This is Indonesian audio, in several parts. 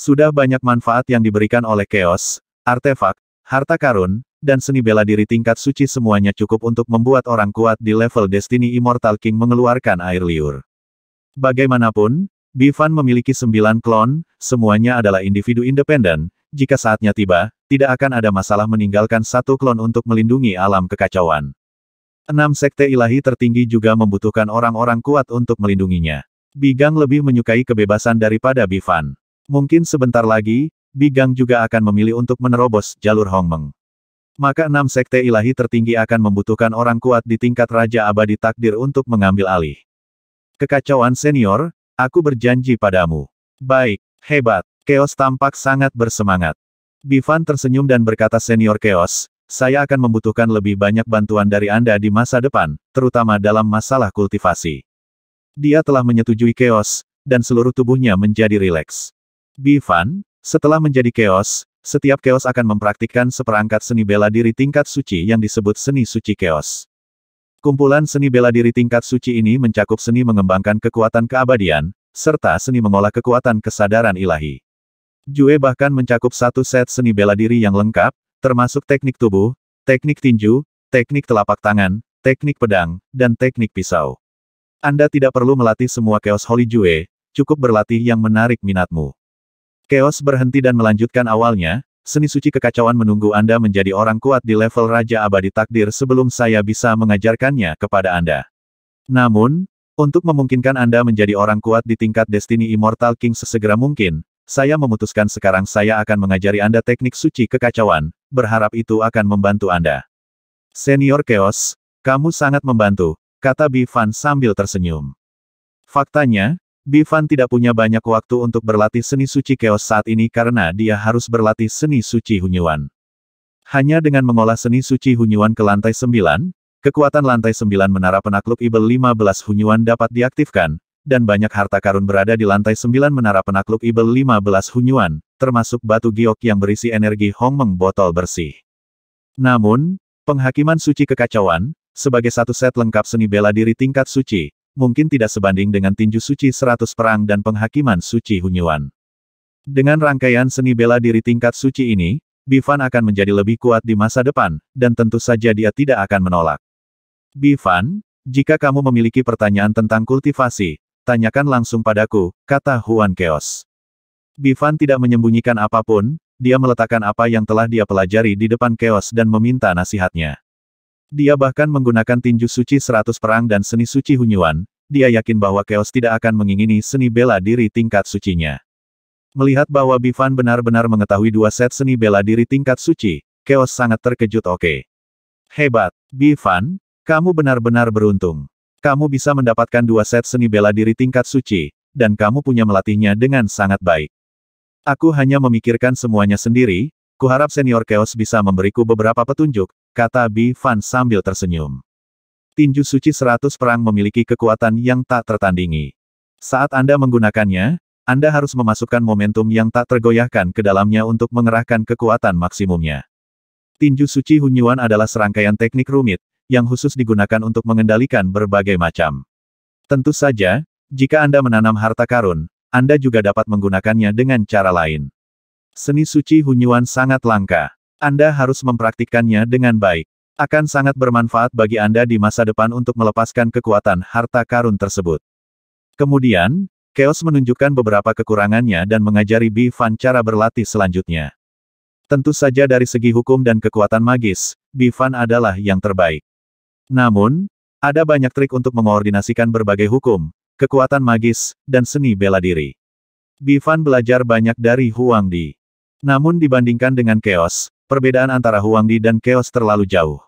Sudah banyak manfaat yang diberikan oleh chaos, artefak, harta karun, dan seni bela diri tingkat suci semuanya cukup untuk membuat orang kuat di level Destiny Immortal King mengeluarkan air liur. Bagaimanapun, Bivan memiliki sembilan klon, semuanya adalah individu independen, jika saatnya tiba, tidak akan ada masalah meninggalkan satu klon untuk melindungi alam kekacauan. Enam sekte ilahi tertinggi juga membutuhkan orang-orang kuat untuk melindunginya. Bigang lebih menyukai kebebasan daripada Bivan. Mungkin sebentar lagi, Bigang juga akan memilih untuk menerobos jalur Hongmeng. Maka enam sekte ilahi tertinggi akan membutuhkan orang kuat di tingkat Raja Abadi Takdir untuk mengambil alih. Kekacauan senior, aku berjanji padamu. Baik, hebat, Chaos tampak sangat bersemangat. Bivan tersenyum dan berkata senior Chaos, saya akan membutuhkan lebih banyak bantuan dari Anda di masa depan, terutama dalam masalah kultivasi. Dia telah menyetujui keos, dan seluruh tubuhnya menjadi rileks. Bivan, setelah menjadi keos, setiap keos akan mempraktikkan seperangkat seni bela diri tingkat suci yang disebut seni suci keos. Kumpulan seni bela diri tingkat suci ini mencakup seni mengembangkan kekuatan keabadian, serta seni mengolah kekuatan kesadaran ilahi. Jue bahkan mencakup satu set seni bela diri yang lengkap, termasuk teknik tubuh, teknik tinju, teknik telapak tangan, teknik pedang, dan teknik pisau. Anda tidak perlu melatih semua keos Holy Jue, cukup berlatih yang menarik minatmu. Chaos berhenti dan melanjutkan awalnya, seni suci kekacauan menunggu Anda menjadi orang kuat di level Raja Abadi Takdir sebelum saya bisa mengajarkannya kepada Anda. Namun, untuk memungkinkan Anda menjadi orang kuat di tingkat Destiny Immortal King sesegera mungkin, saya memutuskan sekarang saya akan mengajari Anda teknik suci kekacauan, berharap itu akan membantu Anda. Senior Chaos, kamu sangat membantu, kata Bifan sambil tersenyum. Faktanya, Bifan tidak punya banyak waktu untuk berlatih seni suci keos saat ini karena dia harus berlatih seni suci Hunyuan. Hanya dengan mengolah seni suci Hunyuan ke lantai 9, kekuatan lantai 9 menara penakluk Ibel 15 Hunyuan dapat diaktifkan, dan banyak harta karun berada di lantai 9 menara penakluk Ibel 15 Hunyuan, termasuk batu giok yang berisi energi Hong Meng botol bersih. Namun, penghakiman suci kekacauan, sebagai satu set lengkap seni bela diri tingkat suci, mungkin tidak sebanding dengan tinju suci seratus perang dan penghakiman suci Hunyuan. Dengan rangkaian seni bela diri tingkat suci ini, Bifan akan menjadi lebih kuat di masa depan, dan tentu saja dia tidak akan menolak. Bifan, jika kamu memiliki pertanyaan tentang kultivasi, tanyakan langsung padaku, kata Huan Keos. Bifan tidak menyembunyikan apapun, dia meletakkan apa yang telah dia pelajari di depan Keos dan meminta nasihatnya. Dia bahkan menggunakan tinju suci seratus perang dan seni suci Hunyuan, dia yakin bahwa Chaos tidak akan mengingini seni bela diri tingkat sucinya. Melihat bahwa Bifan benar-benar mengetahui dua set seni bela diri tingkat suci, Chaos sangat terkejut oke. Okay. Hebat, Bifan, kamu benar-benar beruntung. Kamu bisa mendapatkan dua set seni bela diri tingkat suci, dan kamu punya melatihnya dengan sangat baik. Aku hanya memikirkan semuanya sendiri, kuharap senior Chaos bisa memberiku beberapa petunjuk, kata Bi Fan sambil tersenyum. Tinju suci Seratus perang memiliki kekuatan yang tak tertandingi. Saat Anda menggunakannya, Anda harus memasukkan momentum yang tak tergoyahkan ke dalamnya untuk mengerahkan kekuatan maksimumnya. Tinju suci Hunyuan adalah serangkaian teknik rumit, yang khusus digunakan untuk mengendalikan berbagai macam. Tentu saja, jika Anda menanam harta karun, Anda juga dapat menggunakannya dengan cara lain. Seni suci Hunyuan sangat langka. Anda harus mempraktikkannya dengan baik. Akan sangat bermanfaat bagi Anda di masa depan untuk melepaskan kekuatan harta karun tersebut. Kemudian, Chaos menunjukkan beberapa kekurangannya dan mengajari Bi Fan cara berlatih selanjutnya. Tentu saja dari segi hukum dan kekuatan magis, Bi Fan adalah yang terbaik. Namun, ada banyak trik untuk mengoordinasikan berbagai hukum, kekuatan magis, dan seni bela diri. Bi Fan belajar banyak dari Huang Di. Namun dibandingkan dengan Chaos, perbedaan antara Huangdi dan Chaos terlalu jauh.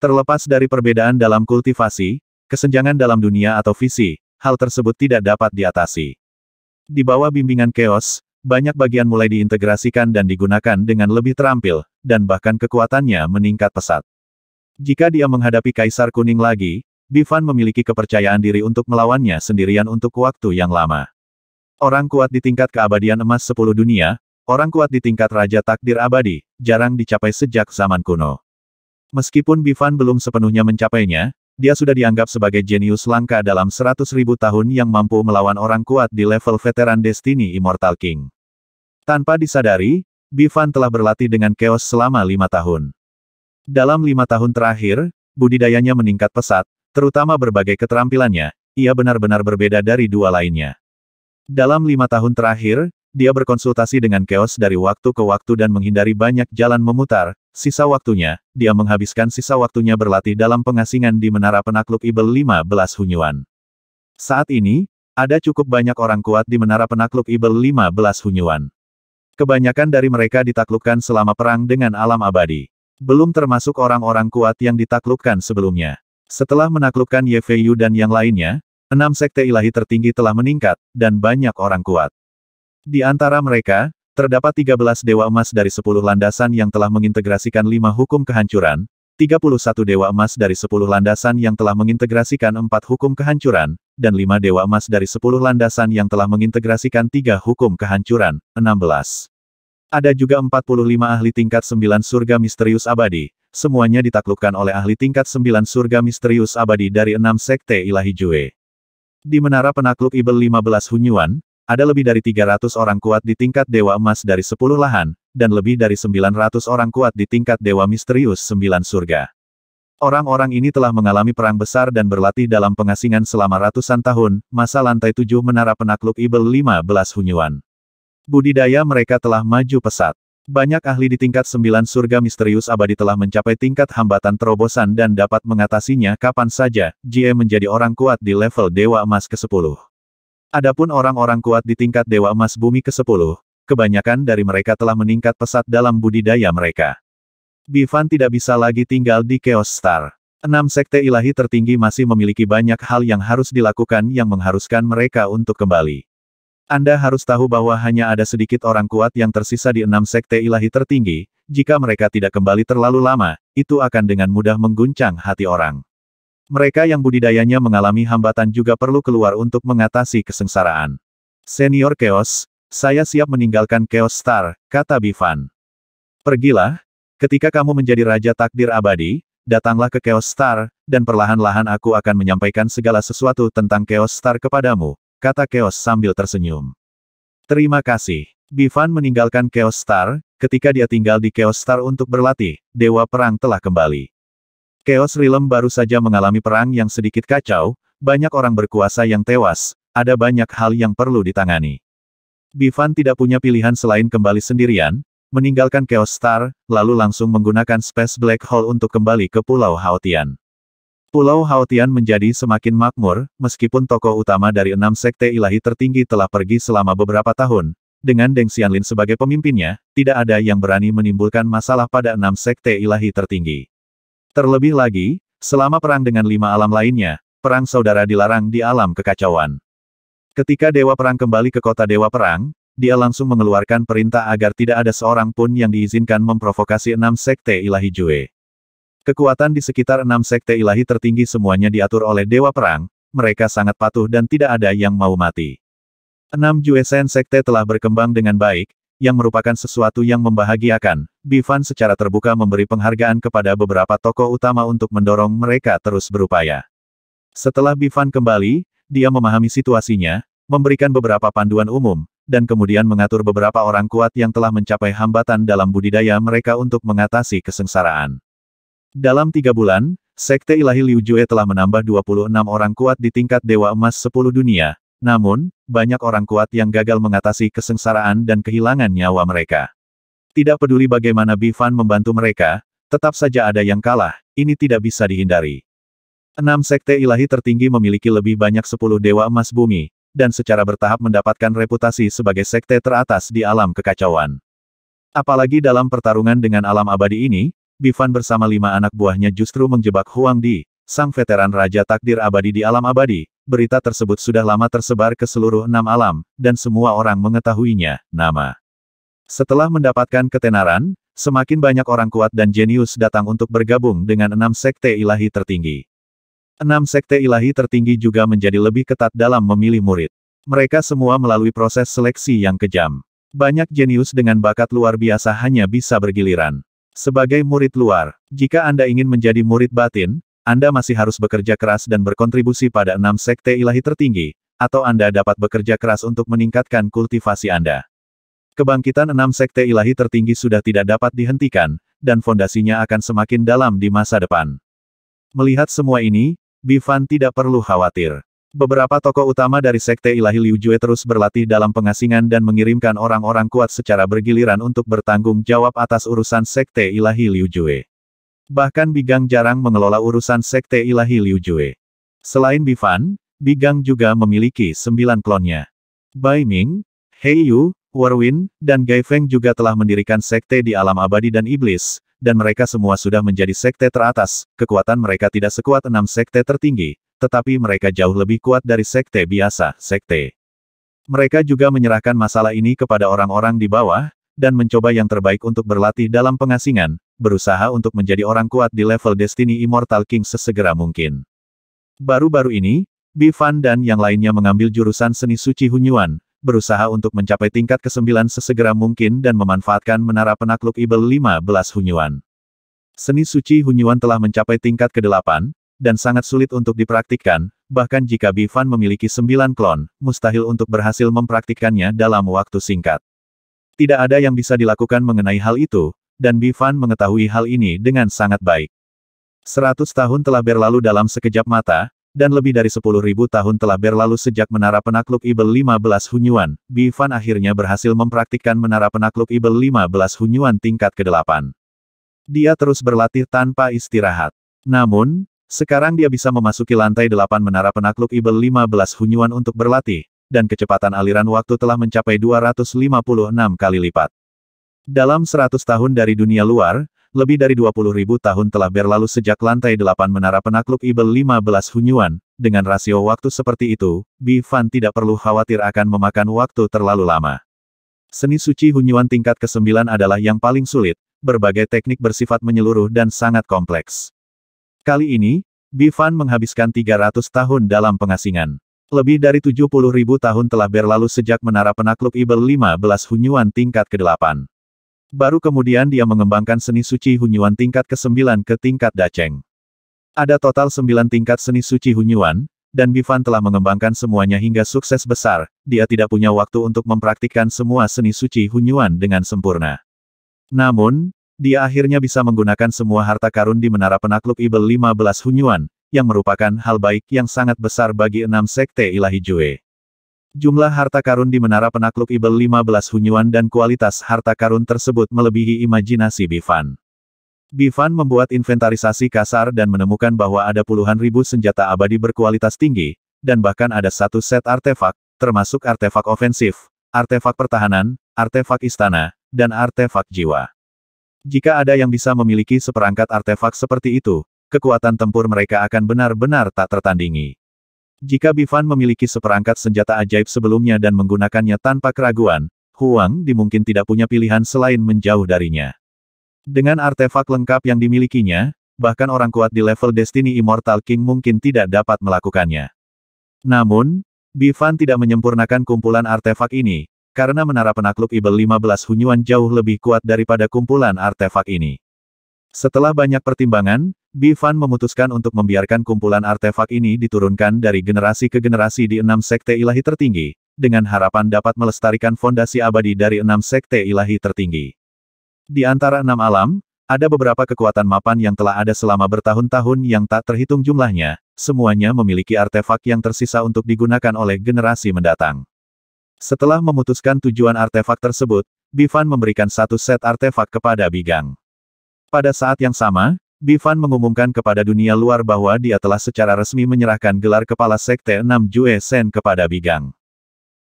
Terlepas dari perbedaan dalam kultivasi, kesenjangan dalam dunia atau visi, hal tersebut tidak dapat diatasi. Di bawah bimbingan Chaos, banyak bagian mulai diintegrasikan dan digunakan dengan lebih terampil, dan bahkan kekuatannya meningkat pesat. Jika dia menghadapi Kaisar Kuning lagi, Bifan memiliki kepercayaan diri untuk melawannya sendirian untuk waktu yang lama. Orang kuat di tingkat keabadian emas sepuluh dunia, Orang kuat di tingkat Raja Takdir Abadi, jarang dicapai sejak zaman kuno. Meskipun Bifan belum sepenuhnya mencapainya, dia sudah dianggap sebagai jenius langka dalam 100.000 tahun yang mampu melawan orang kuat di level veteran Destiny Immortal King. Tanpa disadari, Bifan telah berlatih dengan Chaos selama lima tahun. Dalam lima tahun terakhir, budidayanya meningkat pesat, terutama berbagai keterampilannya, ia benar-benar berbeda dari dua lainnya. Dalam lima tahun terakhir, dia berkonsultasi dengan Chaos dari waktu ke waktu dan menghindari banyak jalan memutar. Sisa waktunya, dia menghabiskan sisa waktunya berlatih dalam pengasingan di Menara Penakluk Ibel 15 Hunyuan. Saat ini, ada cukup banyak orang kuat di Menara Penakluk Ibel 15 Hunyuan. Kebanyakan dari mereka ditaklukkan selama perang dengan alam abadi. Belum termasuk orang-orang kuat yang ditaklukkan sebelumnya. Setelah menaklukkan Ye dan yang lainnya, enam sekte ilahi tertinggi telah meningkat, dan banyak orang kuat. Di antara mereka, terdapat 13 dewa emas dari 10 landasan yang telah mengintegrasikan lima hukum kehancuran, 31 dewa emas dari 10 landasan yang telah mengintegrasikan empat hukum kehancuran, dan lima dewa emas dari 10 landasan yang telah mengintegrasikan tiga hukum kehancuran, 16. Ada juga 45 ahli tingkat 9 surga misterius abadi, semuanya ditaklukkan oleh ahli tingkat 9 surga misterius abadi dari enam sekte ilahi Jue. Di Menara Penakluk Ibel 15 Hunyuan, ada lebih dari 300 orang kuat di tingkat Dewa Emas dari 10 lahan, dan lebih dari 900 orang kuat di tingkat Dewa Misterius 9 Surga. Orang-orang ini telah mengalami perang besar dan berlatih dalam pengasingan selama ratusan tahun, masa lantai tujuh menara penakluk Ibel 15 Hunyuan. Budidaya mereka telah maju pesat. Banyak ahli di tingkat sembilan surga misterius abadi telah mencapai tingkat hambatan terobosan dan dapat mengatasinya kapan saja, Jie menjadi orang kuat di level Dewa Emas ke-10. Adapun orang-orang kuat di tingkat Dewa Emas Bumi ke-10, kebanyakan dari mereka telah meningkat pesat dalam budidaya mereka. Bivan tidak bisa lagi tinggal di Chaos Star. Enam sekte ilahi tertinggi masih memiliki banyak hal yang harus dilakukan yang mengharuskan mereka untuk kembali. Anda harus tahu bahwa hanya ada sedikit orang kuat yang tersisa di enam sekte ilahi tertinggi, jika mereka tidak kembali terlalu lama, itu akan dengan mudah mengguncang hati orang. Mereka yang budidayanya mengalami hambatan juga perlu keluar untuk mengatasi kesengsaraan. Senior Chaos, saya siap meninggalkan Chaos Star, kata Bifan. Pergilah, ketika kamu menjadi Raja Takdir Abadi, datanglah ke Chaos Star, dan perlahan-lahan aku akan menyampaikan segala sesuatu tentang Chaos Star kepadamu, kata Chaos sambil tersenyum. Terima kasih. Bifan meninggalkan Chaos Star, ketika dia tinggal di Chaos Star untuk berlatih, Dewa Perang telah kembali. Chaos Realm baru saja mengalami perang yang sedikit kacau, banyak orang berkuasa yang tewas, ada banyak hal yang perlu ditangani. Bifan tidak punya pilihan selain kembali sendirian, meninggalkan Chaos Star, lalu langsung menggunakan Space Black Hole untuk kembali ke Pulau Haotian. Pulau Haotian menjadi semakin makmur, meskipun tokoh utama dari enam sekte ilahi tertinggi telah pergi selama beberapa tahun, dengan Deng Xianlin sebagai pemimpinnya, tidak ada yang berani menimbulkan masalah pada enam sekte ilahi tertinggi. Terlebih lagi, selama perang dengan lima alam lainnya, perang saudara dilarang di alam kekacauan. Ketika Dewa Perang kembali ke kota Dewa Perang, dia langsung mengeluarkan perintah agar tidak ada seorang pun yang diizinkan memprovokasi enam sekte ilahi Jue. Kekuatan di sekitar enam sekte ilahi tertinggi semuanya diatur oleh Dewa Perang, mereka sangat patuh dan tidak ada yang mau mati. Enam Sen Sekte telah berkembang dengan baik, yang merupakan sesuatu yang membahagiakan, Bivan secara terbuka memberi penghargaan kepada beberapa tokoh utama untuk mendorong mereka terus berupaya. Setelah Bivan kembali, dia memahami situasinya, memberikan beberapa panduan umum, dan kemudian mengatur beberapa orang kuat yang telah mencapai hambatan dalam budidaya mereka untuk mengatasi kesengsaraan. Dalam tiga bulan, Sekte Ilahi Liu Jue telah menambah 26 orang kuat di tingkat Dewa Emas 10 dunia, namun, banyak orang kuat yang gagal mengatasi kesengsaraan dan kehilangan nyawa mereka. Tidak peduli bagaimana Bifan membantu mereka, tetap saja ada yang kalah, ini tidak bisa dihindari. Enam sekte ilahi tertinggi memiliki lebih banyak sepuluh dewa emas bumi, dan secara bertahap mendapatkan reputasi sebagai sekte teratas di alam kekacauan. Apalagi dalam pertarungan dengan alam abadi ini, Bifan bersama lima anak buahnya justru menjebak Huang Di, sang veteran Raja Takdir Abadi di alam abadi, berita tersebut sudah lama tersebar ke seluruh enam alam, dan semua orang mengetahuinya, nama. Setelah mendapatkan ketenaran, semakin banyak orang kuat dan jenius datang untuk bergabung dengan enam sekte ilahi tertinggi. Enam sekte ilahi tertinggi juga menjadi lebih ketat dalam memilih murid. Mereka semua melalui proses seleksi yang kejam. Banyak jenius dengan bakat luar biasa hanya bisa bergiliran. Sebagai murid luar, jika Anda ingin menjadi murid batin, anda masih harus bekerja keras dan berkontribusi pada enam sekte ilahi tertinggi, atau Anda dapat bekerja keras untuk meningkatkan kultivasi Anda. Kebangkitan enam sekte ilahi tertinggi sudah tidak dapat dihentikan, dan fondasinya akan semakin dalam di masa depan. Melihat semua ini, Bivan tidak perlu khawatir. Beberapa tokoh utama dari Sekte Ilahi Liu Jue terus berlatih dalam pengasingan dan mengirimkan orang-orang kuat secara bergiliran untuk bertanggung jawab atas urusan Sekte Ilahi Liu Jue. Bahkan Bigang jarang mengelola urusan Sekte Ilahi Liu Jue. Selain Bifan, Bigang juga memiliki sembilan klonnya. Bai Ming, Hei Yu, Warwin, dan Gai Feng juga telah mendirikan sekte di alam abadi dan iblis, dan mereka semua sudah menjadi sekte teratas, kekuatan mereka tidak sekuat enam sekte tertinggi, tetapi mereka jauh lebih kuat dari sekte biasa, sekte. Mereka juga menyerahkan masalah ini kepada orang-orang di bawah, dan mencoba yang terbaik untuk berlatih dalam pengasingan, berusaha untuk menjadi orang kuat di level Destiny Immortal King sesegera mungkin. Baru-baru ini, Bifan dan yang lainnya mengambil jurusan seni suci Hunyuan, berusaha untuk mencapai tingkat ke-9 sesegera mungkin dan memanfaatkan menara penakluk Ibel 15 Hunyuan. Seni suci Hunyuan telah mencapai tingkat ke-8, dan sangat sulit untuk dipraktikkan, bahkan jika Bifan memiliki sembilan klon, mustahil untuk berhasil mempraktikkannya dalam waktu singkat. Tidak ada yang bisa dilakukan mengenai hal itu, dan Bifan mengetahui hal ini dengan sangat baik. Seratus tahun telah berlalu dalam sekejap mata, dan lebih dari sepuluh ribu tahun telah berlalu sejak menara penakluk Ibel 15 Hunyuan, Bifan akhirnya berhasil mempraktikkan menara penakluk Ibel 15 Hunyuan tingkat ke-8. Dia terus berlatih tanpa istirahat. Namun, sekarang dia bisa memasuki lantai delapan menara penakluk Ibel 15 Hunyuan untuk berlatih, dan kecepatan aliran waktu telah mencapai 256 kali lipat. Dalam 100 tahun dari dunia luar, lebih dari ribu tahun telah berlalu sejak lantai 8 menara penakluk Ibel 15 Hunyuan, dengan rasio waktu seperti itu, Bi Fan tidak perlu khawatir akan memakan waktu terlalu lama. Seni suci Hunyuan tingkat ke-9 adalah yang paling sulit, berbagai teknik bersifat menyeluruh dan sangat kompleks. Kali ini, Bifan menghabiskan 300 tahun dalam pengasingan. Lebih dari 70 ribu tahun telah berlalu sejak menara penakluk Ibel 15 Hunyuan tingkat ke-8. Baru kemudian dia mengembangkan seni suci Hunyuan tingkat ke-9 ke tingkat Daceng. Ada total 9 tingkat seni suci Hunyuan, dan Bivan telah mengembangkan semuanya hingga sukses besar, dia tidak punya waktu untuk mempraktikkan semua seni suci Hunyuan dengan sempurna. Namun, dia akhirnya bisa menggunakan semua harta karun di Menara Penakluk Ibel 15 Hunyuan, yang merupakan hal baik yang sangat besar bagi enam sekte ilahi Jue. Jumlah harta karun di Menara Penakluk Ibel 15 Hunyuan dan kualitas harta karun tersebut melebihi imajinasi Bifan. Bifan membuat inventarisasi kasar dan menemukan bahwa ada puluhan ribu senjata abadi berkualitas tinggi, dan bahkan ada satu set artefak, termasuk artefak ofensif, artefak pertahanan, artefak istana, dan artefak jiwa. Jika ada yang bisa memiliki seperangkat artefak seperti itu, kekuatan tempur mereka akan benar-benar tak tertandingi. Jika Bivan memiliki seperangkat senjata ajaib sebelumnya dan menggunakannya tanpa keraguan, Huang dimungkin tidak punya pilihan selain menjauh darinya. Dengan artefak lengkap yang dimilikinya, bahkan orang kuat di level Destiny Immortal King mungkin tidak dapat melakukannya. Namun, Bivan tidak menyempurnakan kumpulan artefak ini, karena menara penakluk Ibel 15 Hunyuan jauh lebih kuat daripada kumpulan artefak ini. Setelah banyak pertimbangan, Bivan memutuskan untuk membiarkan kumpulan artefak ini diturunkan dari generasi ke generasi di enam sekte ilahi tertinggi, dengan harapan dapat melestarikan fondasi abadi dari enam sekte ilahi tertinggi. Di antara enam alam, ada beberapa kekuatan mapan yang telah ada selama bertahun-tahun yang tak terhitung jumlahnya, semuanya memiliki artefak yang tersisa untuk digunakan oleh generasi mendatang. Setelah memutuskan tujuan artefak tersebut, Bivan memberikan satu set artefak kepada Bigang. Pada saat yang sama, Bifan mengumumkan kepada dunia luar bahwa dia telah secara resmi menyerahkan gelar kepala sekte 6 Jue Sen kepada Bigang.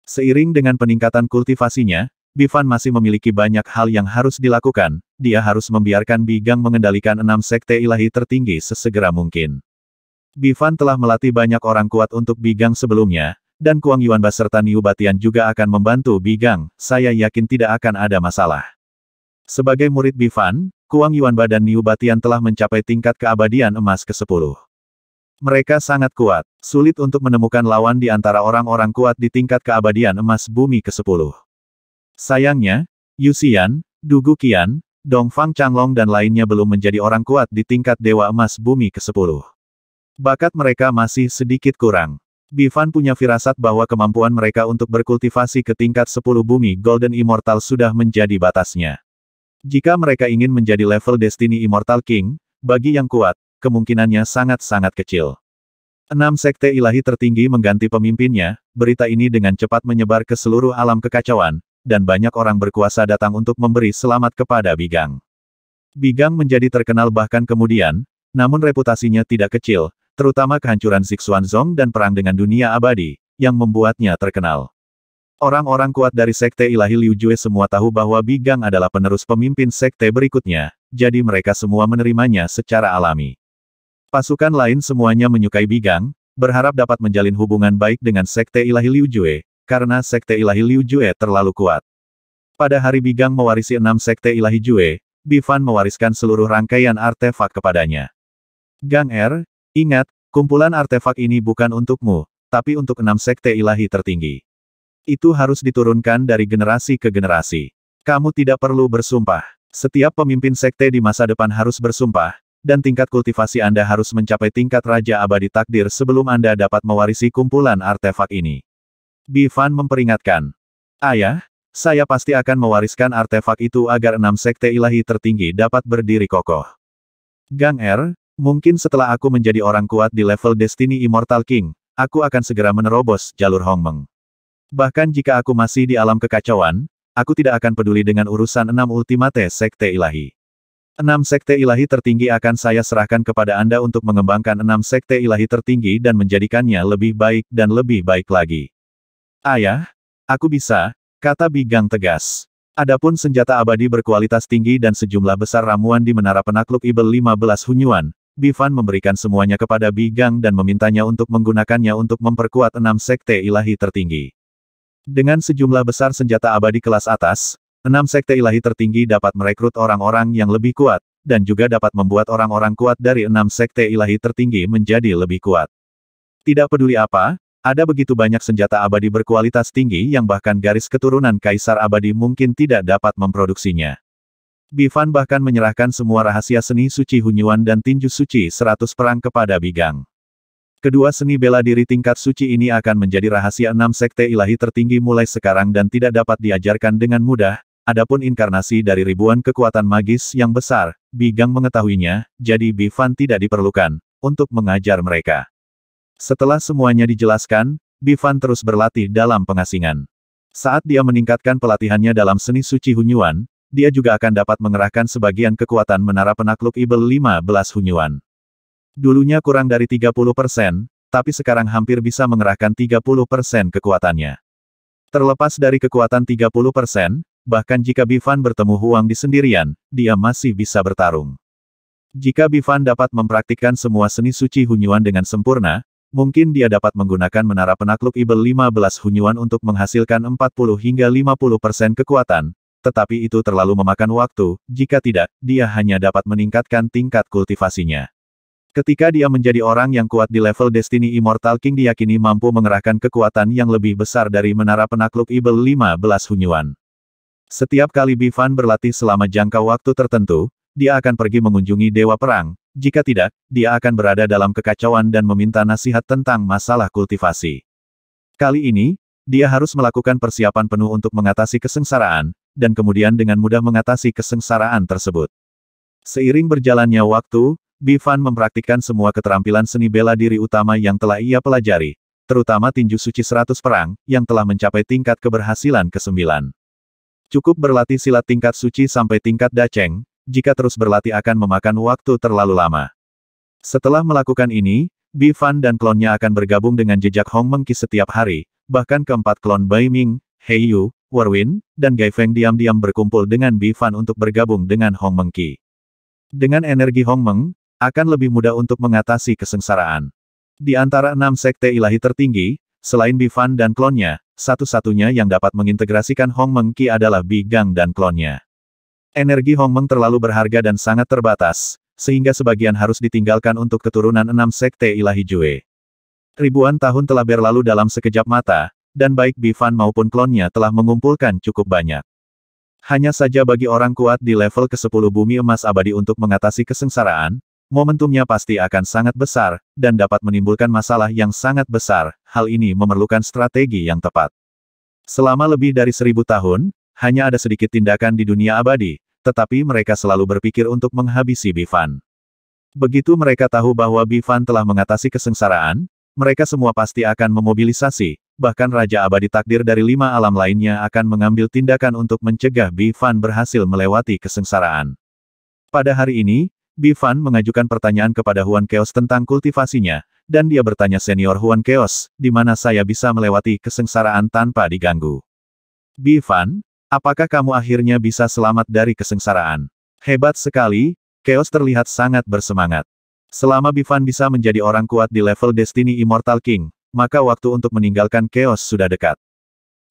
Seiring dengan peningkatan kultivasinya, Bifan masih memiliki banyak hal yang harus dilakukan, dia harus membiarkan Bigang mengendalikan enam sekte ilahi tertinggi sesegera mungkin. Bifan telah melatih banyak orang kuat untuk Bigang sebelumnya, dan Kuang Yuan serta Niu Batian juga akan membantu Bigang, saya yakin tidak akan ada masalah. Sebagai murid Bifan. Kuang Yuanba dan Niu Batian telah mencapai tingkat keabadian emas ke-10. Mereka sangat kuat, sulit untuk menemukan lawan di antara orang-orang kuat di tingkat keabadian emas bumi ke-10. Sayangnya, Yusian, Dugu Qian, Dongfang Changlong dan lainnya belum menjadi orang kuat di tingkat dewa emas bumi ke-10. Bakat mereka masih sedikit kurang. Bifan punya firasat bahwa kemampuan mereka untuk berkultivasi ke tingkat 10 bumi Golden Immortal sudah menjadi batasnya. Jika mereka ingin menjadi level Destiny Immortal King, bagi yang kuat, kemungkinannya sangat-sangat kecil. Enam sekte ilahi tertinggi mengganti pemimpinnya, berita ini dengan cepat menyebar ke seluruh alam kekacauan, dan banyak orang berkuasa datang untuk memberi selamat kepada Bigang. Bigang menjadi terkenal bahkan kemudian, namun reputasinya tidak kecil, terutama kehancuran Zong dan perang dengan dunia abadi, yang membuatnya terkenal. Orang-orang kuat dari Sekte Ilahi Liu Jue semua tahu bahwa Bigang adalah penerus pemimpin Sekte berikutnya, jadi mereka semua menerimanya secara alami. Pasukan lain semuanya menyukai Bigang, berharap dapat menjalin hubungan baik dengan Sekte Ilahi Liu Jue, karena Sekte Ilahi Liu Jue terlalu kuat. Pada hari Bigang mewarisi enam Sekte Ilahi Jue, Bifan mewariskan seluruh rangkaian artefak kepadanya. Gang Er, ingat, kumpulan artefak ini bukan untukmu, tapi untuk enam Sekte Ilahi tertinggi. Itu harus diturunkan dari generasi ke generasi. Kamu tidak perlu bersumpah. Setiap pemimpin sekte di masa depan harus bersumpah, dan tingkat kultivasi Anda harus mencapai tingkat Raja Abadi Takdir sebelum Anda dapat mewarisi kumpulan artefak ini. Bifan memperingatkan, Ayah, saya pasti akan mewariskan artefak itu agar enam sekte ilahi tertinggi dapat berdiri kokoh. Gang R, er, mungkin setelah aku menjadi orang kuat di level Destiny Immortal King, aku akan segera menerobos jalur Hongmeng. Bahkan jika aku masih di alam kekacauan, aku tidak akan peduli dengan urusan enam ultimate sekte ilahi. Enam sekte ilahi tertinggi akan saya serahkan kepada Anda untuk mengembangkan enam sekte ilahi tertinggi dan menjadikannya lebih baik dan lebih baik lagi. Ayah, aku bisa, kata Bigang tegas. Adapun senjata abadi berkualitas tinggi dan sejumlah besar ramuan di Menara Penakluk Ibel 15 Hunyuan, Bifan memberikan semuanya kepada Bigang dan memintanya untuk menggunakannya untuk memperkuat enam sekte ilahi tertinggi. Dengan sejumlah besar senjata abadi kelas atas, enam sekte ilahi tertinggi dapat merekrut orang-orang yang lebih kuat, dan juga dapat membuat orang-orang kuat dari enam sekte ilahi tertinggi menjadi lebih kuat. Tidak peduli apa, ada begitu banyak senjata abadi berkualitas tinggi yang bahkan garis keturunan Kaisar Abadi mungkin tidak dapat memproduksinya. Bifan bahkan menyerahkan semua rahasia seni suci Hunyuan dan tinju suci seratus perang kepada Bigang. Kedua seni bela diri tingkat suci ini akan menjadi rahasia enam sekte ilahi tertinggi mulai sekarang dan tidak dapat diajarkan dengan mudah, adapun inkarnasi dari ribuan kekuatan magis yang besar, Bigang mengetahuinya, jadi Bifan tidak diperlukan, untuk mengajar mereka. Setelah semuanya dijelaskan, Bifan terus berlatih dalam pengasingan. Saat dia meningkatkan pelatihannya dalam seni suci Hunyuan, dia juga akan dapat mengerahkan sebagian kekuatan menara penakluk Ibel 15 Hunyuan. Dulunya kurang dari 30 persen, tapi sekarang hampir bisa mengerahkan 30 persen kekuatannya. Terlepas dari kekuatan 30 persen, bahkan jika Bifan bertemu Huang di sendirian, dia masih bisa bertarung. Jika Bifan dapat mempraktikkan semua seni suci Hunyuan dengan sempurna, mungkin dia dapat menggunakan menara penakluk Ibel 15 Hunyuan untuk menghasilkan 40 hingga 50 persen kekuatan, tetapi itu terlalu memakan waktu, jika tidak, dia hanya dapat meningkatkan tingkat kultivasinya. Ketika dia menjadi orang yang kuat di level Destiny Immortal King diyakini mampu mengerahkan kekuatan yang lebih besar dari menara penakluk Ibel 15 Hunyuan. Setiap kali Bifan berlatih selama jangka waktu tertentu, dia akan pergi mengunjungi Dewa Perang, jika tidak, dia akan berada dalam kekacauan dan meminta nasihat tentang masalah kultivasi. Kali ini, dia harus melakukan persiapan penuh untuk mengatasi kesengsaraan, dan kemudian dengan mudah mengatasi kesengsaraan tersebut. Seiring berjalannya waktu, Bifan mempraktikkan semua keterampilan seni bela diri utama yang telah ia pelajari, terutama tinju suci 100 perang, yang telah mencapai tingkat keberhasilan ke-9. Cukup berlatih silat tingkat suci sampai tingkat daceng, jika terus berlatih akan memakan waktu terlalu lama. Setelah melakukan ini, Bifan dan klonnya akan bergabung dengan jejak Hong Mengki setiap hari, bahkan keempat klon Bai Ming, Hei Yu, Warwin, dan Gai Feng diam-diam berkumpul dengan Bifan untuk bergabung dengan Hong Mengki. Dengan energi Hong Meng, akan lebih mudah untuk mengatasi kesengsaraan. Di antara enam sekte ilahi tertinggi, selain Bifan dan klonnya, satu-satunya yang dapat mengintegrasikan Hong Meng Qi adalah Bigang dan klonnya. Energi Hong Meng terlalu berharga dan sangat terbatas, sehingga sebagian harus ditinggalkan untuk keturunan enam sekte ilahi Jue. Ribuan tahun telah berlalu dalam sekejap mata, dan baik Bifan maupun klonnya telah mengumpulkan cukup banyak. Hanya saja bagi orang kuat di level ke-10 bumi emas abadi untuk mengatasi kesengsaraan, momentumnya pasti akan sangat besar, dan dapat menimbulkan masalah yang sangat besar. Hal ini memerlukan strategi yang tepat. Selama lebih dari seribu tahun, hanya ada sedikit tindakan di dunia abadi, tetapi mereka selalu berpikir untuk menghabisi Bifan. Begitu mereka tahu bahwa Bifan telah mengatasi kesengsaraan, mereka semua pasti akan memobilisasi, bahkan Raja Abadi Takdir dari lima alam lainnya akan mengambil tindakan untuk mencegah Bifan berhasil melewati kesengsaraan. Pada hari ini, Bifan mengajukan pertanyaan kepada Huan Keos tentang kultivasinya, dan dia bertanya senior Huan Keos, di mana saya bisa melewati kesengsaraan tanpa diganggu. Bifan, apakah kamu akhirnya bisa selamat dari kesengsaraan? Hebat sekali, Keos terlihat sangat bersemangat. Selama Bifan bisa menjadi orang kuat di level Destiny Immortal King, maka waktu untuk meninggalkan Keos sudah dekat.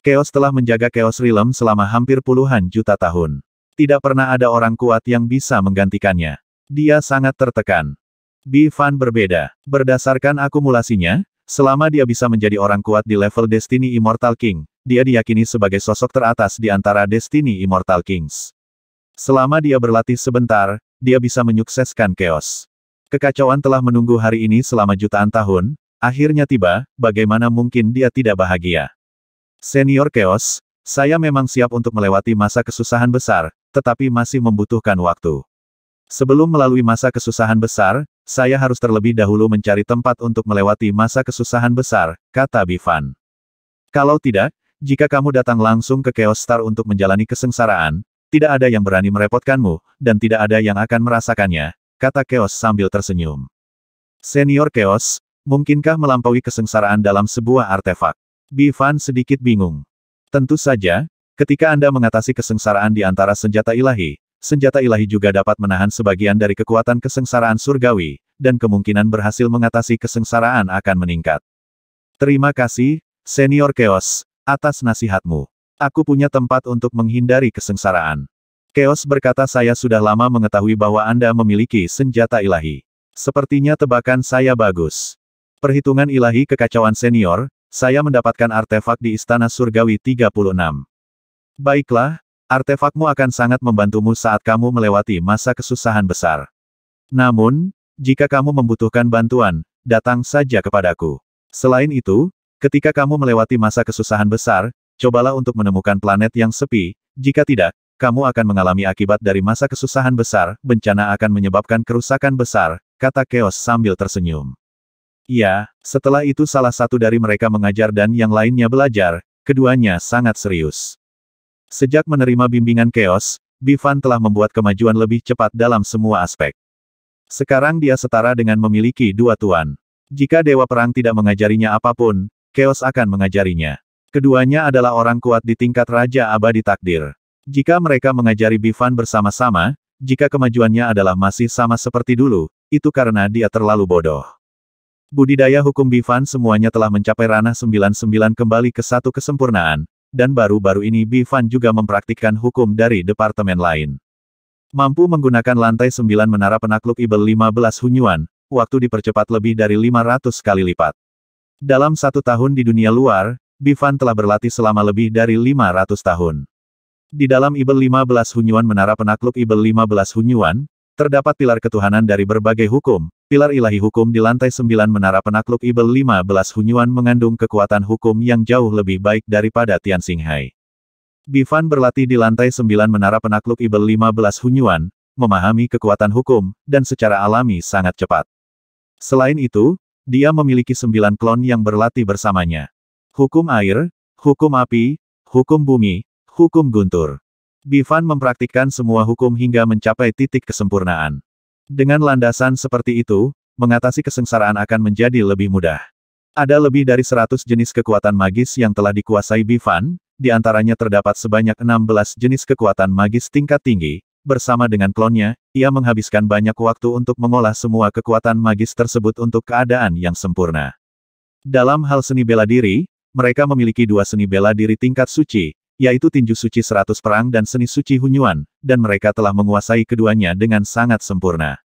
Keos telah menjaga Keos Realm selama hampir puluhan juta tahun. Tidak pernah ada orang kuat yang bisa menggantikannya. Dia sangat tertekan. Bi Fan berbeda. Berdasarkan akumulasinya, selama dia bisa menjadi orang kuat di level Destiny Immortal King, dia diyakini sebagai sosok teratas di antara Destiny Immortal Kings. Selama dia berlatih sebentar, dia bisa menyukseskan chaos. Kekacauan telah menunggu hari ini selama jutaan tahun, akhirnya tiba, bagaimana mungkin dia tidak bahagia. Senior Chaos, saya memang siap untuk melewati masa kesusahan besar, tetapi masih membutuhkan waktu. Sebelum melalui masa kesusahan besar, saya harus terlebih dahulu mencari tempat untuk melewati masa kesusahan besar, kata Bifan. Kalau tidak, jika kamu datang langsung ke Chaos Star untuk menjalani kesengsaraan, tidak ada yang berani merepotkanmu, dan tidak ada yang akan merasakannya, kata Chaos sambil tersenyum. Senior Chaos, mungkinkah melampaui kesengsaraan dalam sebuah artefak? Bifan sedikit bingung. Tentu saja, ketika Anda mengatasi kesengsaraan di antara senjata ilahi, senjata ilahi juga dapat menahan sebagian dari kekuatan kesengsaraan surgawi, dan kemungkinan berhasil mengatasi kesengsaraan akan meningkat. Terima kasih, Senior Chaos, atas nasihatmu. Aku punya tempat untuk menghindari kesengsaraan. Chaos berkata saya sudah lama mengetahui bahwa Anda memiliki senjata ilahi. Sepertinya tebakan saya bagus. Perhitungan ilahi kekacauan senior, saya mendapatkan artefak di Istana Surgawi 36. Baiklah, Artefakmu akan sangat membantumu saat kamu melewati masa kesusahan besar. Namun, jika kamu membutuhkan bantuan, datang saja kepadaku. Selain itu, ketika kamu melewati masa kesusahan besar, cobalah untuk menemukan planet yang sepi, jika tidak, kamu akan mengalami akibat dari masa kesusahan besar, bencana akan menyebabkan kerusakan besar, kata Chaos sambil tersenyum. Ya, setelah itu salah satu dari mereka mengajar dan yang lainnya belajar, keduanya sangat serius. Sejak menerima bimbingan Chaos, Bivan telah membuat kemajuan lebih cepat dalam semua aspek. Sekarang dia setara dengan memiliki dua tuan. Jika Dewa Perang tidak mengajarinya apapun, Chaos akan mengajarinya. Keduanya adalah orang kuat di tingkat Raja Abadi Takdir. Jika mereka mengajari Bivan bersama-sama, jika kemajuannya adalah masih sama seperti dulu, itu karena dia terlalu bodoh. Budidaya hukum Bivan semuanya telah mencapai ranah 99 kembali ke satu kesempurnaan, dan baru-baru ini Bifan juga mempraktikkan hukum dari departemen lain. Mampu menggunakan lantai 9 menara penakluk Ibel 15 Hunyuan, waktu dipercepat lebih dari 500 kali lipat. Dalam satu tahun di dunia luar, Bifan telah berlatih selama lebih dari 500 tahun. Di dalam Ibel 15 Hunyuan menara penakluk Ibel 15 Hunyuan, terdapat pilar ketuhanan dari berbagai hukum, Pilar ilahi hukum di lantai 9 Menara Penakluk Ibel 15 Hunyuan mengandung kekuatan hukum yang jauh lebih baik daripada Tian Xinghai. Bifan berlatih di lantai 9 Menara Penakluk Ibel 15 Hunyuan, memahami kekuatan hukum, dan secara alami sangat cepat. Selain itu, dia memiliki sembilan klon yang berlatih bersamanya. Hukum air, hukum api, hukum bumi, hukum guntur. Bifan mempraktikkan semua hukum hingga mencapai titik kesempurnaan. Dengan landasan seperti itu, mengatasi kesengsaraan akan menjadi lebih mudah. Ada lebih dari 100 jenis kekuatan magis yang telah dikuasai Bifan, di antaranya terdapat sebanyak 16 jenis kekuatan magis tingkat tinggi, bersama dengan klonnya, ia menghabiskan banyak waktu untuk mengolah semua kekuatan magis tersebut untuk keadaan yang sempurna. Dalam hal seni bela diri, mereka memiliki dua seni bela diri tingkat suci, yaitu tinju suci seratus perang dan seni suci Hunyuan, dan mereka telah menguasai keduanya dengan sangat sempurna.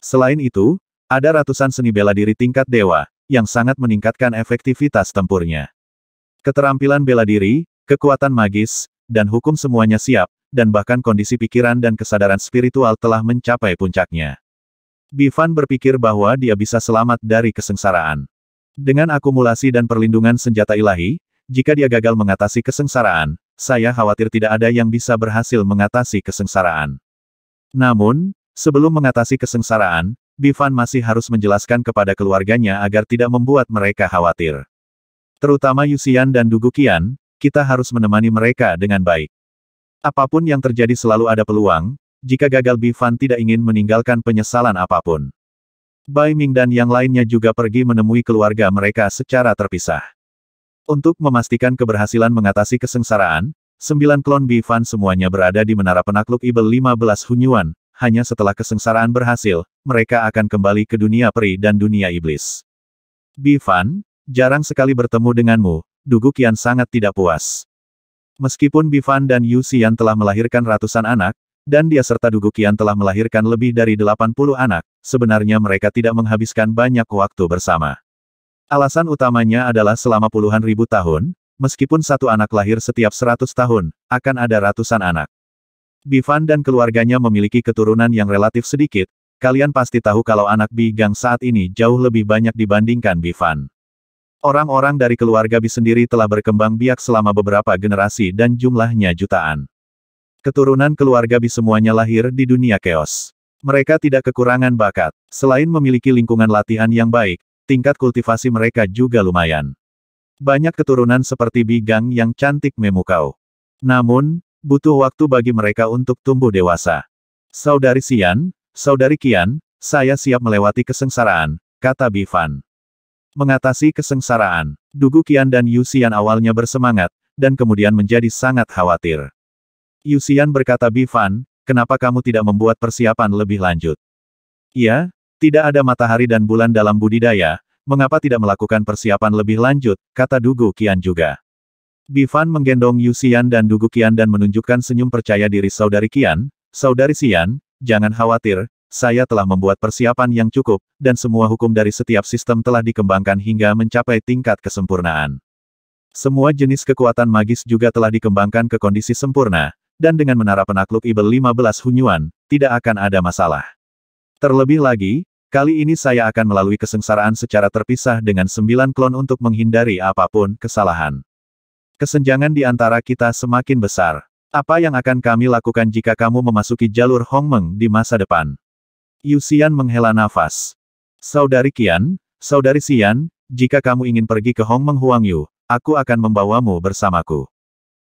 Selain itu, ada ratusan seni bela diri tingkat dewa, yang sangat meningkatkan efektivitas tempurnya. Keterampilan bela diri, kekuatan magis, dan hukum semuanya siap, dan bahkan kondisi pikiran dan kesadaran spiritual telah mencapai puncaknya. Bifan berpikir bahwa dia bisa selamat dari kesengsaraan. Dengan akumulasi dan perlindungan senjata ilahi, jika dia gagal mengatasi kesengsaraan, saya khawatir tidak ada yang bisa berhasil mengatasi kesengsaraan. Namun, sebelum mengatasi kesengsaraan, Bifan masih harus menjelaskan kepada keluarganya agar tidak membuat mereka khawatir. Terutama Yusian dan Dugukian, kita harus menemani mereka dengan baik. Apapun yang terjadi selalu ada peluang, jika gagal Bifan tidak ingin meninggalkan penyesalan apapun. Bai Ming dan yang lainnya juga pergi menemui keluarga mereka secara terpisah. Untuk memastikan keberhasilan mengatasi kesengsaraan, sembilan klon Bifan semuanya berada di menara penakluk Ibel 15 Hunyuan, hanya setelah kesengsaraan berhasil, mereka akan kembali ke dunia peri dan dunia iblis. Bifan, jarang sekali bertemu denganmu, Dugu Qian sangat tidak puas. Meskipun Bifan dan Yu Xian telah melahirkan ratusan anak, dan dia serta Dugu Qian telah melahirkan lebih dari 80 anak, sebenarnya mereka tidak menghabiskan banyak waktu bersama. Alasan utamanya adalah selama puluhan ribu tahun, meskipun satu anak lahir setiap seratus tahun, akan ada ratusan anak. Bifan dan keluarganya memiliki keturunan yang relatif sedikit, kalian pasti tahu kalau anak Bi Gang saat ini jauh lebih banyak dibandingkan Bifan. Orang-orang dari keluarga Bi sendiri telah berkembang biak selama beberapa generasi dan jumlahnya jutaan. Keturunan keluarga Bi semuanya lahir di dunia keos. Mereka tidak kekurangan bakat. Selain memiliki lingkungan latihan yang baik, tingkat kultivasi mereka juga lumayan. Banyak keturunan seperti Bigang yang cantik memukau. Namun, butuh waktu bagi mereka untuk tumbuh dewasa. Saudari Sian, Saudari Kian, saya siap melewati kesengsaraan, kata Bifan. Mengatasi kesengsaraan, Dugu Kian dan Yusian awalnya bersemangat, dan kemudian menjadi sangat khawatir. Yusian berkata Bifan, kenapa kamu tidak membuat persiapan lebih lanjut? Iya, tidak ada matahari dan bulan dalam budidaya, mengapa tidak melakukan persiapan lebih lanjut, kata Dugu Qian juga. Bifan menggendong Yu Xian dan Dugu Qian dan menunjukkan senyum percaya diri saudari Qian, saudari Xian, jangan khawatir, saya telah membuat persiapan yang cukup, dan semua hukum dari setiap sistem telah dikembangkan hingga mencapai tingkat kesempurnaan. Semua jenis kekuatan magis juga telah dikembangkan ke kondisi sempurna, dan dengan menara penakluk Ibel 15 Hunyuan, tidak akan ada masalah. Terlebih lagi, kali ini saya akan melalui kesengsaraan secara terpisah dengan sembilan klon untuk menghindari apapun kesalahan. Kesenjangan di antara kita semakin besar. Apa yang akan kami lakukan jika kamu memasuki jalur Hongmeng di masa depan? Yusian menghela nafas. Saudari Qian, Saudari Xian, jika kamu ingin pergi ke Hongmeng Huangyu, aku akan membawamu bersamaku.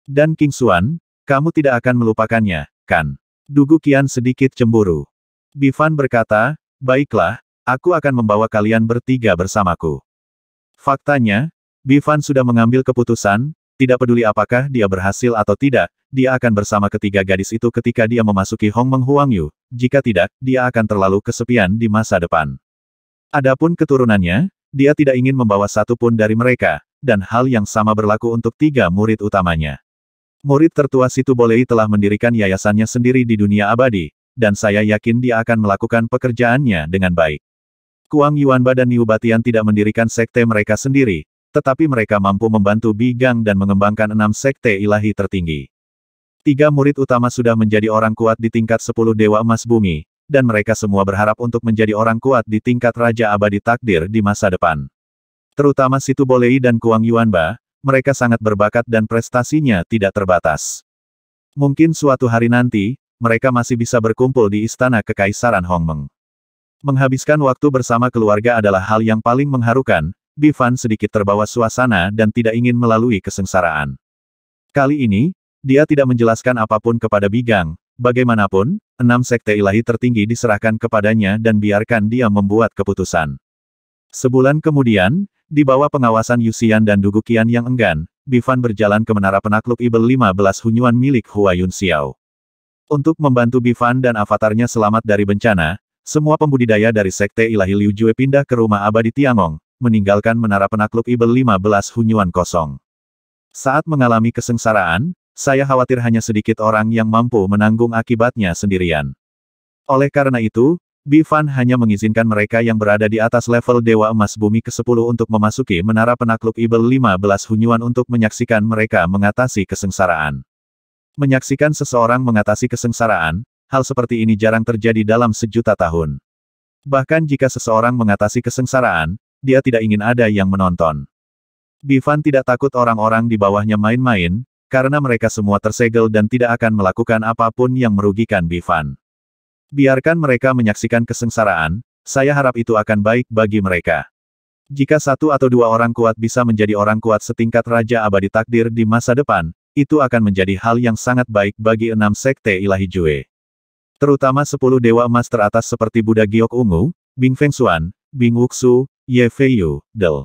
Dan King Xuan, kamu tidak akan melupakannya, kan? Dugu Qian sedikit cemburu. Bifan berkata, baiklah, aku akan membawa kalian bertiga bersamaku. Faktanya, Bifan sudah mengambil keputusan, tidak peduli apakah dia berhasil atau tidak, dia akan bersama ketiga gadis itu ketika dia memasuki Hong Meng Huang Yu. jika tidak, dia akan terlalu kesepian di masa depan. Adapun keturunannya, dia tidak ingin membawa satu pun dari mereka, dan hal yang sama berlaku untuk tiga murid utamanya. Murid tertua Situ Bolei telah mendirikan yayasannya sendiri di dunia abadi, dan saya yakin dia akan melakukan pekerjaannya dengan baik. Kuang Yuanba dan Niu Batian tidak mendirikan sekte mereka sendiri, tetapi mereka mampu membantu Bigang dan mengembangkan enam sekte ilahi tertinggi. Tiga murid utama sudah menjadi orang kuat di tingkat sepuluh Dewa Emas Bumi, dan mereka semua berharap untuk menjadi orang kuat di tingkat Raja Abadi Takdir di masa depan. Terutama Situ Bolei dan Kuang Yuanba, mereka sangat berbakat dan prestasinya tidak terbatas. Mungkin suatu hari nanti, mereka masih bisa berkumpul di istana kekaisaran Hongmeng. Menghabiskan waktu bersama keluarga adalah hal yang paling mengharukan, Bifan sedikit terbawa suasana dan tidak ingin melalui kesengsaraan. Kali ini, dia tidak menjelaskan apapun kepada Bigang, bagaimanapun, enam sekte ilahi tertinggi diserahkan kepadanya dan biarkan dia membuat keputusan. Sebulan kemudian, di bawah pengawasan Yusian dan Dugukian yang enggan, Bifan berjalan ke menara penakluk Ibel 15 Hunyuan milik Hua Yun Xiao. Untuk membantu Bivan dan avatarnya selamat dari bencana, semua pembudidaya dari Sekte Ilahi Liu Jue pindah ke rumah abadi Tiangong, meninggalkan menara penakluk Ibel 15 Hunyuan kosong. Saat mengalami kesengsaraan, saya khawatir hanya sedikit orang yang mampu menanggung akibatnya sendirian. Oleh karena itu, Bifan hanya mengizinkan mereka yang berada di atas level Dewa Emas Bumi ke-10 untuk memasuki menara penakluk Ibel 15 Hunyuan untuk menyaksikan mereka mengatasi kesengsaraan. Menyaksikan seseorang mengatasi kesengsaraan, hal seperti ini jarang terjadi dalam sejuta tahun. Bahkan jika seseorang mengatasi kesengsaraan, dia tidak ingin ada yang menonton. Bivan tidak takut orang-orang di bawahnya main-main, karena mereka semua tersegel dan tidak akan melakukan apapun yang merugikan Bivan. Biarkan mereka menyaksikan kesengsaraan, saya harap itu akan baik bagi mereka. Jika satu atau dua orang kuat bisa menjadi orang kuat setingkat Raja Abadi Takdir di masa depan, itu akan menjadi hal yang sangat baik bagi enam sekte ilahi Jue. Terutama sepuluh dewa emas teratas seperti Buddha Giok Ungu, Bing Feng Xuan, Bing Wuxu, Ye Fei Yu, Del.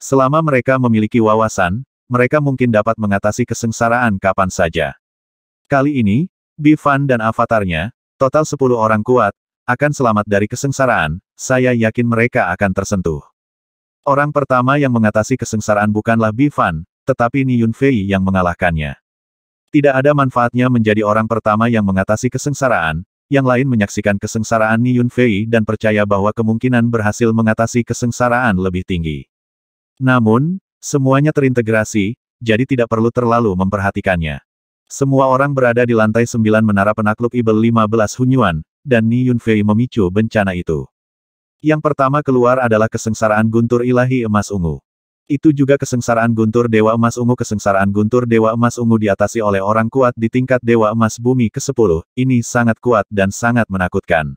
Selama mereka memiliki wawasan, mereka mungkin dapat mengatasi kesengsaraan kapan saja. Kali ini, Bifan dan avatarnya, total sepuluh orang kuat, akan selamat dari kesengsaraan, saya yakin mereka akan tersentuh. Orang pertama yang mengatasi kesengsaraan bukanlah Bifan, tetapi Ni Yunfei yang mengalahkannya. Tidak ada manfaatnya menjadi orang pertama yang mengatasi kesengsaraan, yang lain menyaksikan kesengsaraan Ni Yunfei dan percaya bahwa kemungkinan berhasil mengatasi kesengsaraan lebih tinggi. Namun, semuanya terintegrasi, jadi tidak perlu terlalu memperhatikannya. Semua orang berada di lantai sembilan menara penakluk Ibel 15 Hunyuan, dan Ni Yunfei memicu bencana itu. Yang pertama keluar adalah kesengsaraan guntur ilahi emas ungu. Itu juga kesengsaraan guntur Dewa Emas Ungu Kesengsaraan guntur Dewa Emas Ungu diatasi oleh orang kuat di tingkat Dewa Emas Bumi ke-10, ini sangat kuat dan sangat menakutkan.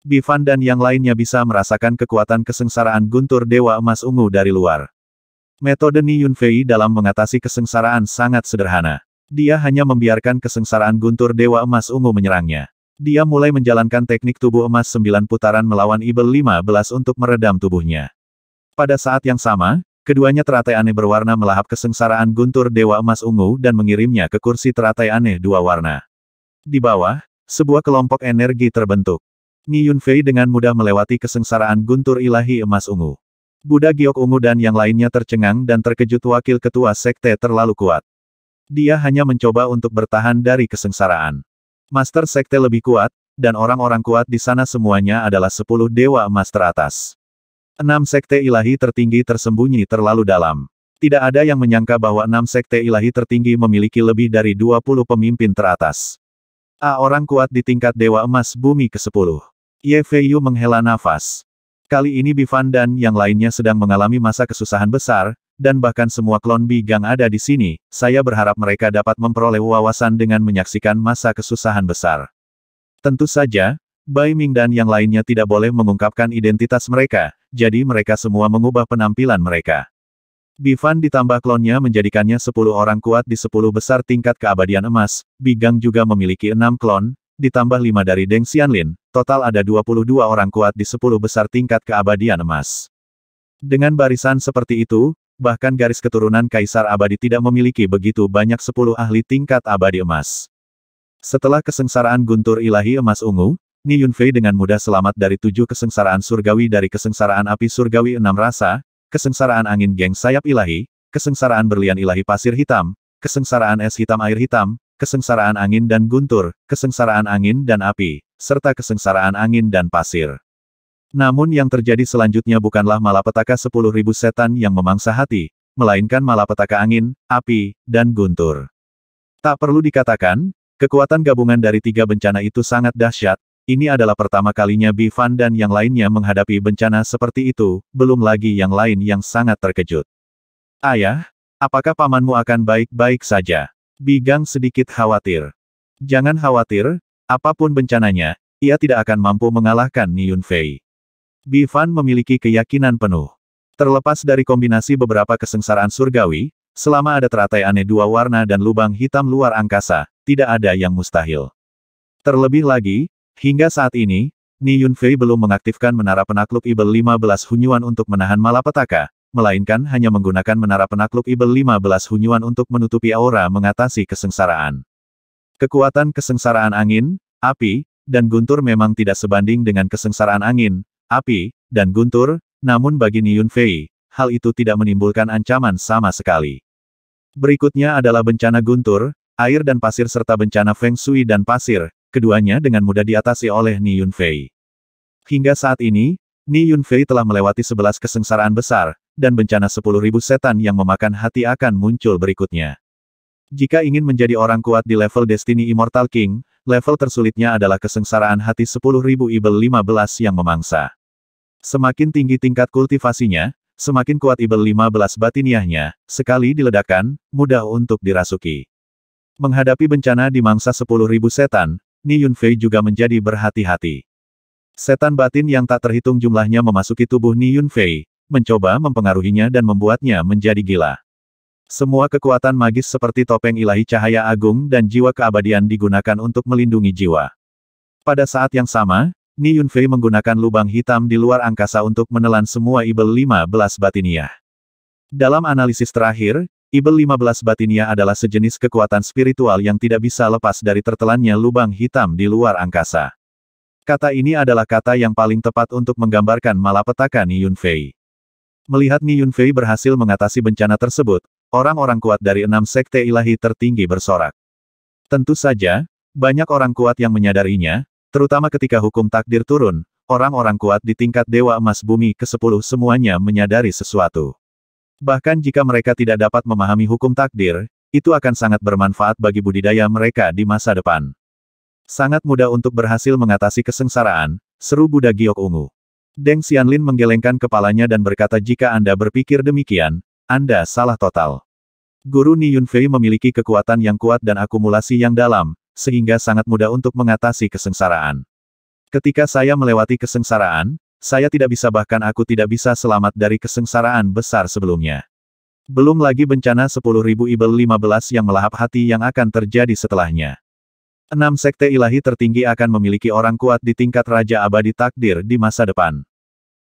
Bifan dan yang lainnya bisa merasakan kekuatan kesengsaraan guntur Dewa Emas Ungu dari luar. Metode Ni Yunfei dalam mengatasi kesengsaraan sangat sederhana. Dia hanya membiarkan kesengsaraan guntur Dewa Emas Ungu menyerangnya. Dia mulai menjalankan teknik tubuh emas 9 putaran melawan Ibel 15 untuk meredam tubuhnya. Pada saat yang sama, Keduanya teratai aneh berwarna melahap kesengsaraan guntur Dewa Emas Ungu dan mengirimnya ke kursi teratai aneh dua warna. Di bawah, sebuah kelompok energi terbentuk. Ni Yunfei dengan mudah melewati kesengsaraan guntur ilahi emas ungu. Buddha Giok Ungu dan yang lainnya tercengang dan terkejut wakil ketua sekte terlalu kuat. Dia hanya mencoba untuk bertahan dari kesengsaraan. Master sekte lebih kuat, dan orang-orang kuat di sana semuanya adalah sepuluh dewa emas teratas. Enam sekte ilahi tertinggi tersembunyi terlalu dalam. Tidak ada yang menyangka bahwa enam sekte ilahi tertinggi memiliki lebih dari 20 pemimpin teratas. A orang kuat di tingkat Dewa Emas Bumi ke-10. Ye Feiyu menghela nafas. Kali ini Bifan dan yang lainnya sedang mengalami masa kesusahan besar, dan bahkan semua klon Bigang Gang ada di sini, saya berharap mereka dapat memperoleh wawasan dengan menyaksikan masa kesusahan besar. Tentu saja, Bai Ming dan yang lainnya tidak boleh mengungkapkan identitas mereka, jadi mereka semua mengubah penampilan mereka. Bifan ditambah klonnya menjadikannya 10 orang kuat di 10 besar tingkat keabadian emas, Bigang juga memiliki enam klon, ditambah lima dari Deng Xianlin, total ada 22 orang kuat di 10 besar tingkat keabadian emas. Dengan barisan seperti itu, bahkan garis keturunan Kaisar Abadi tidak memiliki begitu banyak 10 ahli tingkat abadi emas. Setelah kesengsaraan guntur ilahi emas ungu, Ni Yunfei dengan mudah selamat dari tujuh kesengsaraan surgawi dari kesengsaraan api surgawi enam rasa, kesengsaraan angin geng sayap ilahi, kesengsaraan berlian ilahi pasir hitam, kesengsaraan es hitam air hitam, kesengsaraan angin dan guntur, kesengsaraan angin dan api, serta kesengsaraan angin dan pasir. Namun yang terjadi selanjutnya bukanlah malapetaka sepuluh ribu setan yang memangsa hati, melainkan malapetaka angin, api, dan guntur. Tak perlu dikatakan, kekuatan gabungan dari tiga bencana itu sangat dahsyat, ini adalah pertama kalinya Fan dan yang lainnya menghadapi bencana seperti itu, belum lagi yang lain yang sangat terkejut. Ayah, apakah pamanmu akan baik-baik saja? Bigang sedikit khawatir. Jangan khawatir, apapun bencananya, ia tidak akan mampu mengalahkan Niyun Fei. Fan memiliki keyakinan penuh. Terlepas dari kombinasi beberapa kesengsaraan surgawi, selama ada teratai aneh dua warna dan lubang hitam luar angkasa, tidak ada yang mustahil. Terlebih lagi, Hingga saat ini, Ni Yunfei belum mengaktifkan menara penakluk Ibel 15 Hunyuan untuk menahan malapetaka, melainkan hanya menggunakan menara penakluk Ibel 15 Hunyuan untuk menutupi aura mengatasi kesengsaraan. Kekuatan kesengsaraan angin, api, dan guntur memang tidak sebanding dengan kesengsaraan angin, api, dan guntur, namun bagi Ni Yunfei, hal itu tidak menimbulkan ancaman sama sekali. Berikutnya adalah bencana guntur, air dan pasir serta bencana Feng Shui dan pasir, keduanya dengan mudah diatasi oleh Ni Yunfei. Hingga saat ini, Ni Yunfei telah melewati sebelas kesengsaraan besar, dan bencana sepuluh ribu setan yang memakan hati akan muncul berikutnya. Jika ingin menjadi orang kuat di level Destiny Immortal King, level tersulitnya adalah kesengsaraan hati sepuluh ribu Ibel lima belas yang memangsa. Semakin tinggi tingkat kultivasinya, semakin kuat Ibel lima belas batiniahnya, sekali diledakkan, mudah untuk dirasuki. Menghadapi bencana di mangsa ribu setan, Ni Yunfei juga menjadi berhati-hati. Setan batin yang tak terhitung jumlahnya memasuki tubuh Ni Yunfei, mencoba mempengaruhinya dan membuatnya menjadi gila. Semua kekuatan magis seperti topeng ilahi cahaya agung dan jiwa keabadian digunakan untuk melindungi jiwa. Pada saat yang sama, Ni Yunfei menggunakan lubang hitam di luar angkasa untuk menelan semua Ibel 15 batiniah. Dalam analisis terakhir, Ibel 15 batinia adalah sejenis kekuatan spiritual yang tidak bisa lepas dari tertelannya lubang hitam di luar angkasa. Kata ini adalah kata yang paling tepat untuk menggambarkan malapetaka Ni Yunfei. Melihat Ni Yunfei berhasil mengatasi bencana tersebut, orang-orang kuat dari enam sekte ilahi tertinggi bersorak. Tentu saja, banyak orang kuat yang menyadarinya, terutama ketika hukum takdir turun, orang-orang kuat di tingkat Dewa Emas Bumi ke-10 semuanya menyadari sesuatu. Bahkan jika mereka tidak dapat memahami hukum takdir, itu akan sangat bermanfaat bagi budidaya mereka di masa depan. Sangat mudah untuk berhasil mengatasi kesengsaraan, seru Buddha Giok Ungu. Deng Xianlin menggelengkan kepalanya dan berkata jika Anda berpikir demikian, Anda salah total. Guru Ni Yunfei memiliki kekuatan yang kuat dan akumulasi yang dalam, sehingga sangat mudah untuk mengatasi kesengsaraan. Ketika saya melewati kesengsaraan, saya tidak bisa bahkan aku tidak bisa selamat dari kesengsaraan besar sebelumnya. Belum lagi bencana 10.000 Ibel 15 yang melahap hati yang akan terjadi setelahnya. Enam sekte ilahi tertinggi akan memiliki orang kuat di tingkat Raja Abadi Takdir di masa depan.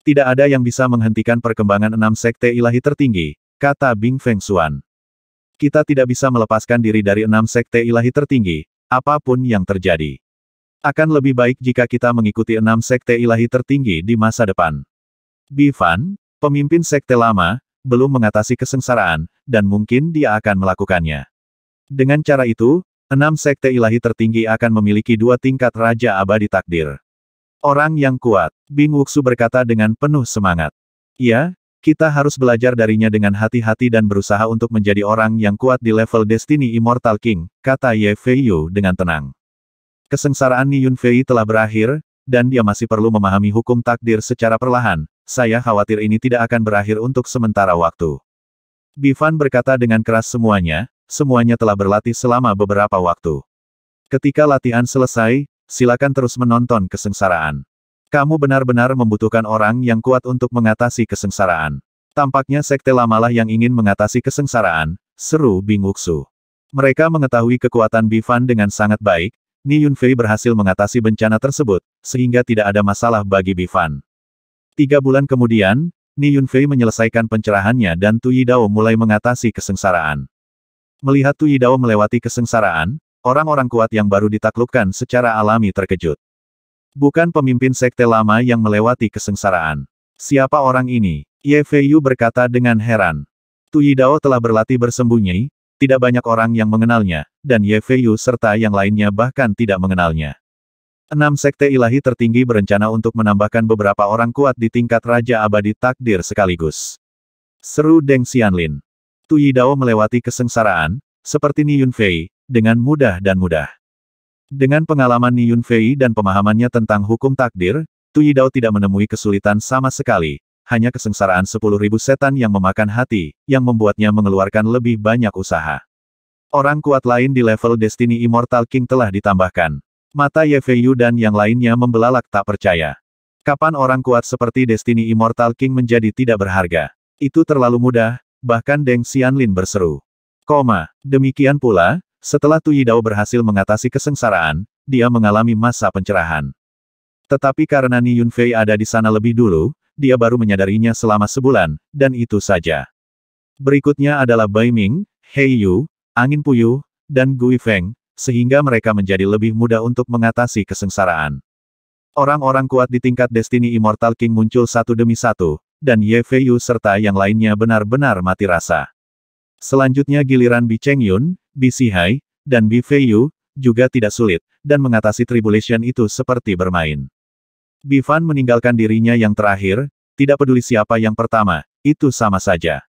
Tidak ada yang bisa menghentikan perkembangan enam sekte ilahi tertinggi, kata Bing Feng Xuan. Kita tidak bisa melepaskan diri dari enam sekte ilahi tertinggi, apapun yang terjadi. Akan lebih baik jika kita mengikuti enam sekte ilahi tertinggi di masa depan. Bivan, pemimpin sekte lama, belum mengatasi kesengsaraan, dan mungkin dia akan melakukannya. Dengan cara itu, enam sekte ilahi tertinggi akan memiliki dua tingkat Raja Abadi Takdir. Orang yang kuat, Bing Wuxu berkata dengan penuh semangat. Ya, kita harus belajar darinya dengan hati-hati dan berusaha untuk menjadi orang yang kuat di level Destiny Immortal King, kata Ye Fei dengan tenang. Kesengsaraan Ni Yunfei telah berakhir, dan dia masih perlu memahami hukum takdir secara perlahan, saya khawatir ini tidak akan berakhir untuk sementara waktu. Bifan berkata dengan keras semuanya, semuanya telah berlatih selama beberapa waktu. Ketika latihan selesai, silakan terus menonton kesengsaraan. Kamu benar-benar membutuhkan orang yang kuat untuk mengatasi kesengsaraan. Tampaknya sekte lamalah yang ingin mengatasi kesengsaraan, seru Bing Wuxu. Mereka mengetahui kekuatan Bifan dengan sangat baik, Ni Yunfei berhasil mengatasi bencana tersebut, sehingga tidak ada masalah bagi Bifan. Tiga bulan kemudian, Ni Yunfei menyelesaikan pencerahannya dan Tu Dao mulai mengatasi kesengsaraan. Melihat Tu Dao melewati kesengsaraan, orang-orang kuat yang baru ditaklukkan secara alami terkejut. Bukan pemimpin sekte lama yang melewati kesengsaraan. Siapa orang ini? Ye Feiyu berkata dengan heran. Tu Dao telah berlatih bersembunyi, tidak banyak orang yang mengenalnya, dan Ye Feiyu serta yang lainnya bahkan tidak mengenalnya. Enam sekte ilahi tertinggi berencana untuk menambahkan beberapa orang kuat di tingkat Raja Abadi Takdir sekaligus. Seru Deng Xianlin. Tu Yidao melewati kesengsaraan, seperti Ni Yunfei, dengan mudah dan mudah. Dengan pengalaman Ni Yunfei dan pemahamannya tentang hukum takdir, Tu Yidao tidak menemui kesulitan sama sekali, hanya kesengsaraan 10.000 setan yang memakan hati, yang membuatnya mengeluarkan lebih banyak usaha. Orang kuat lain di level Destiny Immortal King telah ditambahkan. Mata Yefeyu dan yang lainnya membelalak tak percaya. Kapan orang kuat seperti Destiny Immortal King menjadi tidak berharga? Itu terlalu mudah, bahkan Deng Xianlin berseru. Koma, demikian pula, setelah Tu Yidao berhasil mengatasi kesengsaraan, dia mengalami masa pencerahan. Tetapi karena Ni Yunfei ada di sana lebih dulu, dia baru menyadarinya selama sebulan, dan itu saja. Berikutnya adalah Bai Ming, Hei Yu, Angin Puyuh, dan Gui Feng, sehingga mereka menjadi lebih mudah untuk mengatasi kesengsaraan. Orang-orang kuat di tingkat Destiny Immortal King muncul satu demi satu, dan Ye Yu serta yang lainnya benar-benar mati rasa. Selanjutnya giliran Bi Cheng Yun, Bi Sihai, dan Bi Yu, juga tidak sulit, dan mengatasi tribulation itu seperti bermain. Bifan meninggalkan dirinya yang terakhir, tidak peduli siapa yang pertama, itu sama saja.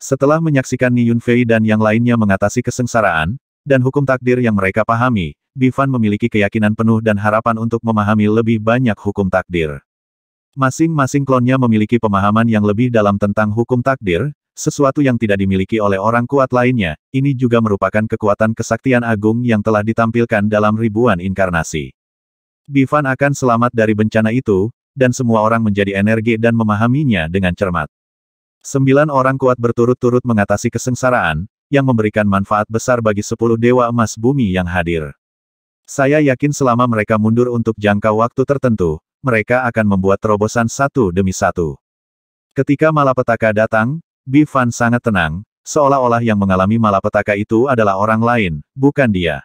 Setelah menyaksikan Ni Yunfei dan yang lainnya mengatasi kesengsaraan, dan hukum takdir yang mereka pahami, Bifan memiliki keyakinan penuh dan harapan untuk memahami lebih banyak hukum takdir. Masing-masing klonnya memiliki pemahaman yang lebih dalam tentang hukum takdir, sesuatu yang tidak dimiliki oleh orang kuat lainnya, ini juga merupakan kekuatan kesaktian agung yang telah ditampilkan dalam ribuan inkarnasi. Bifan akan selamat dari bencana itu, dan semua orang menjadi energi dan memahaminya dengan cermat. Sembilan orang kuat berturut-turut mengatasi kesengsaraan, yang memberikan manfaat besar bagi sepuluh dewa emas bumi yang hadir. Saya yakin selama mereka mundur untuk jangka waktu tertentu, mereka akan membuat terobosan satu demi satu. Ketika malapetaka datang, Bifan sangat tenang, seolah-olah yang mengalami malapetaka itu adalah orang lain, bukan dia.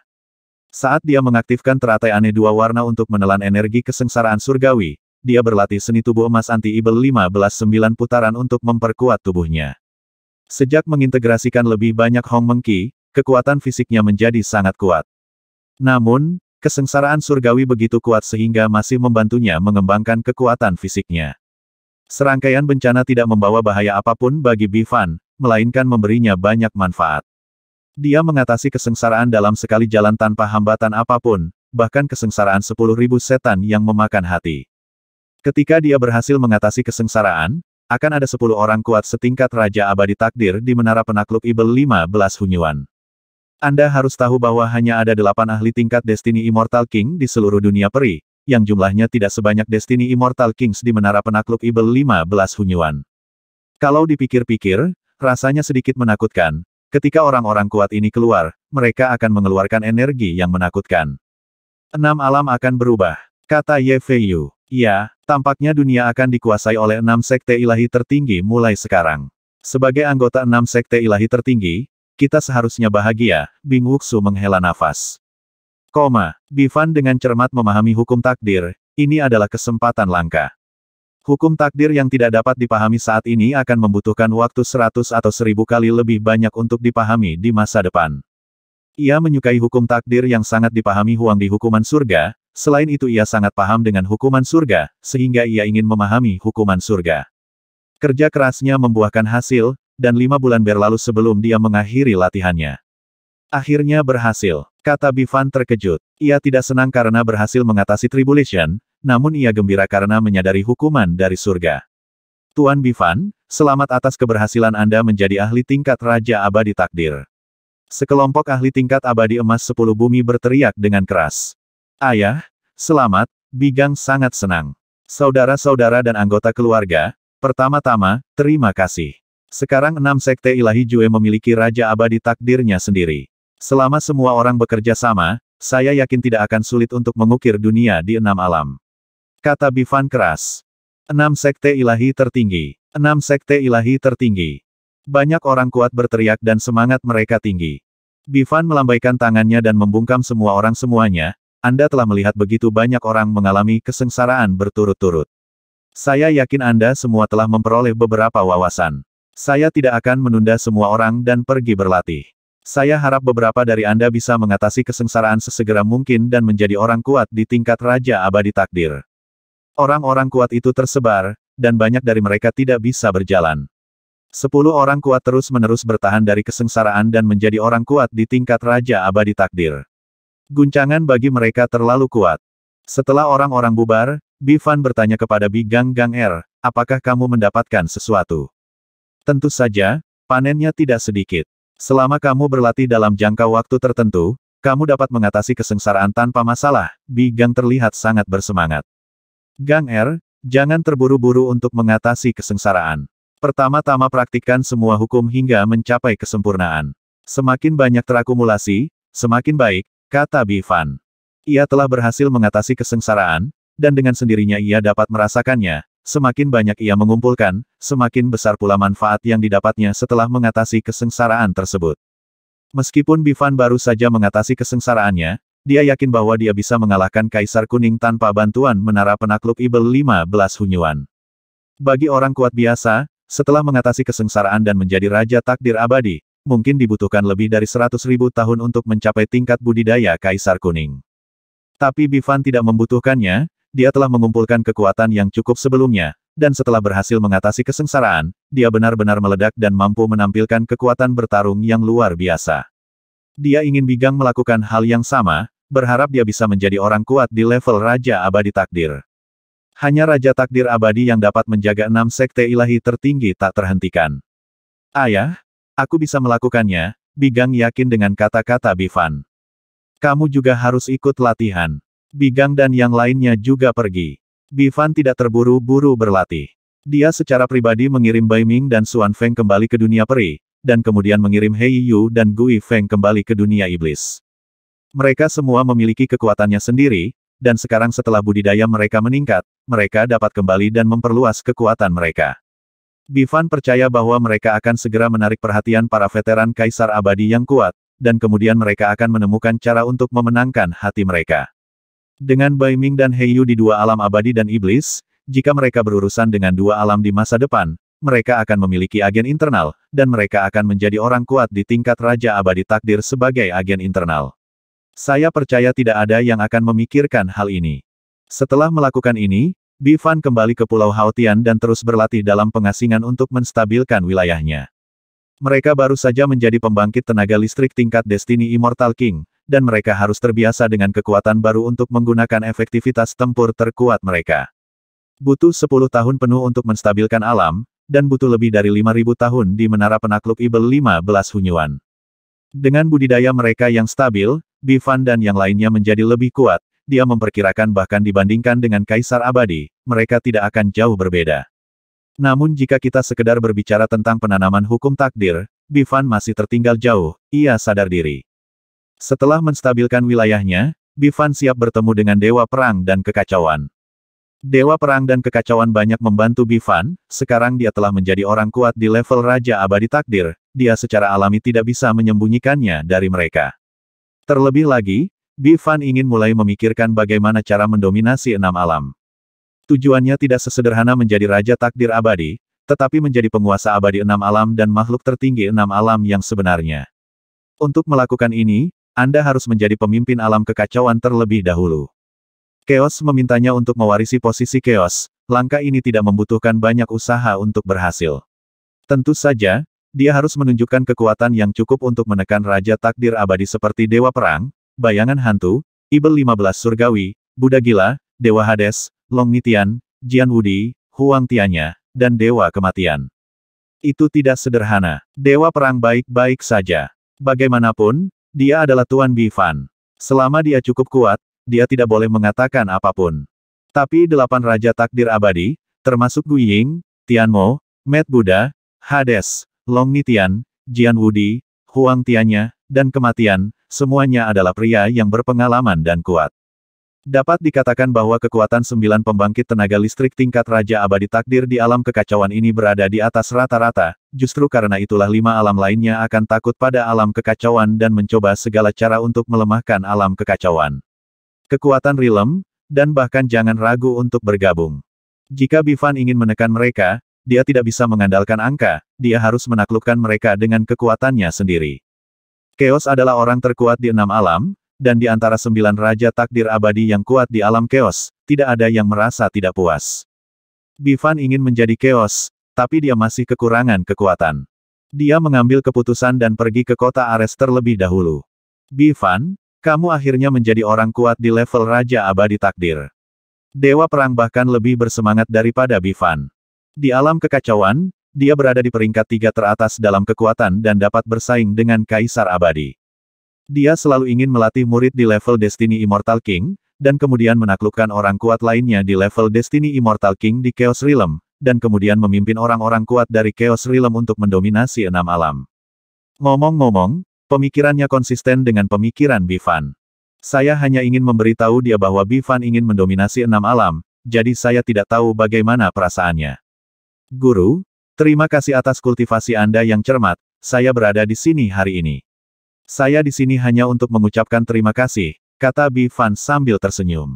Saat dia mengaktifkan teratai aneh dua warna untuk menelan energi kesengsaraan surgawi, dia berlatih seni tubuh emas anti-ibel 15-9 putaran untuk memperkuat tubuhnya. Sejak mengintegrasikan lebih banyak Hong Mengki, kekuatan fisiknya menjadi sangat kuat. Namun, kesengsaraan surgawi begitu kuat sehingga masih membantunya mengembangkan kekuatan fisiknya. Serangkaian bencana tidak membawa bahaya apapun bagi Bifan, melainkan memberinya banyak manfaat. Dia mengatasi kesengsaraan dalam sekali jalan tanpa hambatan apapun, bahkan kesengsaraan sepuluh ribu setan yang memakan hati. Ketika dia berhasil mengatasi kesengsaraan, akan ada sepuluh orang kuat setingkat Raja Abadi Takdir di Menara Penakluk Ibel 15 Hunyuan. Anda harus tahu bahwa hanya ada delapan ahli tingkat Destiny Immortal King di seluruh dunia peri, yang jumlahnya tidak sebanyak Destiny Immortal Kings di Menara Penakluk Ibel 15 Hunyuan. Kalau dipikir-pikir, rasanya sedikit menakutkan, Ketika orang-orang kuat ini keluar, mereka akan mengeluarkan energi yang menakutkan. Enam alam akan berubah, kata Ye Feiyu. Ya, tampaknya dunia akan dikuasai oleh enam sekte ilahi tertinggi mulai sekarang. Sebagai anggota enam sekte ilahi tertinggi, kita seharusnya bahagia, Bing Wuxu menghela nafas. Koma, Bifan dengan cermat memahami hukum takdir, ini adalah kesempatan langka. Hukum takdir yang tidak dapat dipahami saat ini akan membutuhkan waktu seratus atau seribu kali lebih banyak untuk dipahami di masa depan. Ia menyukai hukum takdir yang sangat dipahami Huang di hukuman surga, selain itu ia sangat paham dengan hukuman surga, sehingga ia ingin memahami hukuman surga. Kerja kerasnya membuahkan hasil, dan lima bulan berlalu sebelum dia mengakhiri latihannya. Akhirnya berhasil, kata Bivan terkejut. Ia tidak senang karena berhasil mengatasi tribulation, namun ia gembira karena menyadari hukuman dari surga. Tuan Bifan, selamat atas keberhasilan Anda menjadi ahli tingkat Raja Abadi Takdir. Sekelompok ahli tingkat abadi emas sepuluh bumi berteriak dengan keras. Ayah, selamat, Bigang sangat senang. Saudara-saudara dan anggota keluarga, pertama-tama, terima kasih. Sekarang enam sekte ilahi Jue memiliki Raja Abadi takdirnya sendiri. Selama semua orang bekerja sama, saya yakin tidak akan sulit untuk mengukir dunia di enam alam. Kata Bifan keras. Enam sekte ilahi tertinggi. Enam sekte ilahi tertinggi. Banyak orang kuat berteriak dan semangat mereka tinggi. Bifan melambaikan tangannya dan membungkam semua orang semuanya, Anda telah melihat begitu banyak orang mengalami kesengsaraan berturut-turut. Saya yakin Anda semua telah memperoleh beberapa wawasan. Saya tidak akan menunda semua orang dan pergi berlatih. Saya harap beberapa dari Anda bisa mengatasi kesengsaraan sesegera mungkin dan menjadi orang kuat di tingkat Raja Abadi Takdir. Orang-orang kuat itu tersebar, dan banyak dari mereka tidak bisa berjalan. Sepuluh orang kuat terus-menerus bertahan dari kesengsaraan dan menjadi orang kuat di tingkat Raja Abadi Takdir. Guncangan bagi mereka terlalu kuat. Setelah orang-orang bubar, Bifan bertanya kepada Bigang Gang Er, apakah kamu mendapatkan sesuatu? Tentu saja, panennya tidak sedikit. Selama kamu berlatih dalam jangka waktu tertentu, kamu dapat mengatasi kesengsaraan tanpa masalah, Bigang terlihat sangat bersemangat. Gang Er, jangan terburu-buru untuk mengatasi kesengsaraan. Pertama-tama praktikan semua hukum hingga mencapai kesempurnaan. Semakin banyak terakumulasi, semakin baik, kata Bifan. Ia telah berhasil mengatasi kesengsaraan, dan dengan sendirinya ia dapat merasakannya. Semakin banyak ia mengumpulkan, semakin besar pula manfaat yang didapatnya setelah mengatasi kesengsaraan tersebut. Meskipun Bifan baru saja mengatasi kesengsaraannya, dia yakin bahwa dia bisa mengalahkan Kaisar Kuning tanpa bantuan menara penakluk Ibel 15 Hunyuan. Bagi orang kuat biasa, setelah mengatasi kesengsaraan dan menjadi Raja Takdir Abadi, mungkin dibutuhkan lebih dari 100 ribu tahun untuk mencapai tingkat budidaya Kaisar Kuning. Tapi Bifan tidak membutuhkannya, dia telah mengumpulkan kekuatan yang cukup sebelumnya, dan setelah berhasil mengatasi kesengsaraan, dia benar-benar meledak dan mampu menampilkan kekuatan bertarung yang luar biasa. Dia ingin Bigang melakukan hal yang sama, berharap dia bisa menjadi orang kuat di level Raja Abadi Takdir. Hanya Raja Takdir Abadi yang dapat menjaga enam sekte ilahi tertinggi tak terhentikan. Ayah, aku bisa melakukannya, Bigang yakin dengan kata-kata Bifan. Kamu juga harus ikut latihan. Bigang dan yang lainnya juga pergi. Bifan tidak terburu-buru berlatih. Dia secara pribadi mengirim Baiming dan Suan Feng kembali ke dunia peri, dan kemudian mengirim Hei Yu dan Gui Feng kembali ke dunia iblis. Mereka semua memiliki kekuatannya sendiri, dan sekarang setelah budidaya mereka meningkat, mereka dapat kembali dan memperluas kekuatan mereka. Bifan percaya bahwa mereka akan segera menarik perhatian para veteran Kaisar Abadi yang kuat, dan kemudian mereka akan menemukan cara untuk memenangkan hati mereka. Dengan Bai Ming dan Heiyu di dua alam abadi dan iblis, jika mereka berurusan dengan dua alam di masa depan, mereka akan memiliki agen internal, dan mereka akan menjadi orang kuat di tingkat Raja Abadi Takdir sebagai agen internal. Saya percaya tidak ada yang akan memikirkan hal ini. Setelah melakukan ini, Bifan kembali ke Pulau Haotian dan terus berlatih dalam pengasingan untuk menstabilkan wilayahnya. Mereka baru saja menjadi pembangkit tenaga listrik tingkat Destiny Immortal King, dan mereka harus terbiasa dengan kekuatan baru untuk menggunakan efektivitas tempur terkuat mereka. Butuh 10 tahun penuh untuk menstabilkan alam, dan butuh lebih dari 5.000 tahun di menara penakluk Ibel 15 Hunyuan. Dengan budidaya mereka yang stabil, Bivan dan yang lainnya menjadi lebih kuat, dia memperkirakan bahkan dibandingkan dengan Kaisar Abadi, mereka tidak akan jauh berbeda. Namun jika kita sekedar berbicara tentang penanaman hukum takdir, Bivan masih tertinggal jauh, ia sadar diri. Setelah menstabilkan wilayahnya, Bivan siap bertemu dengan Dewa Perang dan Kekacauan. Dewa Perang dan kekacauan banyak membantu Bifan, sekarang dia telah menjadi orang kuat di level Raja Abadi Takdir, dia secara alami tidak bisa menyembunyikannya dari mereka. Terlebih lagi, Bifan ingin mulai memikirkan bagaimana cara mendominasi enam alam. Tujuannya tidak sesederhana menjadi Raja Takdir Abadi, tetapi menjadi penguasa abadi enam alam dan makhluk tertinggi enam alam yang sebenarnya. Untuk melakukan ini, Anda harus menjadi pemimpin alam kekacauan terlebih dahulu. Keos memintanya untuk mewarisi posisi Keos. langkah ini tidak membutuhkan banyak usaha untuk berhasil. Tentu saja, dia harus menunjukkan kekuatan yang cukup untuk menekan Raja Takdir Abadi seperti Dewa Perang, Bayangan Hantu, Ibel 15 Surgawi, Buddha Gila, Dewa Hades, Long Nitian, Jian Wudi, Huang Tianya, dan Dewa Kematian. Itu tidak sederhana. Dewa Perang baik-baik saja. Bagaimanapun, dia adalah Tuan Bifan. Selama dia cukup kuat, dia tidak boleh mengatakan apapun. Tapi delapan Raja Takdir Abadi, termasuk Guiying, Tianmo, Met Buddha, Hades, Long Nitian, Jian Wudi, Huang Tianya, dan kematian, semuanya adalah pria yang berpengalaman dan kuat. Dapat dikatakan bahwa kekuatan sembilan pembangkit tenaga listrik tingkat Raja Abadi Takdir di alam kekacauan ini berada di atas rata-rata, justru karena itulah lima alam lainnya akan takut pada alam kekacauan dan mencoba segala cara untuk melemahkan alam kekacauan kekuatan Rilem, dan bahkan jangan ragu untuk bergabung. Jika Bifan ingin menekan mereka, dia tidak bisa mengandalkan angka, dia harus menaklukkan mereka dengan kekuatannya sendiri. Chaos adalah orang terkuat di enam alam, dan di antara sembilan raja takdir abadi yang kuat di alam chaos, tidak ada yang merasa tidak puas. Bifan ingin menjadi chaos, tapi dia masih kekurangan kekuatan. Dia mengambil keputusan dan pergi ke kota Ares terlebih dahulu. Bifan, kamu akhirnya menjadi orang kuat di level Raja Abadi Takdir. Dewa Perang bahkan lebih bersemangat daripada Bifan. Di alam kekacauan, dia berada di peringkat tiga teratas dalam kekuatan dan dapat bersaing dengan Kaisar Abadi. Dia selalu ingin melatih murid di level Destiny Immortal King, dan kemudian menaklukkan orang kuat lainnya di level Destiny Immortal King di Chaos Realm, dan kemudian memimpin orang-orang kuat dari Chaos Realm untuk mendominasi enam alam. Ngomong-ngomong, Pemikirannya konsisten dengan pemikiran Bifan. Saya hanya ingin memberitahu dia bahwa Bifan ingin mendominasi enam alam, jadi saya tidak tahu bagaimana perasaannya. Guru, terima kasih atas kultivasi Anda yang cermat, saya berada di sini hari ini. Saya di sini hanya untuk mengucapkan terima kasih, kata Bifan sambil tersenyum.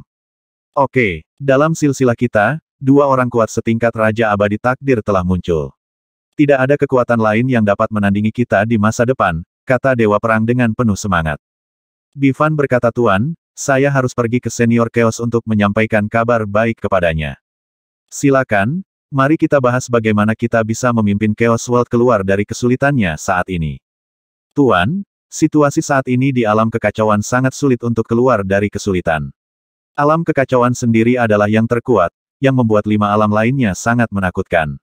Oke, dalam silsilah kita, dua orang kuat setingkat Raja Abadi Takdir telah muncul. Tidak ada kekuatan lain yang dapat menandingi kita di masa depan, kata Dewa Perang dengan penuh semangat. Bivan berkata Tuan, saya harus pergi ke senior Chaos untuk menyampaikan kabar baik kepadanya. Silakan, mari kita bahas bagaimana kita bisa memimpin Chaos World keluar dari kesulitannya saat ini. Tuan, situasi saat ini di alam kekacauan sangat sulit untuk keluar dari kesulitan. Alam kekacauan sendiri adalah yang terkuat, yang membuat lima alam lainnya sangat menakutkan.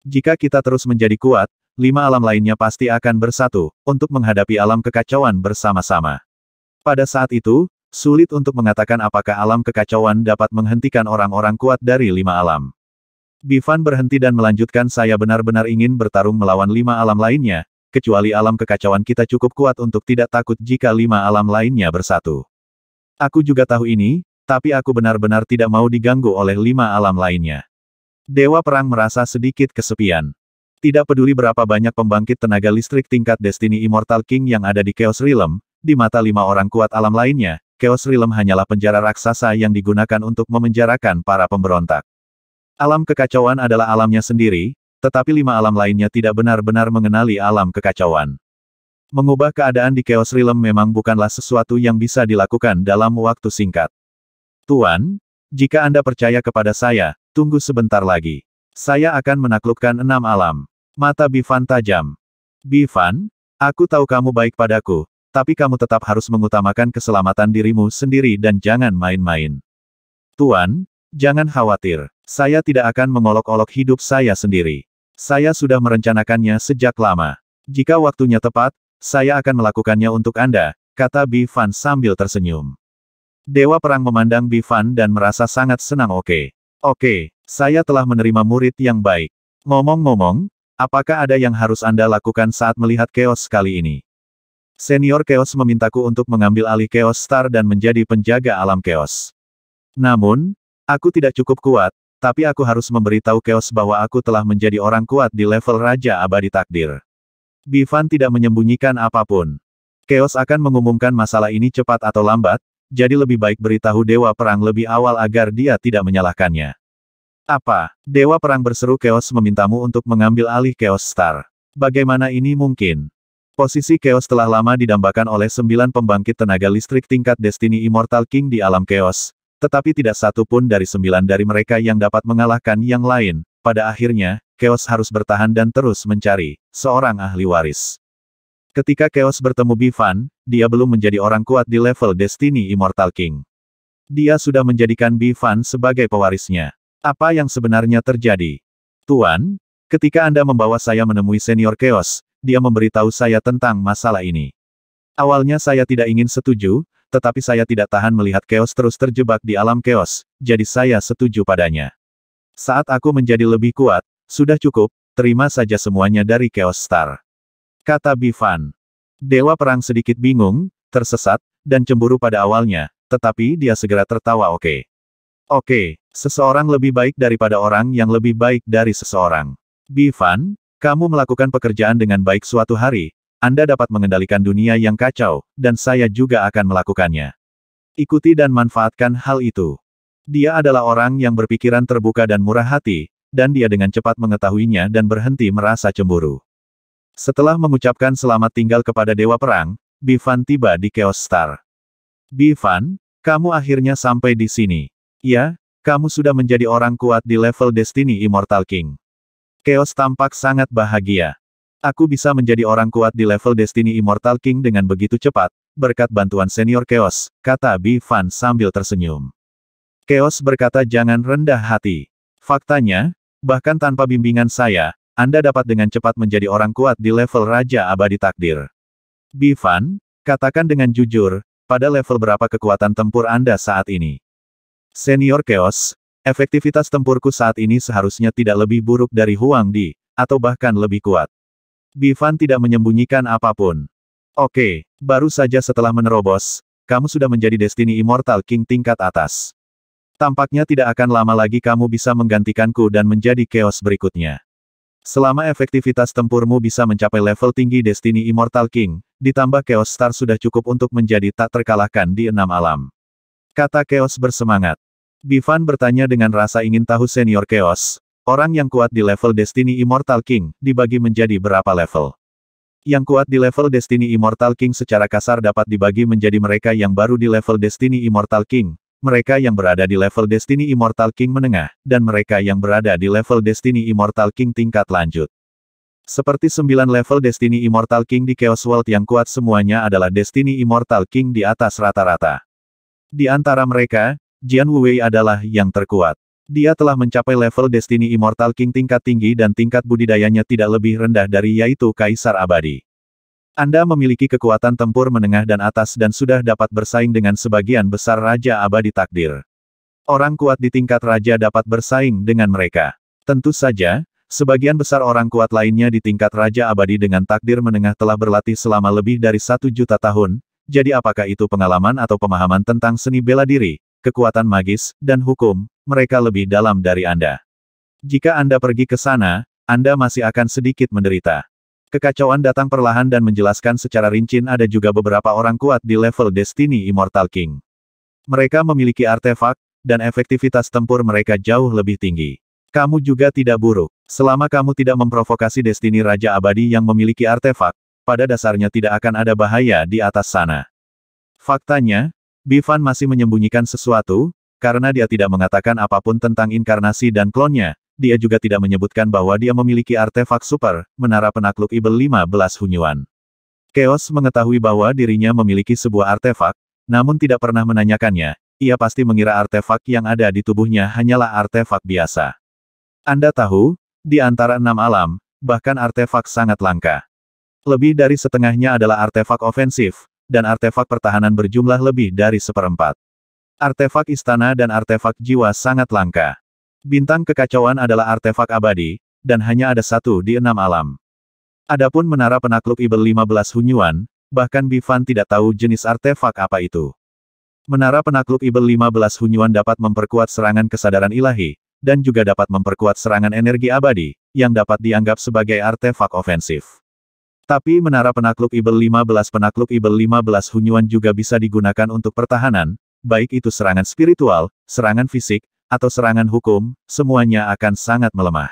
Jika kita terus menjadi kuat, lima alam lainnya pasti akan bersatu, untuk menghadapi alam kekacauan bersama-sama. Pada saat itu, sulit untuk mengatakan apakah alam kekacauan dapat menghentikan orang-orang kuat dari lima alam. Bifan berhenti dan melanjutkan saya benar-benar ingin bertarung melawan lima alam lainnya, kecuali alam kekacauan kita cukup kuat untuk tidak takut jika lima alam lainnya bersatu. Aku juga tahu ini, tapi aku benar-benar tidak mau diganggu oleh lima alam lainnya. Dewa Perang merasa sedikit kesepian. Tidak peduli berapa banyak pembangkit tenaga listrik tingkat Destiny Immortal King yang ada di Chaos Realm, di mata lima orang kuat alam lainnya, Chaos Realm hanyalah penjara raksasa yang digunakan untuk memenjarakan para pemberontak. Alam kekacauan adalah alamnya sendiri, tetapi lima alam lainnya tidak benar-benar mengenali alam kekacauan. Mengubah keadaan di Chaos Realm memang bukanlah sesuatu yang bisa dilakukan dalam waktu singkat. Tuan, jika Anda percaya kepada saya, tunggu sebentar lagi. Saya akan menaklukkan enam alam. Mata Bifan tajam. Bifan, aku tahu kamu baik padaku, tapi kamu tetap harus mengutamakan keselamatan dirimu sendiri dan jangan main-main. Tuan, jangan khawatir, saya tidak akan mengolok-olok hidup saya sendiri. Saya sudah merencanakannya sejak lama. Jika waktunya tepat, saya akan melakukannya untuk Anda, kata Bifan sambil tersenyum. Dewa Perang memandang Bifan dan merasa sangat senang oke. Okay. Oke, okay, saya telah menerima murid yang baik. Ngomong-ngomong, Apakah ada yang harus Anda lakukan saat melihat Chaos kali ini? Senior Chaos memintaku untuk mengambil alih Chaos Star dan menjadi penjaga alam Chaos. Namun, aku tidak cukup kuat, tapi aku harus memberitahu Chaos bahwa aku telah menjadi orang kuat di level Raja Abadi Takdir. Bivan tidak menyembunyikan apapun. Chaos akan mengumumkan masalah ini cepat atau lambat, jadi lebih baik beritahu Dewa Perang lebih awal agar dia tidak menyalahkannya. Apa? Dewa Perang berseru Chaos memintamu untuk mengambil alih Chaos Star. Bagaimana ini mungkin? Posisi Chaos telah lama didambakan oleh sembilan pembangkit tenaga listrik tingkat Destiny Immortal King di alam Chaos, tetapi tidak satu pun dari sembilan dari mereka yang dapat mengalahkan yang lain. Pada akhirnya, Chaos harus bertahan dan terus mencari seorang ahli waris. Ketika Chaos bertemu Bifan, dia belum menjadi orang kuat di level Destiny Immortal King. Dia sudah menjadikan Bifan sebagai pewarisnya. Apa yang sebenarnya terjadi? Tuan, ketika Anda membawa saya menemui senior Chaos, dia memberitahu saya tentang masalah ini. Awalnya saya tidak ingin setuju, tetapi saya tidak tahan melihat Chaos terus terjebak di alam Chaos, jadi saya setuju padanya. Saat aku menjadi lebih kuat, sudah cukup, terima saja semuanya dari Chaos Star. Kata Bifan. Dewa Perang sedikit bingung, tersesat, dan cemburu pada awalnya, tetapi dia segera tertawa oke. Okay. Oke, okay, Seseorang lebih baik daripada orang yang lebih baik dari seseorang. Bifan, kamu melakukan pekerjaan dengan baik suatu hari, Anda dapat mengendalikan dunia yang kacau, dan saya juga akan melakukannya. Ikuti dan manfaatkan hal itu. Dia adalah orang yang berpikiran terbuka dan murah hati, dan dia dengan cepat mengetahuinya dan berhenti merasa cemburu. Setelah mengucapkan selamat tinggal kepada Dewa Perang, Bifan tiba di Chaos Star. Bifan, kamu akhirnya sampai di sini. Ya, kamu sudah menjadi orang kuat di level Destiny Immortal King. Chaos tampak sangat bahagia. Aku bisa menjadi orang kuat di level Destiny Immortal King dengan begitu cepat, berkat bantuan senior Chaos, kata Bi Fan sambil tersenyum. Chaos berkata jangan rendah hati. Faktanya, bahkan tanpa bimbingan saya, Anda dapat dengan cepat menjadi orang kuat di level Raja Abadi Takdir. Bi Fan, katakan dengan jujur, pada level berapa kekuatan tempur Anda saat ini? Senior Chaos, efektivitas tempurku saat ini seharusnya tidak lebih buruk dari Huang Di, atau bahkan lebih kuat. Bifan tidak menyembunyikan apapun. Oke, baru saja setelah menerobos, kamu sudah menjadi Destiny Immortal King tingkat atas. Tampaknya tidak akan lama lagi kamu bisa menggantikanku dan menjadi Chaos berikutnya. Selama efektivitas tempurmu bisa mencapai level tinggi Destiny Immortal King, ditambah Chaos Star sudah cukup untuk menjadi tak terkalahkan di enam alam. Kata Chaos bersemangat. Bivan bertanya dengan rasa ingin tahu senior Chaos. Orang yang kuat di level Destiny Immortal King, dibagi menjadi berapa level? Yang kuat di level Destiny Immortal King secara kasar dapat dibagi menjadi mereka yang baru di level Destiny Immortal King, mereka yang berada di level Destiny Immortal King menengah, dan mereka yang berada di level Destiny Immortal King tingkat lanjut. Seperti sembilan level Destiny Immortal King di Chaos World yang kuat semuanya adalah Destiny Immortal King di atas rata-rata. Di antara mereka, Jian Wuwei adalah yang terkuat. Dia telah mencapai level Destiny Immortal King tingkat tinggi dan tingkat budidayanya tidak lebih rendah dari yaitu Kaisar Abadi. Anda memiliki kekuatan tempur menengah dan atas dan sudah dapat bersaing dengan sebagian besar Raja Abadi Takdir. Orang kuat di tingkat Raja dapat bersaing dengan mereka. Tentu saja, sebagian besar orang kuat lainnya di tingkat Raja Abadi dengan takdir menengah telah berlatih selama lebih dari satu juta tahun, jadi apakah itu pengalaman atau pemahaman tentang seni bela diri? kekuatan magis, dan hukum, mereka lebih dalam dari Anda. Jika Anda pergi ke sana, Anda masih akan sedikit menderita. Kekacauan datang perlahan dan menjelaskan secara rinci ada juga beberapa orang kuat di level Destiny Immortal King. Mereka memiliki artefak, dan efektivitas tempur mereka jauh lebih tinggi. Kamu juga tidak buruk. Selama kamu tidak memprovokasi Destiny Raja Abadi yang memiliki artefak, pada dasarnya tidak akan ada bahaya di atas sana. Faktanya, Bifan masih menyembunyikan sesuatu, karena dia tidak mengatakan apapun tentang inkarnasi dan klonnya, dia juga tidak menyebutkan bahwa dia memiliki artefak super, menara penakluk Ibel 15 Hunyuan. Chaos mengetahui bahwa dirinya memiliki sebuah artefak, namun tidak pernah menanyakannya, ia pasti mengira artefak yang ada di tubuhnya hanyalah artefak biasa. Anda tahu, di antara enam alam, bahkan artefak sangat langka. Lebih dari setengahnya adalah artefak ofensif, dan artefak pertahanan berjumlah lebih dari seperempat. Artefak istana dan artefak jiwa sangat langka. Bintang kekacauan adalah artefak abadi, dan hanya ada satu di enam alam. Adapun menara penakluk Ibel 15 Hunyuan, bahkan Bifan tidak tahu jenis artefak apa itu. Menara penakluk Ibel 15 Hunyuan dapat memperkuat serangan kesadaran ilahi, dan juga dapat memperkuat serangan energi abadi, yang dapat dianggap sebagai artefak ofensif. Tapi menara penakluk Ibel 15 penakluk Ibel 15 Hunyuan juga bisa digunakan untuk pertahanan, baik itu serangan spiritual, serangan fisik, atau serangan hukum, semuanya akan sangat melemah.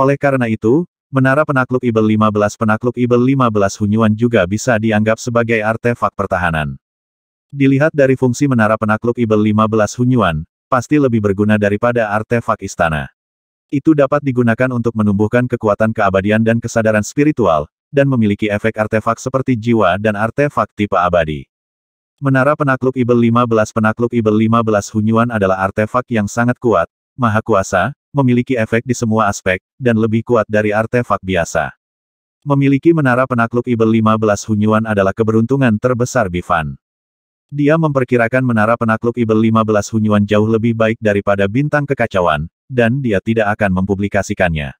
Oleh karena itu, menara penakluk Ibel 15 penakluk Ibel 15 Hunyuan juga bisa dianggap sebagai artefak pertahanan. Dilihat dari fungsi menara penakluk Ibel 15 Hunyuan, pasti lebih berguna daripada artefak istana. Itu dapat digunakan untuk menumbuhkan kekuatan keabadian dan kesadaran spiritual, dan memiliki efek artefak seperti jiwa dan artefak tipe abadi. Menara penakluk Ibel 15 Penakluk Ibel 15 Hunyuan adalah artefak yang sangat kuat, maha kuasa, memiliki efek di semua aspek, dan lebih kuat dari artefak biasa. Memiliki menara penakluk Ibel 15 Hunyuan adalah keberuntungan terbesar Bifan. Dia memperkirakan menara penakluk Ibel 15 Hunyuan jauh lebih baik daripada bintang kekacauan, dan dia tidak akan mempublikasikannya.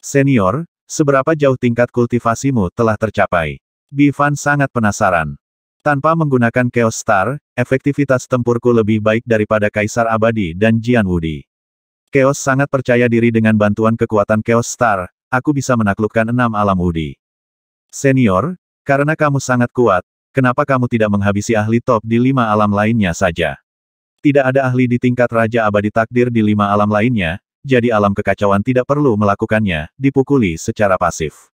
Senior, Seberapa jauh tingkat kultivasimu telah tercapai? Bivan sangat penasaran. Tanpa menggunakan Chaos Star, efektivitas tempurku lebih baik daripada Kaisar Abadi dan Jian Wudi. Chaos sangat percaya diri dengan bantuan kekuatan Chaos Star, aku bisa menaklukkan enam alam Wudi. Senior, karena kamu sangat kuat, kenapa kamu tidak menghabisi ahli top di lima alam lainnya saja? Tidak ada ahli di tingkat Raja Abadi Takdir di lima alam lainnya, jadi alam kekacauan tidak perlu melakukannya, dipukuli secara pasif.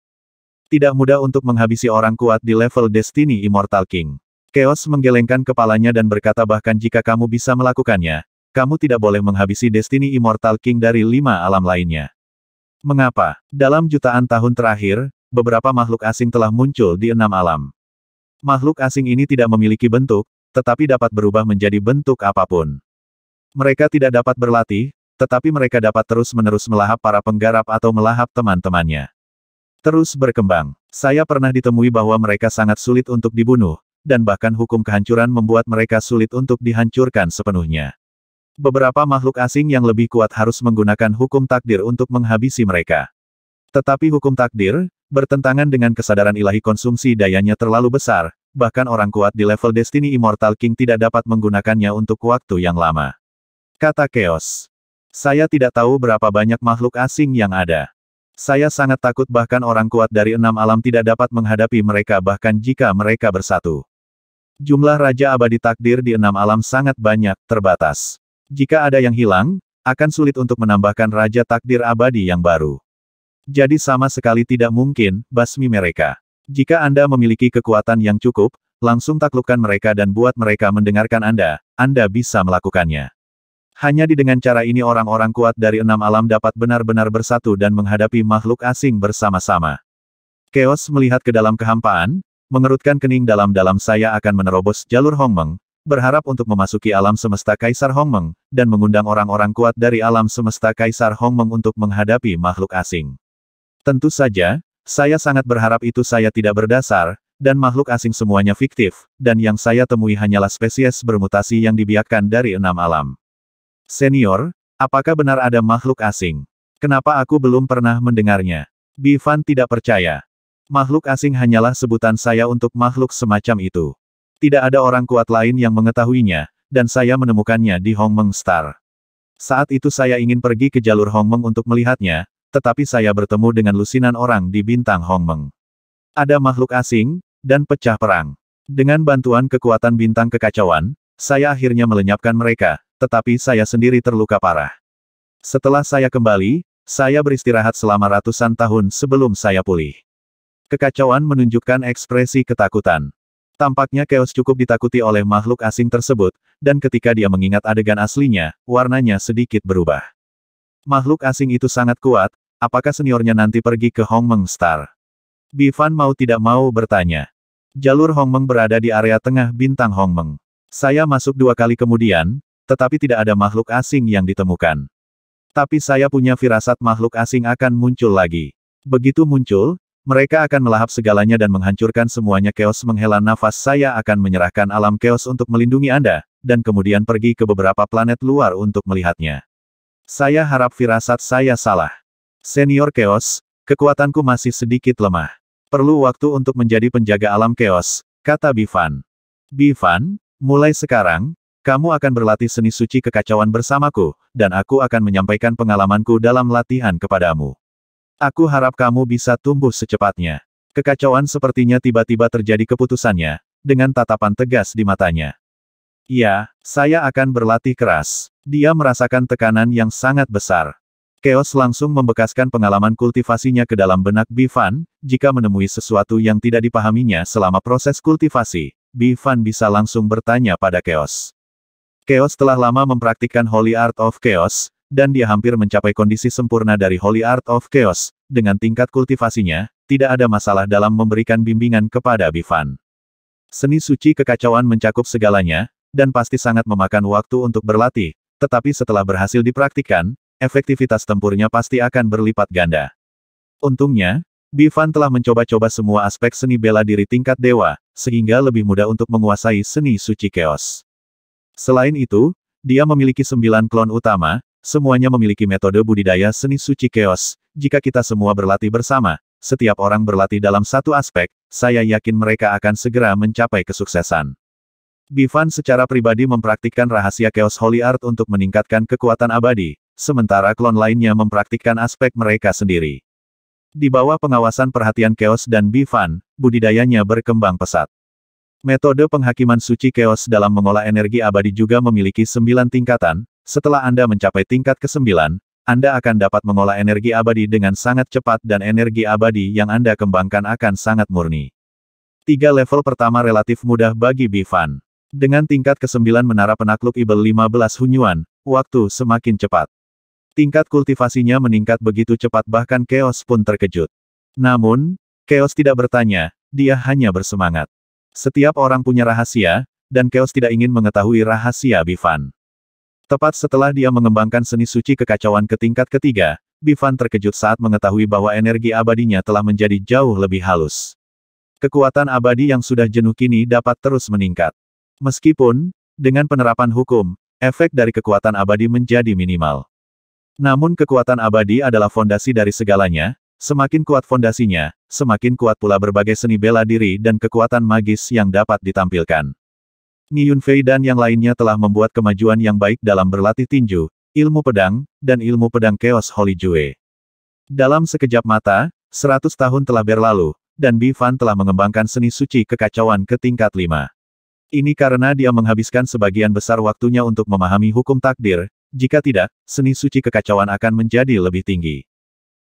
Tidak mudah untuk menghabisi orang kuat di level Destiny Immortal King. Chaos menggelengkan kepalanya dan berkata bahkan jika kamu bisa melakukannya, kamu tidak boleh menghabisi Destiny Immortal King dari lima alam lainnya. Mengapa? Dalam jutaan tahun terakhir, beberapa makhluk asing telah muncul di enam alam. Makhluk asing ini tidak memiliki bentuk, tetapi dapat berubah menjadi bentuk apapun. Mereka tidak dapat berlatih, tetapi mereka dapat terus-menerus melahap para penggarap atau melahap teman-temannya. Terus berkembang. Saya pernah ditemui bahwa mereka sangat sulit untuk dibunuh, dan bahkan hukum kehancuran membuat mereka sulit untuk dihancurkan sepenuhnya. Beberapa makhluk asing yang lebih kuat harus menggunakan hukum takdir untuk menghabisi mereka. Tetapi hukum takdir, bertentangan dengan kesadaran ilahi konsumsi dayanya terlalu besar, bahkan orang kuat di level Destiny Immortal King tidak dapat menggunakannya untuk waktu yang lama. Kata Chaos. Saya tidak tahu berapa banyak makhluk asing yang ada. Saya sangat takut bahkan orang kuat dari enam alam tidak dapat menghadapi mereka bahkan jika mereka bersatu. Jumlah Raja Abadi Takdir di enam alam sangat banyak, terbatas. Jika ada yang hilang, akan sulit untuk menambahkan Raja Takdir Abadi yang baru. Jadi sama sekali tidak mungkin, basmi mereka. Jika Anda memiliki kekuatan yang cukup, langsung taklukkan mereka dan buat mereka mendengarkan Anda, Anda bisa melakukannya. Hanya di dengan cara ini orang-orang kuat dari enam alam dapat benar-benar bersatu dan menghadapi makhluk asing bersama-sama. Chaos melihat ke dalam kehampaan, mengerutkan kening dalam-dalam saya akan menerobos jalur Hongmeng, berharap untuk memasuki alam semesta Kaisar Hongmeng, dan mengundang orang-orang kuat dari alam semesta Kaisar Hongmeng untuk menghadapi makhluk asing. Tentu saja, saya sangat berharap itu saya tidak berdasar, dan makhluk asing semuanya fiktif, dan yang saya temui hanyalah spesies bermutasi yang dibiakkan dari enam alam. Senior, apakah benar ada makhluk asing? Kenapa aku belum pernah mendengarnya? Bifan tidak percaya. Makhluk asing hanyalah sebutan saya untuk makhluk semacam itu. Tidak ada orang kuat lain yang mengetahuinya, dan saya menemukannya di Hong Meng Star. Saat itu saya ingin pergi ke jalur Hong Meng untuk melihatnya, tetapi saya bertemu dengan lusinan orang di bintang Hong Meng. Ada makhluk asing, dan pecah perang. Dengan bantuan kekuatan bintang kekacauan, saya akhirnya melenyapkan mereka, tetapi saya sendiri terluka parah. Setelah saya kembali, saya beristirahat selama ratusan tahun sebelum saya pulih. Kekacauan menunjukkan ekspresi ketakutan. Tampaknya Chaos cukup ditakuti oleh makhluk asing tersebut, dan ketika dia mengingat adegan aslinya, warnanya sedikit berubah. Makhluk asing itu sangat kuat, apakah seniornya nanti pergi ke Hong Meng Star? Bifan mau tidak mau bertanya. Jalur Hong Meng berada di area tengah bintang Hong Meng. Saya masuk dua kali kemudian, tetapi tidak ada makhluk asing yang ditemukan. Tapi saya punya firasat makhluk asing akan muncul lagi. Begitu muncul, mereka akan melahap segalanya dan menghancurkan semuanya keos menghela nafas saya akan menyerahkan alam keos untuk melindungi Anda, dan kemudian pergi ke beberapa planet luar untuk melihatnya. Saya harap firasat saya salah. Senior keos, kekuatanku masih sedikit lemah. Perlu waktu untuk menjadi penjaga alam keos, kata Bifan. Bifan, mulai sekarang, kamu akan berlatih seni suci kekacauan bersamaku, dan aku akan menyampaikan pengalamanku dalam latihan kepadamu. Aku harap kamu bisa tumbuh secepatnya. Kekacauan sepertinya tiba-tiba terjadi keputusannya, dengan tatapan tegas di matanya. Ya, saya akan berlatih keras. Dia merasakan tekanan yang sangat besar. Chaos langsung membekaskan pengalaman kultivasinya ke dalam benak Bifan, jika menemui sesuatu yang tidak dipahaminya selama proses kultivasi, Bifan bisa langsung bertanya pada Chaos. Chaos telah lama mempraktikkan Holy Art of Chaos, dan dia hampir mencapai kondisi sempurna dari Holy Art of Chaos. Dengan tingkat kultivasinya, tidak ada masalah dalam memberikan bimbingan kepada Bifan. Seni suci kekacauan mencakup segalanya, dan pasti sangat memakan waktu untuk berlatih, tetapi setelah berhasil dipraktikkan, efektivitas tempurnya pasti akan berlipat ganda. Untungnya, Bifan telah mencoba-coba semua aspek seni bela diri tingkat dewa, sehingga lebih mudah untuk menguasai seni suci chaos. Selain itu, dia memiliki sembilan klon utama, semuanya memiliki metode budidaya seni suci keos. Jika kita semua berlatih bersama, setiap orang berlatih dalam satu aspek, saya yakin mereka akan segera mencapai kesuksesan. Bivan secara pribadi mempraktikkan rahasia Chaos Holy Art untuk meningkatkan kekuatan abadi, sementara klon lainnya mempraktikkan aspek mereka sendiri. Di bawah pengawasan perhatian Chaos dan Bivan, budidayanya berkembang pesat. Metode penghakiman suci keos dalam mengolah energi abadi juga memiliki sembilan tingkatan. Setelah Anda mencapai tingkat ke-9, Anda akan dapat mengolah energi abadi dengan sangat cepat dan energi abadi yang Anda kembangkan akan sangat murni. Tiga level pertama relatif mudah bagi Bifan. Dengan tingkat ke-9 menara penakluk Ibel 15 Hunyuan, waktu semakin cepat. Tingkat kultivasinya meningkat begitu cepat bahkan Keos pun terkejut. Namun, Keos tidak bertanya, dia hanya bersemangat. Setiap orang punya rahasia, dan Chaos tidak ingin mengetahui rahasia Bifan. Tepat setelah dia mengembangkan seni suci kekacauan ke tingkat ketiga, Bifan terkejut saat mengetahui bahwa energi abadinya telah menjadi jauh lebih halus. Kekuatan abadi yang sudah jenuh kini dapat terus meningkat. Meskipun, dengan penerapan hukum, efek dari kekuatan abadi menjadi minimal. Namun kekuatan abadi adalah fondasi dari segalanya, Semakin kuat fondasinya, semakin kuat pula berbagai seni bela diri dan kekuatan magis yang dapat ditampilkan. Ni Yunfei dan yang lainnya telah membuat kemajuan yang baik dalam berlatih tinju, ilmu pedang, dan ilmu pedang Chaos Holy Jue. Dalam sekejap mata, 100 tahun telah berlalu, dan Bi Fan telah mengembangkan seni suci kekacauan ke tingkat 5. Ini karena dia menghabiskan sebagian besar waktunya untuk memahami hukum takdir, jika tidak, seni suci kekacauan akan menjadi lebih tinggi.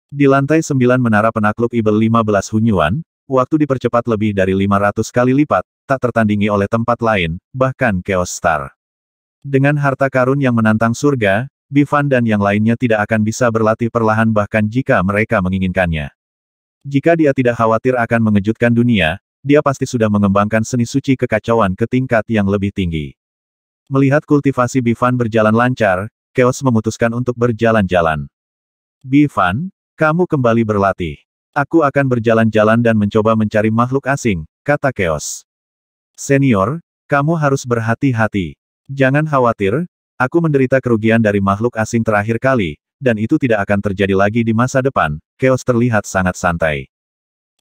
Di lantai 9 menara penakluk Ibel 15 Hunyuan, waktu dipercepat lebih dari 500 kali lipat, tak tertandingi oleh tempat lain, bahkan Chaos Star. Dengan harta karun yang menantang surga, Bifan dan yang lainnya tidak akan bisa berlatih perlahan bahkan jika mereka menginginkannya. Jika dia tidak khawatir akan mengejutkan dunia, dia pasti sudah mengembangkan seni suci kekacauan ke tingkat yang lebih tinggi. Melihat kultivasi Bifan berjalan lancar, Chaos memutuskan untuk berjalan-jalan. Bifan. Kamu kembali berlatih. Aku akan berjalan-jalan dan mencoba mencari makhluk asing, kata Keos. Senior, kamu harus berhati-hati. Jangan khawatir, aku menderita kerugian dari makhluk asing terakhir kali, dan itu tidak akan terjadi lagi di masa depan, Keos terlihat sangat santai.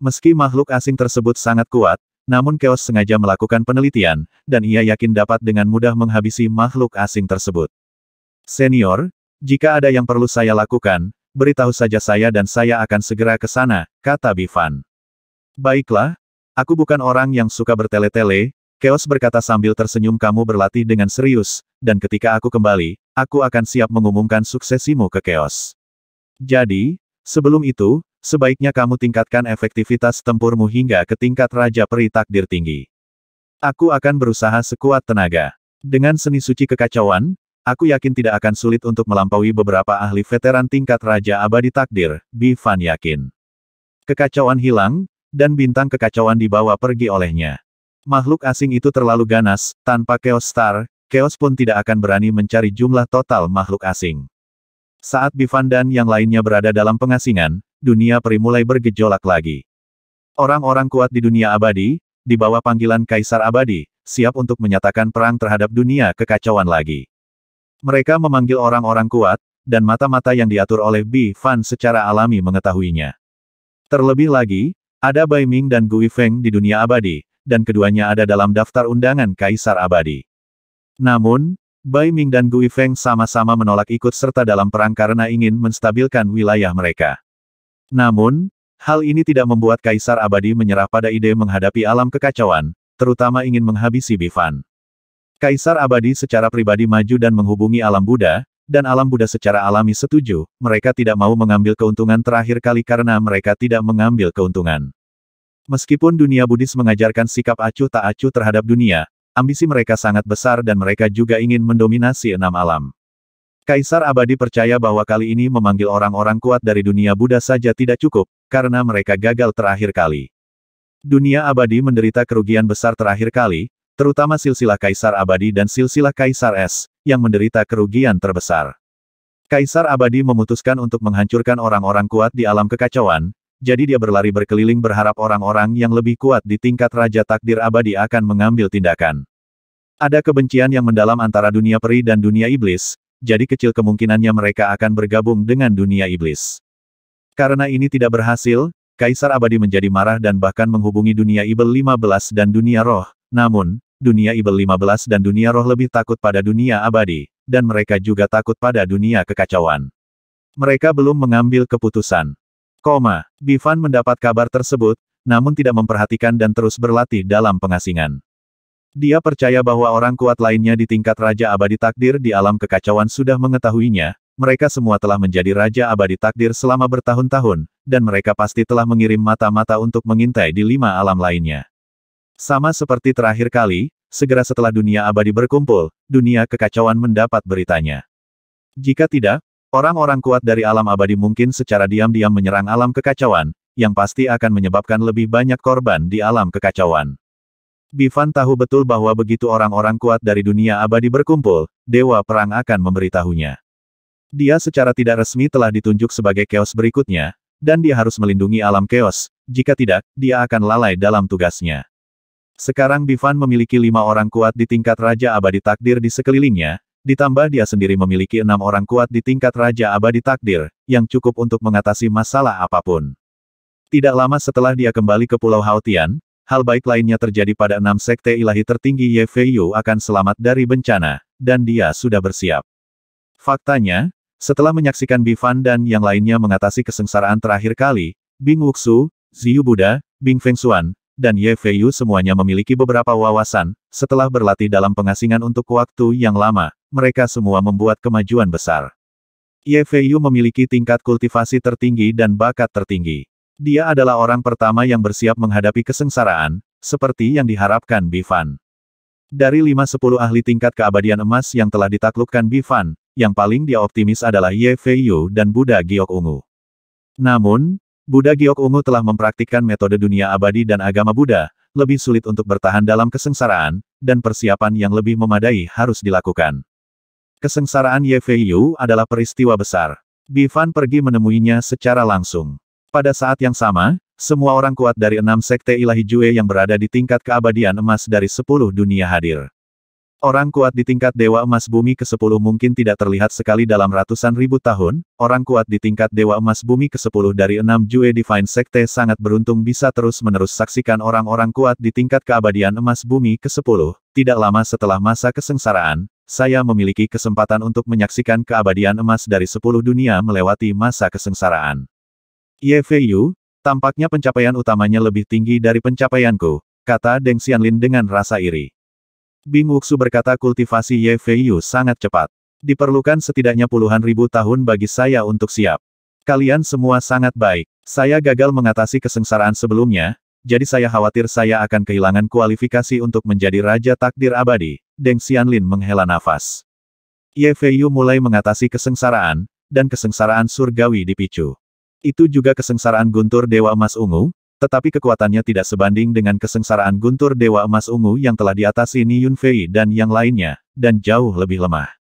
Meski makhluk asing tersebut sangat kuat, namun Keos sengaja melakukan penelitian, dan ia yakin dapat dengan mudah menghabisi makhluk asing tersebut. Senior, jika ada yang perlu saya lakukan, beritahu saja saya dan saya akan segera ke sana, kata Bifan. Baiklah, aku bukan orang yang suka bertele-tele, Chaos berkata sambil tersenyum kamu berlatih dengan serius, dan ketika aku kembali, aku akan siap mengumumkan suksesimu ke Chaos. Jadi, sebelum itu, sebaiknya kamu tingkatkan efektivitas tempurmu hingga ke tingkat Raja Peri Takdir tinggi. Aku akan berusaha sekuat tenaga. Dengan seni suci kekacauan, Aku yakin tidak akan sulit untuk melampaui beberapa ahli veteran tingkat Raja Abadi Takdir, Bifan yakin. Kekacauan hilang, dan bintang kekacauan dibawa pergi olehnya. Makhluk asing itu terlalu ganas, tanpa Chaos Star, Chaos pun tidak akan berani mencari jumlah total makhluk asing. Saat Bifan dan yang lainnya berada dalam pengasingan, dunia peri mulai bergejolak lagi. Orang-orang kuat di dunia abadi, di bawah panggilan Kaisar Abadi, siap untuk menyatakan perang terhadap dunia kekacauan lagi. Mereka memanggil orang-orang kuat, dan mata-mata yang diatur oleh Bi Fan secara alami mengetahuinya. Terlebih lagi, ada Bai Ming dan Gui Feng di dunia abadi, dan keduanya ada dalam daftar undangan Kaisar Abadi. Namun, Bai Ming dan Gui Feng sama-sama menolak ikut serta dalam perang karena ingin menstabilkan wilayah mereka. Namun, hal ini tidak membuat Kaisar Abadi menyerah pada ide menghadapi alam kekacauan, terutama ingin menghabisi Bifan. Kaisar abadi secara pribadi maju dan menghubungi alam Buddha, dan alam Buddha secara alami setuju, mereka tidak mau mengambil keuntungan terakhir kali karena mereka tidak mengambil keuntungan. Meskipun dunia Buddhis mengajarkan sikap acuh tak acuh terhadap dunia, ambisi mereka sangat besar dan mereka juga ingin mendominasi enam alam. Kaisar abadi percaya bahwa kali ini memanggil orang-orang kuat dari dunia Buddha saja tidak cukup, karena mereka gagal terakhir kali. Dunia abadi menderita kerugian besar terakhir kali, terutama silsilah Kaisar Abadi dan silsilah Kaisar Es, yang menderita kerugian terbesar. Kaisar Abadi memutuskan untuk menghancurkan orang-orang kuat di alam kekacauan, jadi dia berlari berkeliling berharap orang-orang yang lebih kuat di tingkat Raja Takdir Abadi akan mengambil tindakan. Ada kebencian yang mendalam antara dunia peri dan dunia iblis, jadi kecil kemungkinannya mereka akan bergabung dengan dunia iblis. Karena ini tidak berhasil, Kaisar Abadi menjadi marah dan bahkan menghubungi dunia Ibel 15 dan dunia roh. Namun, dunia Ibel 15 dan dunia roh lebih takut pada dunia abadi, dan mereka juga takut pada dunia kekacauan. Mereka belum mengambil keputusan. Koma, Bivan mendapat kabar tersebut, namun tidak memperhatikan dan terus berlatih dalam pengasingan. Dia percaya bahwa orang kuat lainnya di tingkat Raja Abadi Takdir di alam kekacauan sudah mengetahuinya, mereka semua telah menjadi Raja Abadi Takdir selama bertahun-tahun, dan mereka pasti telah mengirim mata-mata untuk mengintai di lima alam lainnya. Sama seperti terakhir kali, segera setelah dunia abadi berkumpul, dunia kekacauan mendapat beritanya. Jika tidak, orang-orang kuat dari alam abadi mungkin secara diam-diam menyerang alam kekacauan, yang pasti akan menyebabkan lebih banyak korban di alam kekacauan. Bivan tahu betul bahwa begitu orang-orang kuat dari dunia abadi berkumpul, Dewa Perang akan memberitahunya. Dia secara tidak resmi telah ditunjuk sebagai chaos berikutnya, dan dia harus melindungi alam chaos. jika tidak, dia akan lalai dalam tugasnya. Sekarang Bifan memiliki lima orang kuat di tingkat Raja Abadi Takdir di sekelilingnya, ditambah dia sendiri memiliki enam orang kuat di tingkat Raja Abadi Takdir, yang cukup untuk mengatasi masalah apapun. Tidak lama setelah dia kembali ke Pulau Haotian, hal baik lainnya terjadi pada enam sekte ilahi tertinggi Ye akan selamat dari bencana, dan dia sudah bersiap. Faktanya, setelah menyaksikan Bifan dan yang lainnya mengatasi kesengsaraan terakhir kali, Bing Wuxu, Ziyu Buddha, Bing Feng Xuan, dan Ye Feiyu semuanya memiliki beberapa wawasan, setelah berlatih dalam pengasingan untuk waktu yang lama, mereka semua membuat kemajuan besar. Ye Feiyu memiliki tingkat kultivasi tertinggi dan bakat tertinggi. Dia adalah orang pertama yang bersiap menghadapi kesengsaraan, seperti yang diharapkan Bifan. Dari 5-10 ahli tingkat keabadian emas yang telah ditaklukkan Bifan, yang paling dia optimis adalah Ye Feiyu dan Buddha Giok Ungu. Namun, Buddha Giok Ungu telah mempraktikkan metode dunia abadi dan agama Buddha, lebih sulit untuk bertahan dalam kesengsaraan, dan persiapan yang lebih memadai harus dilakukan. Kesengsaraan Ye adalah peristiwa besar. Bifan pergi menemuinya secara langsung. Pada saat yang sama, semua orang kuat dari enam sekte ilahi Jue yang berada di tingkat keabadian emas dari sepuluh dunia hadir. Orang kuat di tingkat Dewa Emas Bumi ke-10 mungkin tidak terlihat sekali dalam ratusan ribu tahun, orang kuat di tingkat Dewa Emas Bumi ke-10 dari enam Jue Divine Sekte sangat beruntung bisa terus-menerus saksikan orang-orang kuat di tingkat keabadian Emas Bumi ke-10. Tidak lama setelah masa kesengsaraan, saya memiliki kesempatan untuk menyaksikan keabadian emas dari 10 dunia melewati masa kesengsaraan. Ye Feiyu, tampaknya pencapaian utamanya lebih tinggi dari pencapaianku, kata Deng Xianlin dengan rasa iri. Bing Wuxu berkata kultivasi Ye Feiyu sangat cepat. Diperlukan setidaknya puluhan ribu tahun bagi saya untuk siap. Kalian semua sangat baik. Saya gagal mengatasi kesengsaraan sebelumnya, jadi saya khawatir saya akan kehilangan kualifikasi untuk menjadi Raja Takdir Abadi. Deng Xianlin menghela nafas. Ye Feiyu mulai mengatasi kesengsaraan, dan kesengsaraan surgawi dipicu. Itu juga kesengsaraan guntur Dewa Emas Ungu, tetapi kekuatannya tidak sebanding dengan kesengsaraan guntur Dewa Emas Ungu yang telah diatasi Ni Yunfei dan yang lainnya, dan jauh lebih lemah.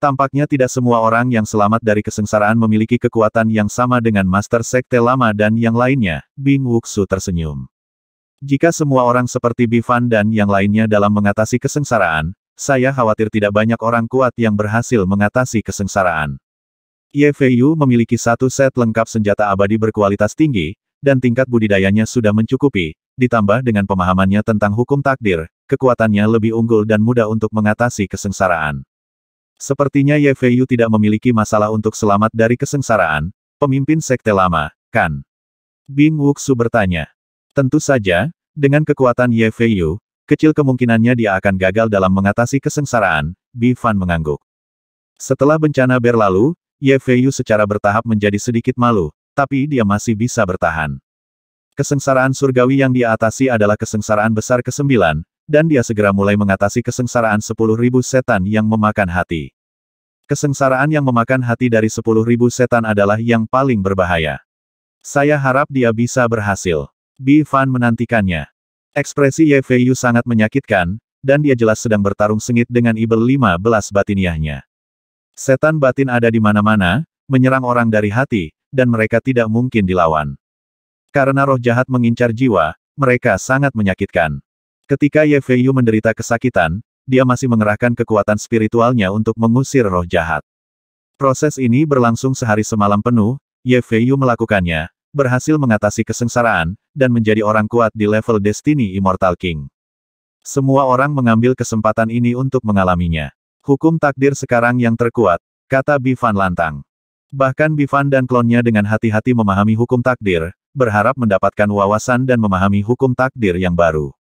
Tampaknya tidak semua orang yang selamat dari kesengsaraan memiliki kekuatan yang sama dengan Master Sekte Lama dan yang lainnya, Bing Wuxu tersenyum. Jika semua orang seperti Bifan dan yang lainnya dalam mengatasi kesengsaraan, saya khawatir tidak banyak orang kuat yang berhasil mengatasi kesengsaraan. Ye Feiyu memiliki satu set lengkap senjata abadi berkualitas tinggi, dan tingkat budidayanya sudah mencukupi, ditambah dengan pemahamannya tentang hukum takdir, kekuatannya lebih unggul dan mudah untuk mengatasi kesengsaraan. Sepertinya Ye Feiyu tidak memiliki masalah untuk selamat dari kesengsaraan, pemimpin sekte lama, kan? Bing Wuxu bertanya. Tentu saja, dengan kekuatan Ye Feiyu, kecil kemungkinannya dia akan gagal dalam mengatasi kesengsaraan, Bi Fan mengangguk. Setelah bencana berlalu, Ye Feiyu secara bertahap menjadi sedikit malu, tapi dia masih bisa bertahan. Kesengsaraan surgawi yang dia atasi adalah kesengsaraan besar ke-9, dan dia segera mulai mengatasi kesengsaraan sepuluh setan yang memakan hati. Kesengsaraan yang memakan hati dari sepuluh setan adalah yang paling berbahaya. Saya harap dia bisa berhasil. Bi Fan menantikannya. Ekspresi Ye Fei sangat menyakitkan, dan dia jelas sedang bertarung sengit dengan Ibel 15 batiniahnya. Setan batin ada di mana-mana, menyerang orang dari hati, dan mereka tidak mungkin dilawan. Karena roh jahat mengincar jiwa, mereka sangat menyakitkan. Ketika Ye Feiyu menderita kesakitan, dia masih mengerahkan kekuatan spiritualnya untuk mengusir roh jahat. Proses ini berlangsung sehari semalam penuh, Ye Feiyu melakukannya, berhasil mengatasi kesengsaraan, dan menjadi orang kuat di level Destiny Immortal King. Semua orang mengambil kesempatan ini untuk mengalaminya. Hukum takdir sekarang yang terkuat, kata Bifan lantang. Bahkan Bifan dan klonnya dengan hati-hati memahami hukum takdir, berharap mendapatkan wawasan dan memahami hukum takdir yang baru.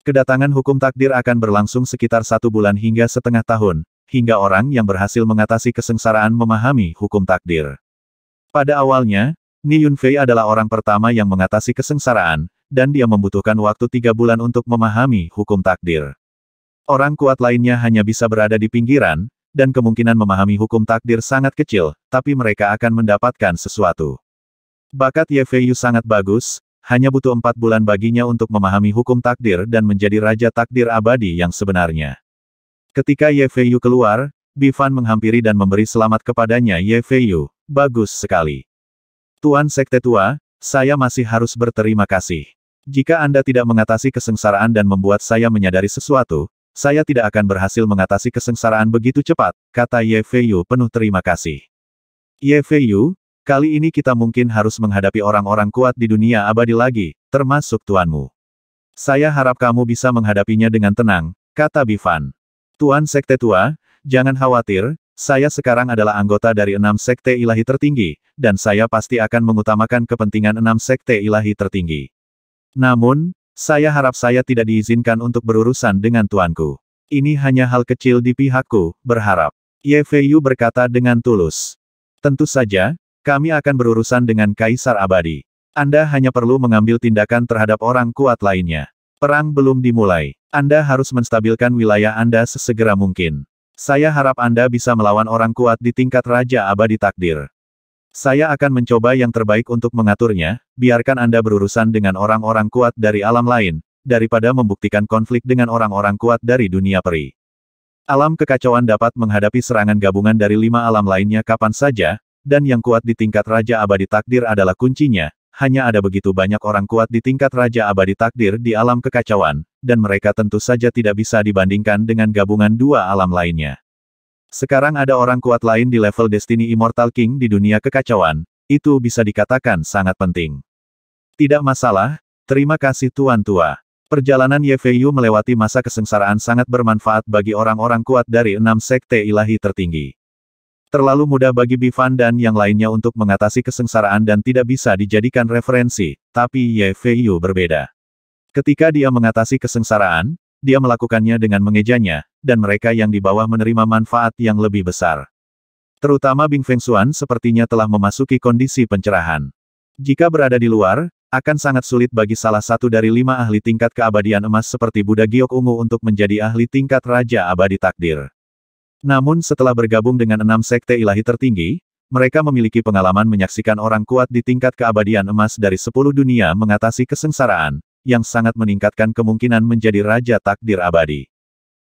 Kedatangan hukum takdir akan berlangsung sekitar satu bulan hingga setengah tahun, hingga orang yang berhasil mengatasi kesengsaraan memahami hukum takdir. Pada awalnya, Ni Yunfei adalah orang pertama yang mengatasi kesengsaraan, dan dia membutuhkan waktu tiga bulan untuk memahami hukum takdir. Orang kuat lainnya hanya bisa berada di pinggiran, dan kemungkinan memahami hukum takdir sangat kecil, tapi mereka akan mendapatkan sesuatu. Bakat Ye Feiyu sangat bagus, hanya butuh empat bulan baginya untuk memahami hukum takdir dan menjadi raja takdir abadi yang sebenarnya. Ketika Ye Feiyu keluar, Bifan menghampiri dan memberi selamat kepadanya Ye Feiyu, bagus sekali. Tuan Sekte Tua, saya masih harus berterima kasih. Jika Anda tidak mengatasi kesengsaraan dan membuat saya menyadari sesuatu, saya tidak akan berhasil mengatasi kesengsaraan begitu cepat, kata Ye Feiyu penuh terima kasih. Ye Feiyu, kali ini kita mungkin harus menghadapi orang-orang kuat di dunia abadi lagi, termasuk tuanmu. Saya harap kamu bisa menghadapinya dengan tenang, kata Bifan. Tuan Sekte Tua, jangan khawatir, saya sekarang adalah anggota dari enam Sekte Ilahi tertinggi, dan saya pasti akan mengutamakan kepentingan enam Sekte Ilahi tertinggi. Namun, saya harap saya tidak diizinkan untuk berurusan dengan tuanku. Ini hanya hal kecil di pihakku, berharap. Ye Feiyu berkata dengan tulus. Tentu saja, kami akan berurusan dengan Kaisar Abadi. Anda hanya perlu mengambil tindakan terhadap orang kuat lainnya. Perang belum dimulai. Anda harus menstabilkan wilayah Anda sesegera mungkin. Saya harap Anda bisa melawan orang kuat di tingkat Raja Abadi Takdir. Saya akan mencoba yang terbaik untuk mengaturnya, biarkan Anda berurusan dengan orang-orang kuat dari alam lain, daripada membuktikan konflik dengan orang-orang kuat dari dunia peri. Alam kekacauan dapat menghadapi serangan gabungan dari lima alam lainnya kapan saja, dan yang kuat di tingkat Raja Abadi Takdir adalah kuncinya, hanya ada begitu banyak orang kuat di tingkat Raja Abadi Takdir di alam kekacauan, dan mereka tentu saja tidak bisa dibandingkan dengan gabungan dua alam lainnya. Sekarang ada orang kuat lain di level Destiny Immortal King di dunia kekacauan, itu bisa dikatakan sangat penting. Tidak masalah, terima kasih Tuan Tua. Perjalanan Yefeyu melewati masa kesengsaraan sangat bermanfaat bagi orang-orang kuat dari enam sekte ilahi tertinggi. Terlalu mudah bagi Bifan dan yang lainnya untuk mengatasi kesengsaraan dan tidak bisa dijadikan referensi, tapi Ye berbeda. Ketika dia mengatasi kesengsaraan, dia melakukannya dengan mengejanya, dan mereka yang di bawah menerima manfaat yang lebih besar. Terutama Bing Feng Xuan sepertinya telah memasuki kondisi pencerahan. Jika berada di luar, akan sangat sulit bagi salah satu dari lima ahli tingkat keabadian emas seperti Buddha Giok Ungu untuk menjadi ahli tingkat Raja Abadi Takdir. Namun setelah bergabung dengan enam sekte ilahi tertinggi, mereka memiliki pengalaman menyaksikan orang kuat di tingkat keabadian emas dari sepuluh dunia mengatasi kesengsaraan, yang sangat meningkatkan kemungkinan menjadi Raja Takdir Abadi.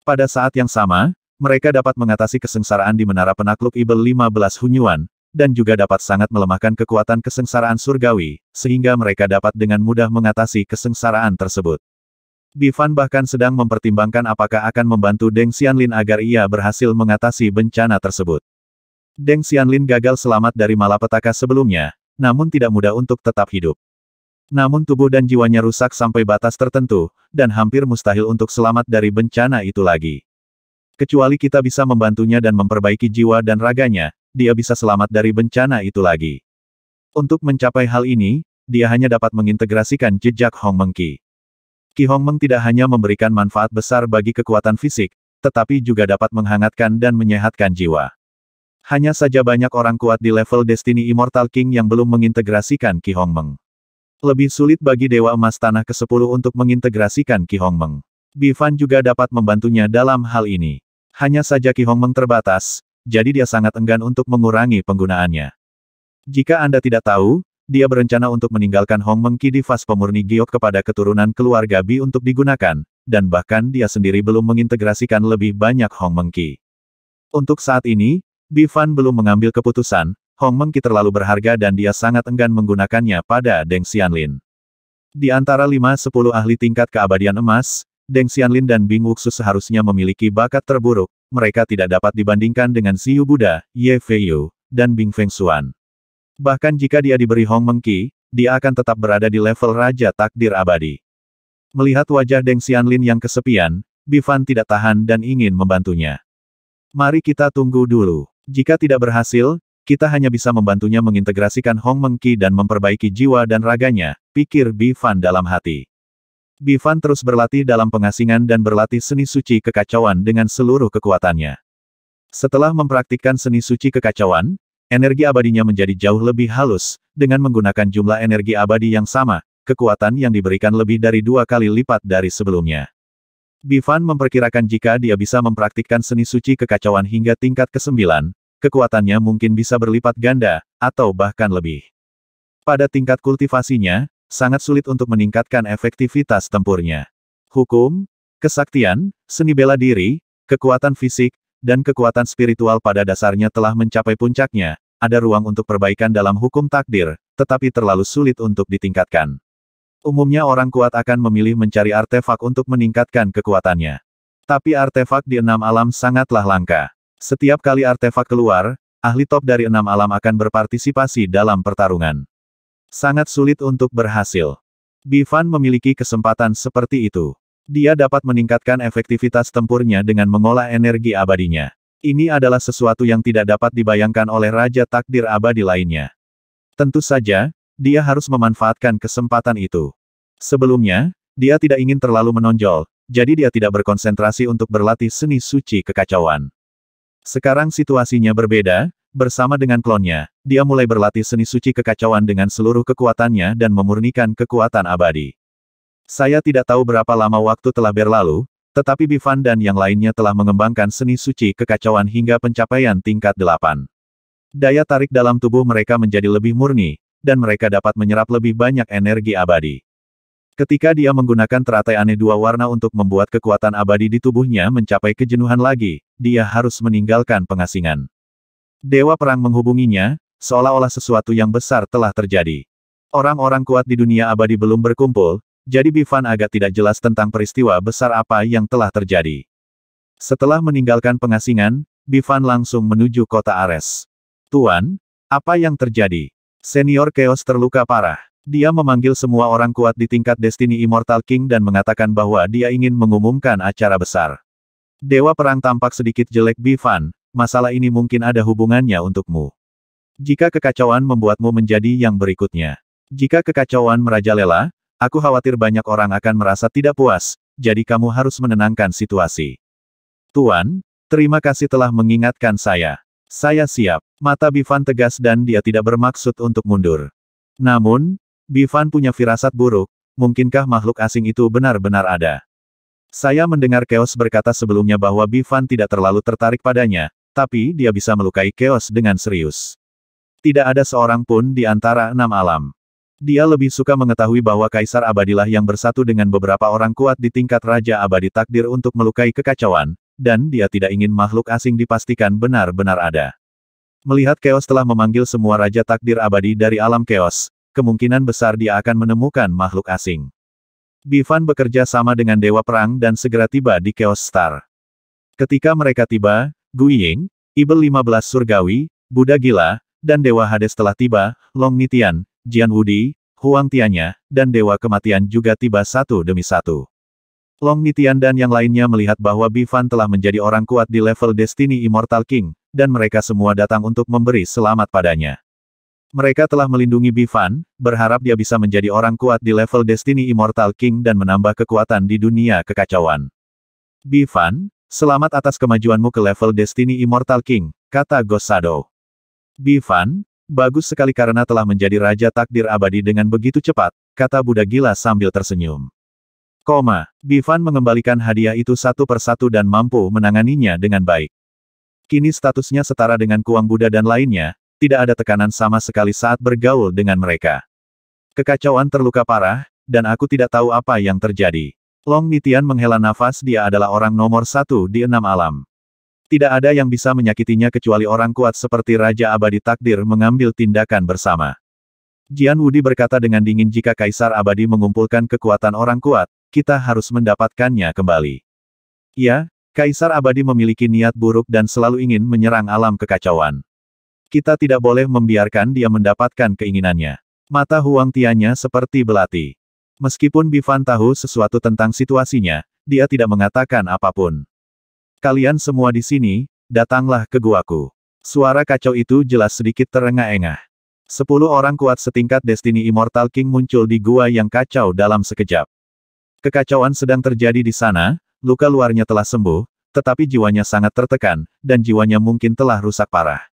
Pada saat yang sama, mereka dapat mengatasi kesengsaraan di Menara Penakluk Ibel 15 Hunyuan, dan juga dapat sangat melemahkan kekuatan kesengsaraan surgawi, sehingga mereka dapat dengan mudah mengatasi kesengsaraan tersebut. Bifan bahkan sedang mempertimbangkan apakah akan membantu Deng Xianlin agar ia berhasil mengatasi bencana tersebut. Deng Xianlin gagal selamat dari malapetaka sebelumnya, namun tidak mudah untuk tetap hidup. Namun tubuh dan jiwanya rusak sampai batas tertentu, dan hampir mustahil untuk selamat dari bencana itu lagi. Kecuali kita bisa membantunya dan memperbaiki jiwa dan raganya, dia bisa selamat dari bencana itu lagi. Untuk mencapai hal ini, dia hanya dapat mengintegrasikan jejak Hong Meng Qi. Qi Hong Meng tidak hanya memberikan manfaat besar bagi kekuatan fisik, tetapi juga dapat menghangatkan dan menyehatkan jiwa. Hanya saja banyak orang kuat di level Destiny Immortal King yang belum mengintegrasikan Ki Hong Meng. Lebih sulit bagi Dewa Emas Tanah ke-10 untuk mengintegrasikan Qi Meng. Bifan juga dapat membantunya dalam hal ini. Hanya saja Qi Meng terbatas, jadi dia sangat enggan untuk mengurangi penggunaannya. Jika Anda tidak tahu, dia berencana untuk meninggalkan Hong Meng Qi di Fas pemurni giok kepada keturunan keluarga Bi untuk digunakan, dan bahkan dia sendiri belum mengintegrasikan lebih banyak Hong Meng Qi. Untuk saat ini, Bifan belum mengambil keputusan, Hong Mengki terlalu berharga dan dia sangat enggan menggunakannya pada Deng Xianlin. Di antara 5-10 ahli tingkat keabadian emas, Deng Xianlin dan Bing Wuxu seharusnya memiliki bakat terburuk, mereka tidak dapat dibandingkan dengan Siu Buddha, Ye Feiyu, dan Bing Feng Xuan. Bahkan jika dia diberi Hong Mengki, dia akan tetap berada di level Raja Takdir Abadi. Melihat wajah Deng Xianlin yang kesepian, Bifan tidak tahan dan ingin membantunya. Mari kita tunggu dulu. Jika tidak berhasil, kita hanya bisa membantunya mengintegrasikan Hong Mengki dan memperbaiki jiwa dan raganya, pikir Bifan dalam hati. Bifan terus berlatih dalam pengasingan dan berlatih seni suci kekacauan dengan seluruh kekuatannya. Setelah mempraktikkan seni suci kekacauan, energi abadinya menjadi jauh lebih halus, dengan menggunakan jumlah energi abadi yang sama, kekuatan yang diberikan lebih dari dua kali lipat dari sebelumnya. Bifan memperkirakan jika dia bisa mempraktikkan seni suci kekacauan hingga tingkat ke-9, kekuatannya mungkin bisa berlipat ganda, atau bahkan lebih. Pada tingkat kultivasinya, sangat sulit untuk meningkatkan efektivitas tempurnya. Hukum, kesaktian, seni bela diri, kekuatan fisik, dan kekuatan spiritual pada dasarnya telah mencapai puncaknya, ada ruang untuk perbaikan dalam hukum takdir, tetapi terlalu sulit untuk ditingkatkan. Umumnya orang kuat akan memilih mencari artefak untuk meningkatkan kekuatannya. Tapi artefak di enam alam sangatlah langka. Setiap kali artefak keluar, ahli top dari enam alam akan berpartisipasi dalam pertarungan. Sangat sulit untuk berhasil. Bivan memiliki kesempatan seperti itu. Dia dapat meningkatkan efektivitas tempurnya dengan mengolah energi abadinya. Ini adalah sesuatu yang tidak dapat dibayangkan oleh Raja Takdir Abadi lainnya. Tentu saja, dia harus memanfaatkan kesempatan itu. Sebelumnya, dia tidak ingin terlalu menonjol, jadi dia tidak berkonsentrasi untuk berlatih seni suci kekacauan. Sekarang situasinya berbeda, bersama dengan klonnya, dia mulai berlatih seni suci kekacauan dengan seluruh kekuatannya dan memurnikan kekuatan abadi. Saya tidak tahu berapa lama waktu telah berlalu, tetapi Bifan dan yang lainnya telah mengembangkan seni suci kekacauan hingga pencapaian tingkat delapan. Daya tarik dalam tubuh mereka menjadi lebih murni, dan mereka dapat menyerap lebih banyak energi abadi. Ketika dia menggunakan teratai aneh dua warna untuk membuat kekuatan abadi di tubuhnya mencapai kejenuhan lagi, dia harus meninggalkan pengasingan. Dewa Perang menghubunginya, seolah-olah sesuatu yang besar telah terjadi. Orang-orang kuat di dunia abadi belum berkumpul, jadi Bifan agak tidak jelas tentang peristiwa besar apa yang telah terjadi. Setelah meninggalkan pengasingan, Bifan langsung menuju kota Ares. Tuan, apa yang terjadi? Senior Chaos terluka parah. Dia memanggil semua orang kuat di tingkat Destiny Immortal King dan mengatakan bahwa dia ingin mengumumkan acara besar. Dewa Perang tampak sedikit jelek Bifan, masalah ini mungkin ada hubungannya untukmu. Jika kekacauan membuatmu menjadi yang berikutnya. Jika kekacauan merajalela, aku khawatir banyak orang akan merasa tidak puas, jadi kamu harus menenangkan situasi. Tuan, terima kasih telah mengingatkan saya. Saya siap. Mata Bifan tegas dan dia tidak bermaksud untuk mundur. Namun, Bifan punya firasat buruk, mungkinkah makhluk asing itu benar-benar ada? Saya mendengar Keos berkata sebelumnya bahwa Bifan tidak terlalu tertarik padanya, tapi dia bisa melukai Keos dengan serius. Tidak ada seorang pun di antara enam alam. Dia lebih suka mengetahui bahwa Kaisar Abadilah yang bersatu dengan beberapa orang kuat di tingkat Raja Abadi takdir untuk melukai kekacauan, dan dia tidak ingin makhluk asing dipastikan benar-benar ada. Melihat Keos telah memanggil semua Raja Takdir Abadi dari alam Keos, kemungkinan besar dia akan menemukan makhluk asing. Bivan bekerja sama dengan Dewa Perang dan segera tiba di Chaos Star. Ketika mereka tiba, Guiying, Ibel 15 Surgawi, Buddha Gila, dan Dewa Hades telah tiba, Long Nitian, Jian Wudi, Huang Tianya, dan Dewa Kematian juga tiba satu demi satu. Long Nitian dan yang lainnya melihat bahwa Bifan telah menjadi orang kuat di level Destiny Immortal King, dan mereka semua datang untuk memberi selamat padanya. Mereka telah melindungi Bifan, berharap dia bisa menjadi orang kuat di level Destiny Immortal King dan menambah kekuatan di dunia kekacauan. Bifan, selamat atas kemajuanmu ke level Destiny Immortal King, kata Ghost Shadow. Bifan, bagus sekali karena telah menjadi Raja Takdir Abadi dengan begitu cepat, kata Buddha gila sambil tersenyum. Koma, Bifan mengembalikan hadiah itu satu persatu dan mampu menanganinya dengan baik. Kini statusnya setara dengan Kuang Buddha dan lainnya, tidak ada tekanan sama sekali saat bergaul dengan mereka. Kekacauan terluka parah, dan aku tidak tahu apa yang terjadi. Long Nitian menghela nafas dia adalah orang nomor satu di enam alam. Tidak ada yang bisa menyakitinya kecuali orang kuat seperti Raja Abadi Takdir mengambil tindakan bersama. Jian Wudi berkata dengan dingin jika Kaisar Abadi mengumpulkan kekuatan orang kuat, kita harus mendapatkannya kembali. Ya, Kaisar Abadi memiliki niat buruk dan selalu ingin menyerang alam kekacauan. Kita tidak boleh membiarkan dia mendapatkan keinginannya. Mata Huang Tianya seperti belati. Meskipun Bifan tahu sesuatu tentang situasinya, dia tidak mengatakan apapun. Kalian semua di sini, datanglah ke guaku. Suara kacau itu jelas sedikit terengah-engah. Sepuluh orang kuat setingkat Destiny Immortal King muncul di gua yang kacau dalam sekejap. Kekacauan sedang terjadi di sana, luka luarnya telah sembuh, tetapi jiwanya sangat tertekan, dan jiwanya mungkin telah rusak parah.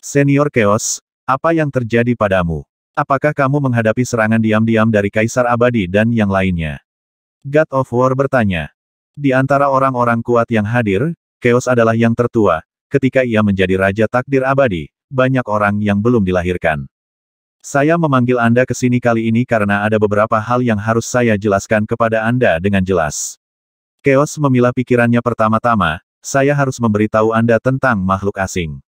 Senior Chaos, apa yang terjadi padamu? Apakah kamu menghadapi serangan diam-diam dari Kaisar Abadi dan yang lainnya? God of War bertanya. Di antara orang-orang kuat yang hadir, Chaos adalah yang tertua. Ketika ia menjadi Raja Takdir Abadi, banyak orang yang belum dilahirkan. Saya memanggil Anda ke sini kali ini karena ada beberapa hal yang harus saya jelaskan kepada Anda dengan jelas. Chaos memilah pikirannya pertama-tama, saya harus memberitahu Anda tentang makhluk asing.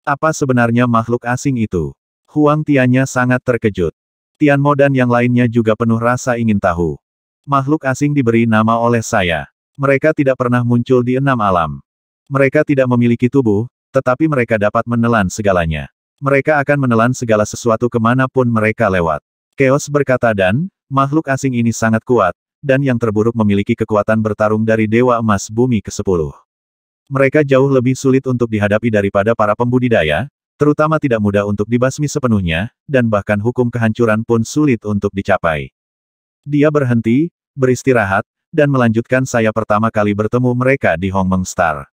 Apa sebenarnya makhluk asing itu? Huang Tianya sangat terkejut. Tianmo dan yang lainnya juga penuh rasa ingin tahu. Makhluk asing diberi nama oleh saya. Mereka tidak pernah muncul di enam alam. Mereka tidak memiliki tubuh, tetapi mereka dapat menelan segalanya. Mereka akan menelan segala sesuatu kemanapun mereka lewat. Chaos berkata dan, makhluk asing ini sangat kuat, dan yang terburuk memiliki kekuatan bertarung dari Dewa Emas Bumi ke-10 mereka jauh lebih sulit untuk dihadapi daripada para pembudidaya, terutama tidak mudah untuk dibasmi sepenuhnya, dan bahkan hukum kehancuran pun sulit untuk dicapai. Dia berhenti, beristirahat, dan melanjutkan saya pertama kali bertemu mereka di Hong Meng Star.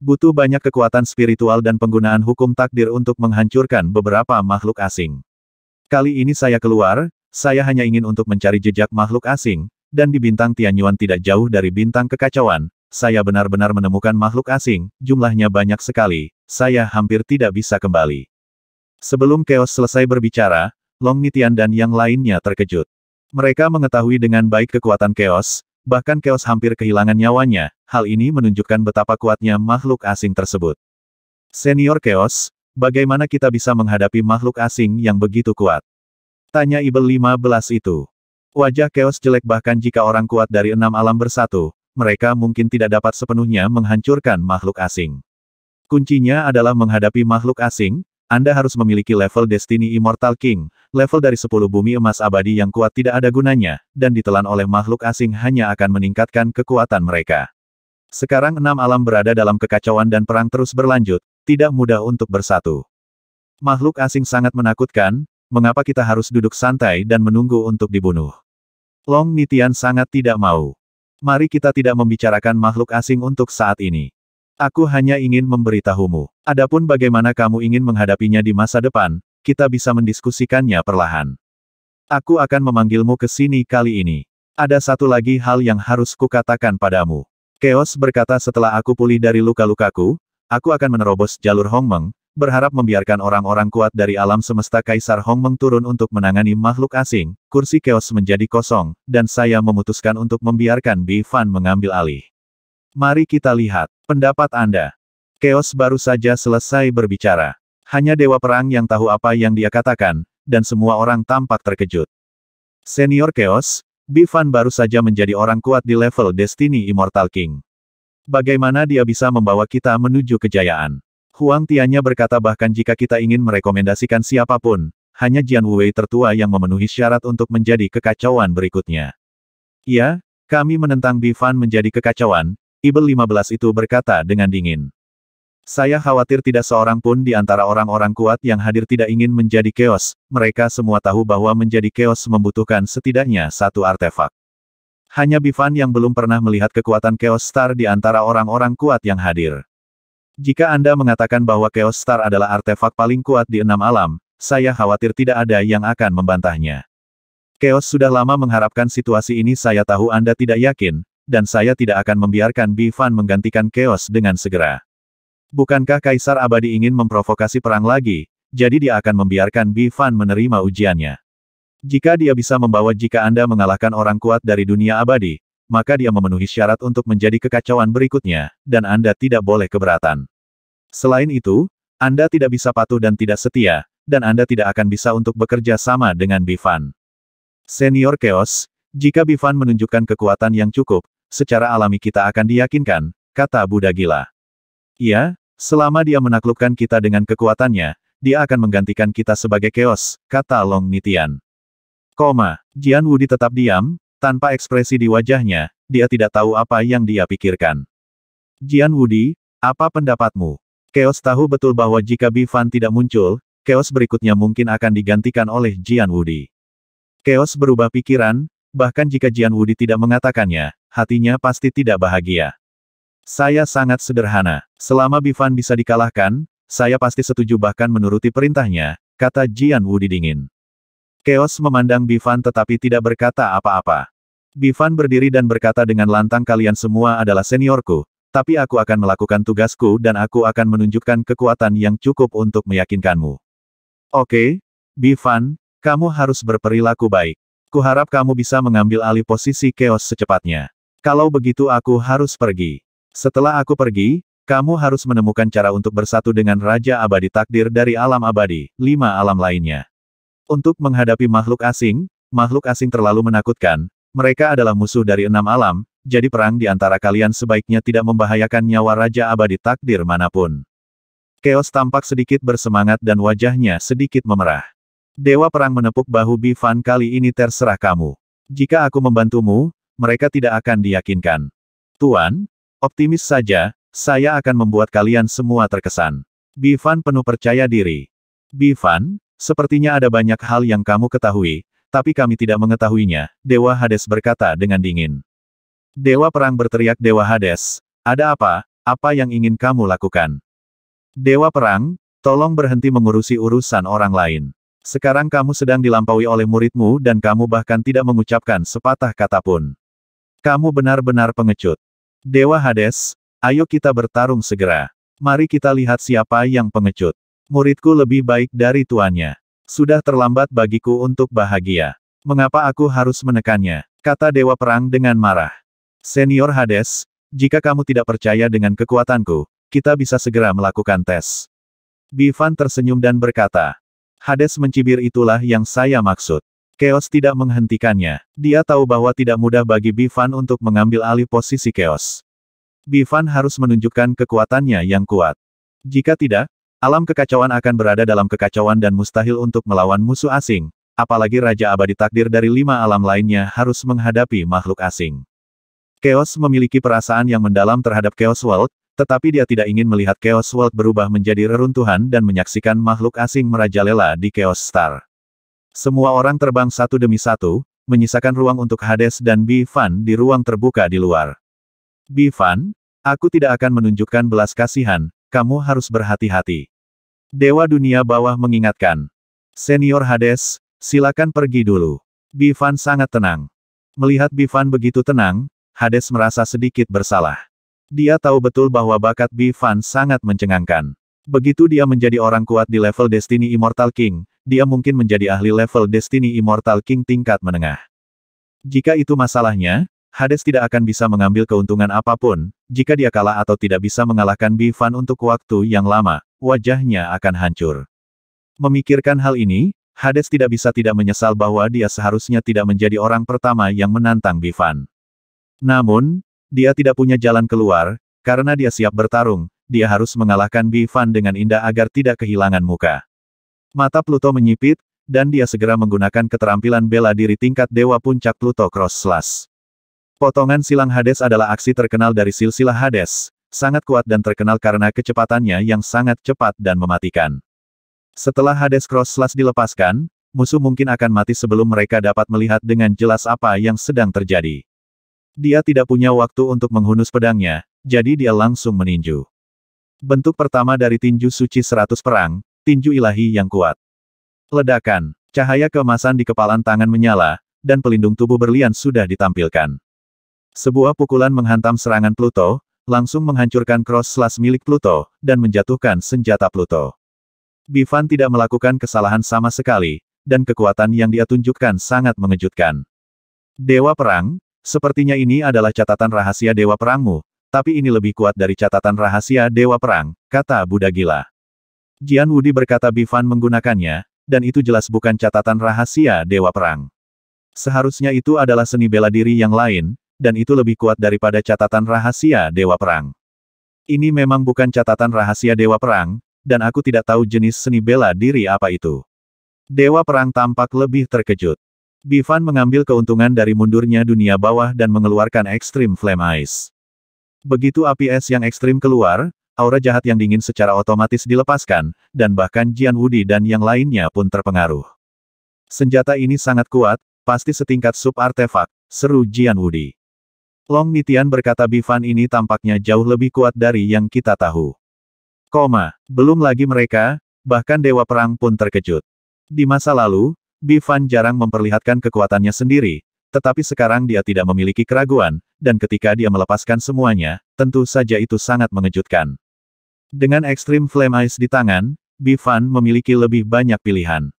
Butuh banyak kekuatan spiritual dan penggunaan hukum takdir untuk menghancurkan beberapa makhluk asing. Kali ini saya keluar, saya hanya ingin untuk mencari jejak makhluk asing, dan di bintang Tianyuan tidak jauh dari bintang kekacauan, saya benar-benar menemukan makhluk asing, jumlahnya banyak sekali, saya hampir tidak bisa kembali. Sebelum Chaos selesai berbicara, Long Nitian dan yang lainnya terkejut. Mereka mengetahui dengan baik kekuatan Chaos, bahkan Chaos hampir kehilangan nyawanya, hal ini menunjukkan betapa kuatnya makhluk asing tersebut. Senior Chaos, bagaimana kita bisa menghadapi makhluk asing yang begitu kuat? Tanya Ibel 15 itu. Wajah Chaos jelek bahkan jika orang kuat dari enam alam bersatu, mereka mungkin tidak dapat sepenuhnya menghancurkan makhluk asing. Kuncinya adalah menghadapi makhluk asing, Anda harus memiliki level Destiny Immortal King, level dari 10 bumi emas abadi yang kuat tidak ada gunanya, dan ditelan oleh makhluk asing hanya akan meningkatkan kekuatan mereka. Sekarang enam alam berada dalam kekacauan dan perang terus berlanjut, tidak mudah untuk bersatu. Makhluk asing sangat menakutkan, mengapa kita harus duduk santai dan menunggu untuk dibunuh? Long Nitian sangat tidak mau. Mari kita tidak membicarakan makhluk asing untuk saat ini. Aku hanya ingin memberitahumu. Adapun bagaimana kamu ingin menghadapinya di masa depan, kita bisa mendiskusikannya perlahan. Aku akan memanggilmu ke sini kali ini. Ada satu lagi hal yang harus kukatakan padamu. Keos berkata setelah aku pulih dari luka-lukaku, aku akan menerobos jalur Hongmeng, berharap membiarkan orang-orang kuat dari alam semesta Kaisar Meng turun untuk menangani makhluk asing, kursi keos menjadi kosong, dan saya memutuskan untuk membiarkan Bi Fan mengambil alih. Mari kita lihat, pendapat Anda. Keos baru saja selesai berbicara. Hanya Dewa Perang yang tahu apa yang dia katakan, dan semua orang tampak terkejut. Senior Keos, Bifan baru saja menjadi orang kuat di level Destiny Immortal King. Bagaimana dia bisa membawa kita menuju kejayaan? Huang Tianya berkata bahkan jika kita ingin merekomendasikan siapapun, hanya Jian Wei tertua yang memenuhi syarat untuk menjadi kekacauan berikutnya. Ya, kami menentang Bifan menjadi kekacauan, Ibel 15 itu berkata dengan dingin. Saya khawatir tidak seorang pun di antara orang-orang kuat yang hadir tidak ingin menjadi keos, mereka semua tahu bahwa menjadi keos membutuhkan setidaknya satu artefak. Hanya Bifan yang belum pernah melihat kekuatan keos star di antara orang-orang kuat yang hadir. Jika Anda mengatakan bahwa Chaos Star adalah artefak paling kuat di enam alam, saya khawatir tidak ada yang akan membantahnya. Chaos sudah lama mengharapkan situasi ini saya tahu Anda tidak yakin, dan saya tidak akan membiarkan Bifan menggantikan Chaos dengan segera. Bukankah Kaisar Abadi ingin memprovokasi perang lagi, jadi dia akan membiarkan Bifan menerima ujiannya. Jika dia bisa membawa jika Anda mengalahkan orang kuat dari dunia abadi, maka dia memenuhi syarat untuk menjadi kekacauan berikutnya, dan Anda tidak boleh keberatan. Selain itu, Anda tidak bisa patuh dan tidak setia, dan Anda tidak akan bisa untuk bekerja sama dengan Bifan. Senior Chaos, jika Bifan menunjukkan kekuatan yang cukup, secara alami kita akan diyakinkan, kata Buddha Gila. Iya, selama dia menaklukkan kita dengan kekuatannya, dia akan menggantikan kita sebagai Chaos, kata Long Nitian. Koma, Jian Wudi tetap diam, tanpa ekspresi di wajahnya, dia tidak tahu apa yang dia pikirkan. Jian Wudi, apa pendapatmu? Chaos tahu betul bahwa jika Bifan tidak muncul, chaos berikutnya mungkin akan digantikan oleh Jian Wudi. Chaos berubah pikiran, bahkan jika Jian Wudi tidak mengatakannya, hatinya pasti tidak bahagia. Saya sangat sederhana. Selama Bifan bisa dikalahkan, saya pasti setuju bahkan menuruti perintahnya, kata Jian Wudi dingin. Keos memandang Bivan tetapi tidak berkata apa-apa. Bivan berdiri dan berkata dengan lantang kalian semua adalah seniorku, tapi aku akan melakukan tugasku dan aku akan menunjukkan kekuatan yang cukup untuk meyakinkanmu. Oke, Bivan, kamu harus berperilaku baik. Kuharap kamu bisa mengambil alih posisi Keos secepatnya. Kalau begitu aku harus pergi. Setelah aku pergi, kamu harus menemukan cara untuk bersatu dengan Raja Abadi Takdir dari alam abadi, lima alam lainnya. Untuk menghadapi makhluk asing, makhluk asing terlalu menakutkan, mereka adalah musuh dari enam alam, jadi perang di antara kalian sebaiknya tidak membahayakan nyawa Raja Abadi Takdir manapun. Keos tampak sedikit bersemangat dan wajahnya sedikit memerah. Dewa Perang menepuk bahu Bifan kali ini terserah kamu. Jika aku membantumu, mereka tidak akan diyakinkan. Tuan, optimis saja, saya akan membuat kalian semua terkesan. Bifan penuh percaya diri. Bifan, Sepertinya ada banyak hal yang kamu ketahui, tapi kami tidak mengetahuinya, Dewa Hades berkata dengan dingin. Dewa Perang berteriak Dewa Hades, ada apa, apa yang ingin kamu lakukan? Dewa Perang, tolong berhenti mengurusi urusan orang lain. Sekarang kamu sedang dilampaui oleh muridmu dan kamu bahkan tidak mengucapkan sepatah kata pun. Kamu benar-benar pengecut. Dewa Hades, ayo kita bertarung segera. Mari kita lihat siapa yang pengecut. Muridku lebih baik dari tuannya. Sudah terlambat bagiku untuk bahagia. Mengapa aku harus menekannya? Kata Dewa Perang dengan marah. Senior Hades, jika kamu tidak percaya dengan kekuatanku, kita bisa segera melakukan tes. Bifan tersenyum dan berkata, Hades mencibir itulah yang saya maksud. Chaos tidak menghentikannya. Dia tahu bahwa tidak mudah bagi Bifan untuk mengambil alih posisi Chaos. Bifan harus menunjukkan kekuatannya yang kuat. Jika tidak, Alam kekacauan akan berada dalam kekacauan dan mustahil untuk melawan musuh asing, apalagi Raja Abadi Takdir dari lima alam lainnya harus menghadapi makhluk asing. Chaos memiliki perasaan yang mendalam terhadap Chaos World, tetapi dia tidak ingin melihat Chaos World berubah menjadi reruntuhan dan menyaksikan makhluk asing merajalela di Chaos Star. Semua orang terbang satu demi satu, menyisakan ruang untuk Hades dan Bifan di ruang terbuka di luar. Bifan, aku tidak akan menunjukkan belas kasihan, kamu harus berhati-hati. Dewa dunia bawah mengingatkan. Senior Hades, silakan pergi dulu. Bifan sangat tenang. Melihat Bifan begitu tenang, Hades merasa sedikit bersalah. Dia tahu betul bahwa bakat Bifan sangat mencengangkan. Begitu dia menjadi orang kuat di level Destiny Immortal King, dia mungkin menjadi ahli level Destiny Immortal King tingkat menengah. Jika itu masalahnya, Hades tidak akan bisa mengambil keuntungan apapun, jika dia kalah atau tidak bisa mengalahkan Bifan untuk waktu yang lama, wajahnya akan hancur. Memikirkan hal ini, Hades tidak bisa tidak menyesal bahwa dia seharusnya tidak menjadi orang pertama yang menantang Bifan. Namun, dia tidak punya jalan keluar, karena dia siap bertarung, dia harus mengalahkan Bifan dengan indah agar tidak kehilangan muka. Mata Pluto menyipit, dan dia segera menggunakan keterampilan bela diri tingkat Dewa Puncak Pluto Cross Slash. Potongan silang Hades adalah aksi terkenal dari silsilah Hades, sangat kuat dan terkenal karena kecepatannya yang sangat cepat dan mematikan. Setelah Hades Cross Slash dilepaskan, musuh mungkin akan mati sebelum mereka dapat melihat dengan jelas apa yang sedang terjadi. Dia tidak punya waktu untuk menghunus pedangnya, jadi dia langsung meninju. Bentuk pertama dari tinju suci 100 perang, tinju ilahi yang kuat. Ledakan, cahaya keemasan di kepalan tangan menyala, dan pelindung tubuh berlian sudah ditampilkan. Sebuah pukulan menghantam serangan Pluto, langsung menghancurkan cross slash milik Pluto, dan menjatuhkan senjata Pluto. Bivan tidak melakukan kesalahan sama sekali, dan kekuatan yang dia tunjukkan sangat mengejutkan. Dewa Perang, sepertinya ini adalah catatan rahasia Dewa Perangmu, tapi ini lebih kuat dari catatan rahasia Dewa Perang, kata Buddha Gila. Jian Wudi berkata Bifan menggunakannya, dan itu jelas bukan catatan rahasia Dewa Perang. Seharusnya itu adalah seni bela diri yang lain, dan itu lebih kuat daripada catatan rahasia Dewa Perang. Ini memang bukan catatan rahasia Dewa Perang, dan aku tidak tahu jenis seni bela diri apa itu. Dewa Perang tampak lebih terkejut. Bivan mengambil keuntungan dari mundurnya dunia bawah dan mengeluarkan ekstrim Flame Ice. Begitu api es yang ekstrim keluar, aura jahat yang dingin secara otomatis dilepaskan, dan bahkan Jian Wudi dan yang lainnya pun terpengaruh. Senjata ini sangat kuat, pasti setingkat sub-artefak, seru Jian Wudi. Long Nitian berkata Bifan ini tampaknya jauh lebih kuat dari yang kita tahu. Koma, belum lagi mereka, bahkan Dewa Perang pun terkejut. Di masa lalu, Bifan jarang memperlihatkan kekuatannya sendiri, tetapi sekarang dia tidak memiliki keraguan, dan ketika dia melepaskan semuanya, tentu saja itu sangat mengejutkan. Dengan ekstrim Flame Ice di tangan, Bifan memiliki lebih banyak pilihan.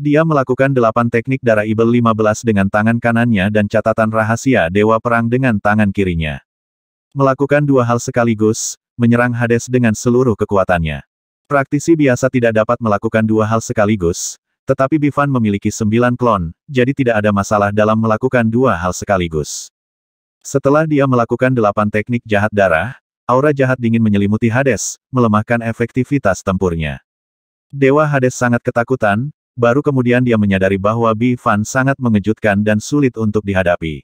Dia melakukan delapan teknik darah Ibel 15 dengan tangan kanannya dan catatan rahasia Dewa Perang dengan tangan kirinya. Melakukan dua hal sekaligus, menyerang Hades dengan seluruh kekuatannya. Praktisi biasa tidak dapat melakukan dua hal sekaligus, tetapi Bivan memiliki sembilan klon, jadi tidak ada masalah dalam melakukan dua hal sekaligus. Setelah dia melakukan delapan teknik jahat darah, aura jahat dingin menyelimuti Hades, melemahkan efektivitas tempurnya. Dewa Hades sangat ketakutan, Baru kemudian dia menyadari bahwa Bi Fan sangat mengejutkan dan sulit untuk dihadapi.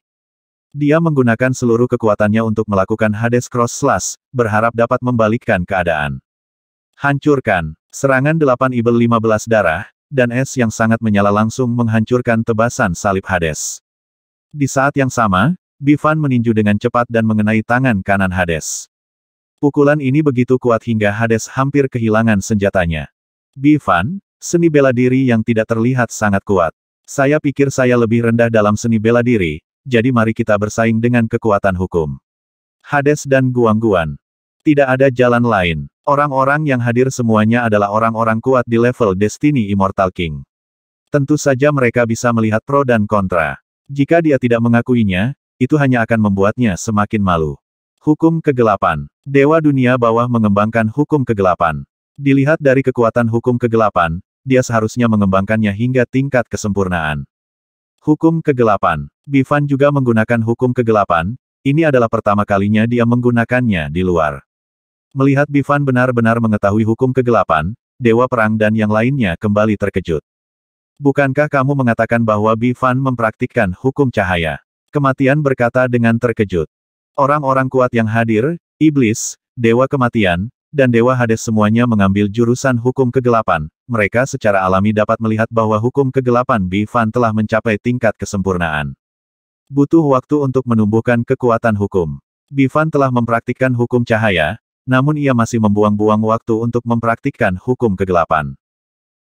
Dia menggunakan seluruh kekuatannya untuk melakukan Hades Cross Slash, berharap dapat membalikkan keadaan. Hancurkan. Serangan 8 Ibel 15 darah, dan es yang sangat menyala langsung menghancurkan tebasan salib Hades. Di saat yang sama, Bifan meninju dengan cepat dan mengenai tangan kanan Hades. Pukulan ini begitu kuat hingga Hades hampir kehilangan senjatanya. Bifan, Seni bela diri yang tidak terlihat sangat kuat. Saya pikir saya lebih rendah dalam seni bela diri, jadi mari kita bersaing dengan kekuatan hukum. Hades dan Guangguan. Tidak ada jalan lain. Orang-orang yang hadir semuanya adalah orang-orang kuat di level Destiny Immortal King. Tentu saja mereka bisa melihat pro dan kontra. Jika dia tidak mengakuinya, itu hanya akan membuatnya semakin malu. Hukum kegelapan. Dewa dunia bawah mengembangkan hukum kegelapan. Dilihat dari kekuatan hukum kegelapan, dia seharusnya mengembangkannya hingga tingkat kesempurnaan. Hukum kegelapan. Bifan juga menggunakan hukum kegelapan, ini adalah pertama kalinya dia menggunakannya di luar. Melihat Bifan benar-benar mengetahui hukum kegelapan, Dewa Perang dan yang lainnya kembali terkejut. Bukankah kamu mengatakan bahwa Bifan mempraktikkan hukum cahaya? Kematian berkata dengan terkejut. Orang-orang kuat yang hadir, Iblis, Dewa Kematian, dan Dewa Hades semuanya mengambil jurusan hukum kegelapan, mereka secara alami dapat melihat bahwa hukum kegelapan Bifan telah mencapai tingkat kesempurnaan. Butuh waktu untuk menumbuhkan kekuatan hukum. Bifan telah mempraktikkan hukum cahaya, namun ia masih membuang-buang waktu untuk mempraktikkan hukum kegelapan.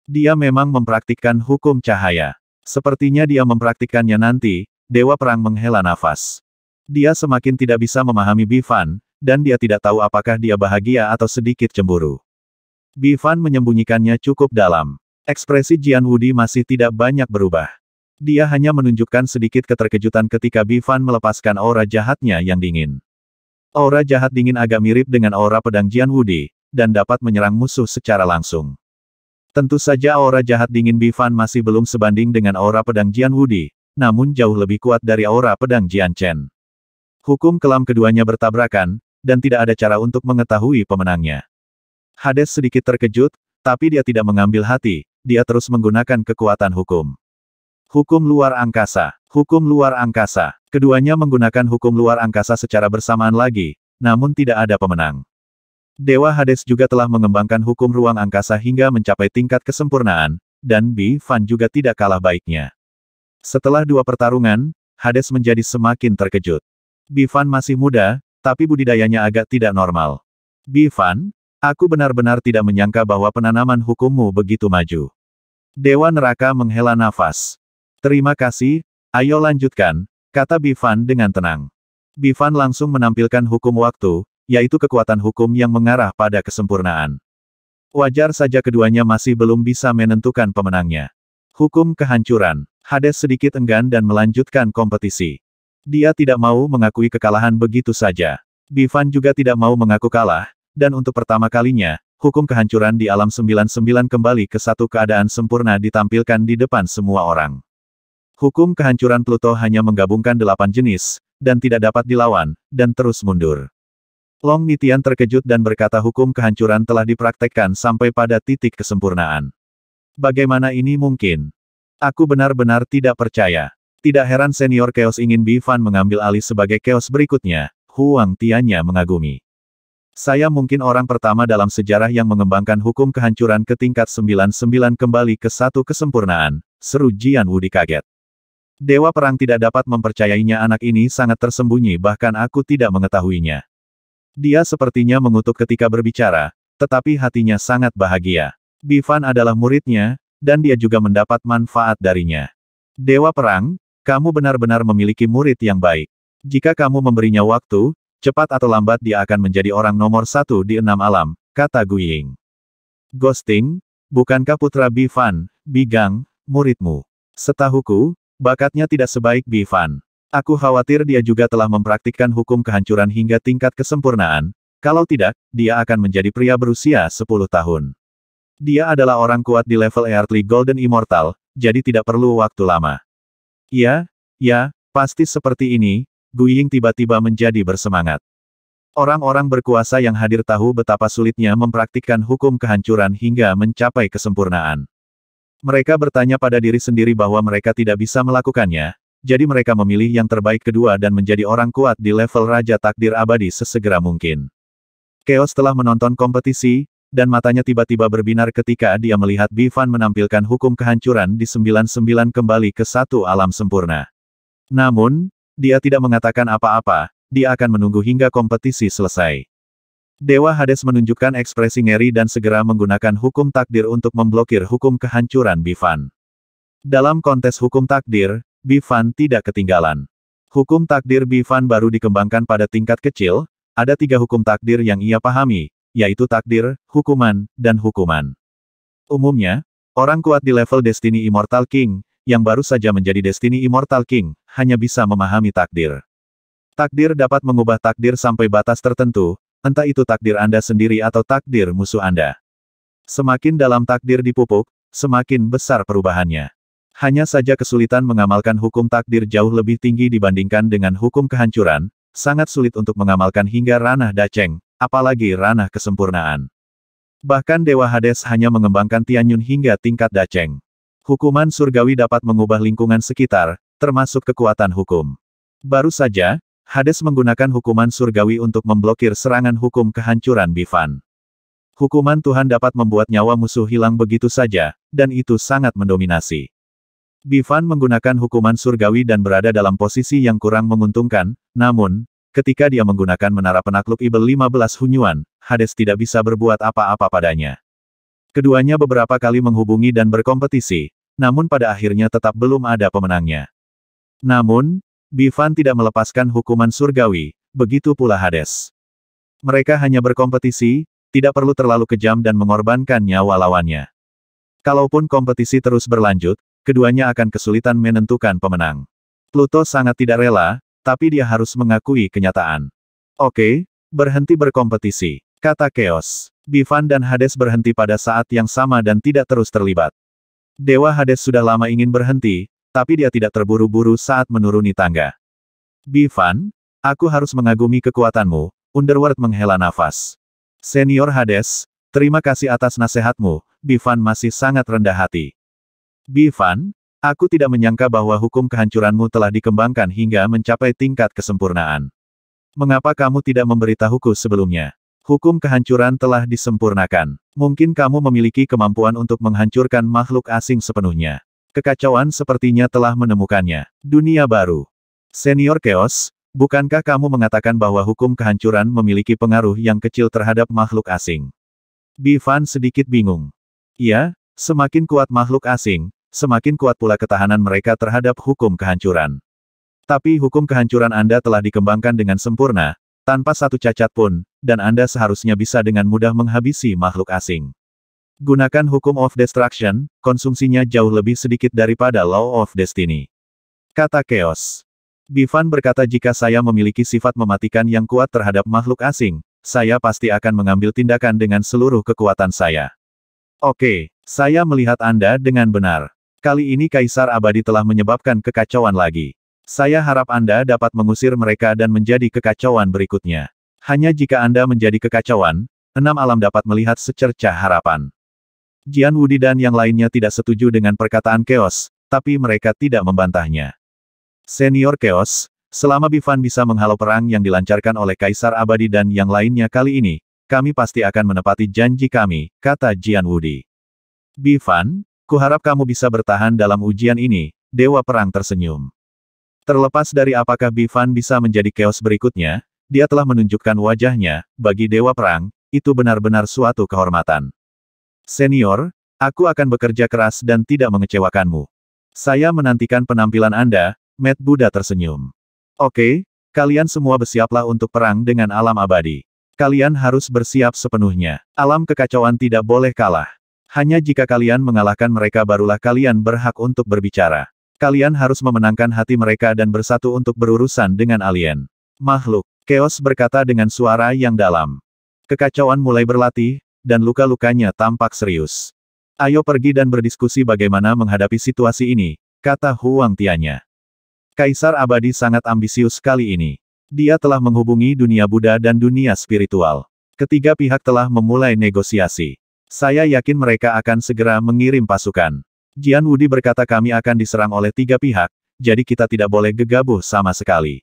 Dia memang mempraktikkan hukum cahaya. Sepertinya dia mempraktikkannya nanti, Dewa Perang menghela nafas. Dia semakin tidak bisa memahami Bifan, dan dia tidak tahu apakah dia bahagia atau sedikit cemburu. Bifan menyembunyikannya cukup dalam. Ekspresi Jian Wudi masih tidak banyak berubah. Dia hanya menunjukkan sedikit keterkejutan ketika Bifan melepaskan aura jahatnya yang dingin. Aura jahat dingin agak mirip dengan aura pedang Jian Wudi, dan dapat menyerang musuh secara langsung. Tentu saja aura jahat dingin Bifan masih belum sebanding dengan aura pedang Jian Wudi, namun jauh lebih kuat dari aura pedang Jian Chen. Hukum kelam keduanya bertabrakan, dan tidak ada cara untuk mengetahui pemenangnya. Hades sedikit terkejut, tapi dia tidak mengambil hati, dia terus menggunakan kekuatan hukum. Hukum luar angkasa, hukum luar angkasa. Keduanya menggunakan hukum luar angkasa secara bersamaan lagi, namun tidak ada pemenang. Dewa Hades juga telah mengembangkan hukum ruang angkasa hingga mencapai tingkat kesempurnaan, dan Bi Fan juga tidak kalah baiknya. Setelah dua pertarungan, Hades menjadi semakin terkejut. Bi Fan masih muda, tapi budidayanya agak tidak normal. Bi Fan, Aku benar-benar tidak menyangka bahwa penanaman hukummu begitu maju. Dewa Neraka menghela nafas. Terima kasih, ayo lanjutkan, kata Bifan dengan tenang. Bifan langsung menampilkan hukum waktu, yaitu kekuatan hukum yang mengarah pada kesempurnaan. Wajar saja keduanya masih belum bisa menentukan pemenangnya. Hukum kehancuran, Hades sedikit enggan dan melanjutkan kompetisi. Dia tidak mau mengakui kekalahan begitu saja. Bifan juga tidak mau mengaku kalah, dan untuk pertama kalinya, hukum kehancuran di alam 99 kembali ke satu keadaan sempurna ditampilkan di depan semua orang. Hukum kehancuran Pluto hanya menggabungkan delapan jenis, dan tidak dapat dilawan, dan terus mundur. Long Nitian terkejut dan berkata hukum kehancuran telah dipraktekkan sampai pada titik kesempurnaan. Bagaimana ini mungkin? Aku benar-benar tidak percaya. Tidak heran senior Chaos ingin Bi Fan mengambil alih sebagai Chaos berikutnya, Huang Tiannya mengagumi. Saya mungkin orang pertama dalam sejarah yang mengembangkan hukum kehancuran ke tingkat 99 kembali ke satu kesempurnaan, seru Jian Wu dikaget. Dewa Perang tidak dapat mempercayainya anak ini sangat tersembunyi bahkan aku tidak mengetahuinya. Dia sepertinya mengutuk ketika berbicara, tetapi hatinya sangat bahagia. Bifan adalah muridnya, dan dia juga mendapat manfaat darinya. Dewa Perang, kamu benar-benar memiliki murid yang baik. Jika kamu memberinya waktu, Cepat atau lambat dia akan menjadi orang nomor satu di enam alam, kata Guying. Ghosting, bukankah putra Bifan, Bigang, muridmu? Setahuku, bakatnya tidak sebaik Bifan. Aku khawatir dia juga telah mempraktikkan hukum kehancuran hingga tingkat kesempurnaan, kalau tidak, dia akan menjadi pria berusia 10 tahun. Dia adalah orang kuat di level Earthly Golden Immortal, jadi tidak perlu waktu lama. Ya, ya, pasti seperti ini, Guying tiba-tiba menjadi bersemangat. Orang-orang berkuasa yang hadir tahu betapa sulitnya mempraktikkan hukum kehancuran hingga mencapai kesempurnaan. Mereka bertanya pada diri sendiri bahwa mereka tidak bisa melakukannya, jadi mereka memilih yang terbaik kedua dan menjadi orang kuat di level Raja Takdir Abadi sesegera mungkin. Chaos telah menonton kompetisi, dan matanya tiba-tiba berbinar ketika dia melihat Bivan menampilkan hukum kehancuran di 99 kembali ke satu alam sempurna. Namun, dia tidak mengatakan apa-apa, dia akan menunggu hingga kompetisi selesai. Dewa Hades menunjukkan ekspresi ngeri dan segera menggunakan hukum takdir untuk memblokir hukum kehancuran Bifan. Dalam kontes hukum takdir, Bifan tidak ketinggalan. Hukum takdir Bifan baru dikembangkan pada tingkat kecil, ada tiga hukum takdir yang ia pahami, yaitu takdir, hukuman, dan hukuman. Umumnya, orang kuat di level Destiny Immortal King, yang baru saja menjadi Destiny Immortal King, hanya bisa memahami takdir. Takdir dapat mengubah takdir sampai batas tertentu, entah itu takdir Anda sendiri atau takdir musuh Anda. Semakin dalam takdir dipupuk, semakin besar perubahannya. Hanya saja kesulitan mengamalkan hukum takdir jauh lebih tinggi dibandingkan dengan hukum kehancuran, sangat sulit untuk mengamalkan hingga ranah daceng, apalagi ranah kesempurnaan. Bahkan Dewa Hades hanya mengembangkan Tianyun hingga tingkat daceng. Hukuman surgawi dapat mengubah lingkungan sekitar, termasuk kekuatan hukum. Baru saja, Hades menggunakan hukuman surgawi untuk memblokir serangan hukum kehancuran Bifan. Hukuman Tuhan dapat membuat nyawa musuh hilang begitu saja, dan itu sangat mendominasi. Bifan menggunakan hukuman surgawi dan berada dalam posisi yang kurang menguntungkan, namun, ketika dia menggunakan menara penakluk Ibel 15 Hunyuan, Hades tidak bisa berbuat apa-apa padanya. Keduanya beberapa kali menghubungi dan berkompetisi, namun pada akhirnya tetap belum ada pemenangnya. Namun, Bivan tidak melepaskan hukuman surgawi, begitu pula Hades. Mereka hanya berkompetisi, tidak perlu terlalu kejam dan mengorbankan nyawa lawannya. Kalaupun kompetisi terus berlanjut, keduanya akan kesulitan menentukan pemenang. Pluto sangat tidak rela, tapi dia harus mengakui kenyataan. Oke, berhenti berkompetisi, kata Chaos. Bivan dan Hades berhenti pada saat yang sama dan tidak terus terlibat. Dewa Hades sudah lama ingin berhenti, tapi dia tidak terburu-buru saat menuruni tangga. Bifan, aku harus mengagumi kekuatanmu, Underworld menghela nafas. Senior Hades, terima kasih atas nasihatmu, Bifan masih sangat rendah hati. Bifan, aku tidak menyangka bahwa hukum kehancuranmu telah dikembangkan hingga mencapai tingkat kesempurnaan. Mengapa kamu tidak memberitahuku sebelumnya? Hukum kehancuran telah disempurnakan. Mungkin kamu memiliki kemampuan untuk menghancurkan makhluk asing sepenuhnya. Kekacauan sepertinya telah menemukannya. Dunia baru. Senior Chaos, bukankah kamu mengatakan bahwa hukum kehancuran memiliki pengaruh yang kecil terhadap makhluk asing? Bifan sedikit bingung. Iya, semakin kuat makhluk asing, semakin kuat pula ketahanan mereka terhadap hukum kehancuran. Tapi hukum kehancuran Anda telah dikembangkan dengan sempurna, tanpa satu cacat pun, dan Anda seharusnya bisa dengan mudah menghabisi makhluk asing. Gunakan hukum of destruction, konsumsinya jauh lebih sedikit daripada law of destiny. Kata Chaos. Bivan berkata jika saya memiliki sifat mematikan yang kuat terhadap makhluk asing, saya pasti akan mengambil tindakan dengan seluruh kekuatan saya. Oke, saya melihat Anda dengan benar. Kali ini Kaisar Abadi telah menyebabkan kekacauan lagi. Saya harap Anda dapat mengusir mereka dan menjadi kekacauan berikutnya. Hanya jika Anda menjadi kekacauan, enam alam dapat melihat secerca harapan. Jian Wudi dan yang lainnya tidak setuju dengan perkataan Chaos, tapi mereka tidak membantahnya. Senior Chaos, selama Bifan bisa menghalau perang yang dilancarkan oleh Kaisar Abadi dan yang lainnya kali ini, kami pasti akan menepati janji kami, kata Jian Wudi. Bifan, kuharap kamu bisa bertahan dalam ujian ini, Dewa Perang tersenyum. Terlepas dari apakah Bifan bisa menjadi Chaos berikutnya, dia telah menunjukkan wajahnya, bagi Dewa Perang, itu benar-benar suatu kehormatan. Senior, aku akan bekerja keras dan tidak mengecewakanmu. Saya menantikan penampilan Anda, Matt Buddha tersenyum. Oke, kalian semua bersiaplah untuk perang dengan alam abadi. Kalian harus bersiap sepenuhnya. Alam kekacauan tidak boleh kalah. Hanya jika kalian mengalahkan mereka barulah kalian berhak untuk berbicara. Kalian harus memenangkan hati mereka dan bersatu untuk berurusan dengan alien. Makhluk. Chaos berkata dengan suara yang dalam. Kekacauan mulai berlatih, dan luka-lukanya tampak serius. Ayo pergi dan berdiskusi bagaimana menghadapi situasi ini, kata Huang Tianya. Kaisar abadi sangat ambisius kali ini. Dia telah menghubungi dunia Buddha dan dunia spiritual. Ketiga pihak telah memulai negosiasi. Saya yakin mereka akan segera mengirim pasukan. Jian Wudi berkata kami akan diserang oleh tiga pihak, jadi kita tidak boleh gegabah sama sekali.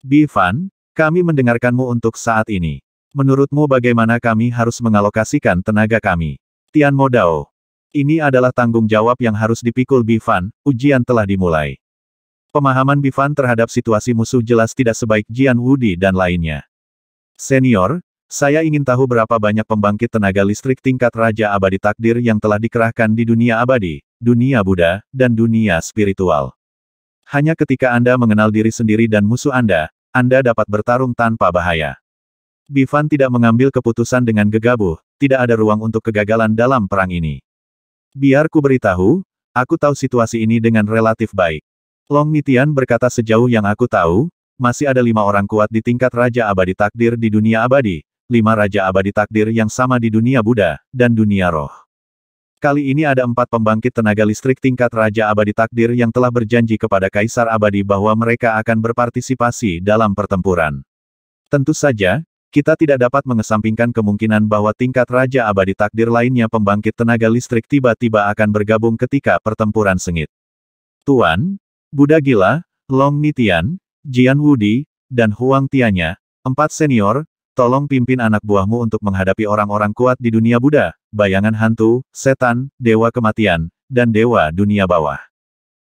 Bi Fan, kami mendengarkanmu untuk saat ini. Menurutmu bagaimana kami harus mengalokasikan tenaga kami? Tian Modao. Ini adalah tanggung jawab yang harus dipikul Bifan, ujian telah dimulai. Pemahaman Bifan terhadap situasi musuh jelas tidak sebaik Jian Wudi dan lainnya. Senior, saya ingin tahu berapa banyak pembangkit tenaga listrik tingkat Raja Abadi Takdir yang telah dikerahkan di dunia abadi, dunia Buddha, dan dunia spiritual. Hanya ketika Anda mengenal diri sendiri dan musuh Anda, anda dapat bertarung tanpa bahaya. Bivan tidak mengambil keputusan dengan gegabah, tidak ada ruang untuk kegagalan dalam perang ini. Biar ku beritahu, aku tahu situasi ini dengan relatif baik. Long Nitian berkata sejauh yang aku tahu, masih ada lima orang kuat di tingkat Raja Abadi Takdir di dunia abadi, lima Raja Abadi Takdir yang sama di dunia Buddha, dan dunia roh. Kali ini ada empat pembangkit tenaga listrik tingkat Raja Abadi Takdir yang telah berjanji kepada Kaisar Abadi bahwa mereka akan berpartisipasi dalam pertempuran. Tentu saja, kita tidak dapat mengesampingkan kemungkinan bahwa tingkat Raja Abadi Takdir lainnya pembangkit tenaga listrik tiba-tiba akan bergabung ketika pertempuran sengit. Tuan, Buddha Gila, Long Nitian, Jian Wudi, dan Huang Tianya, empat senior, Tolong pimpin anak buahmu untuk menghadapi orang-orang kuat di dunia Buddha, bayangan hantu, setan, dewa kematian, dan dewa dunia bawah.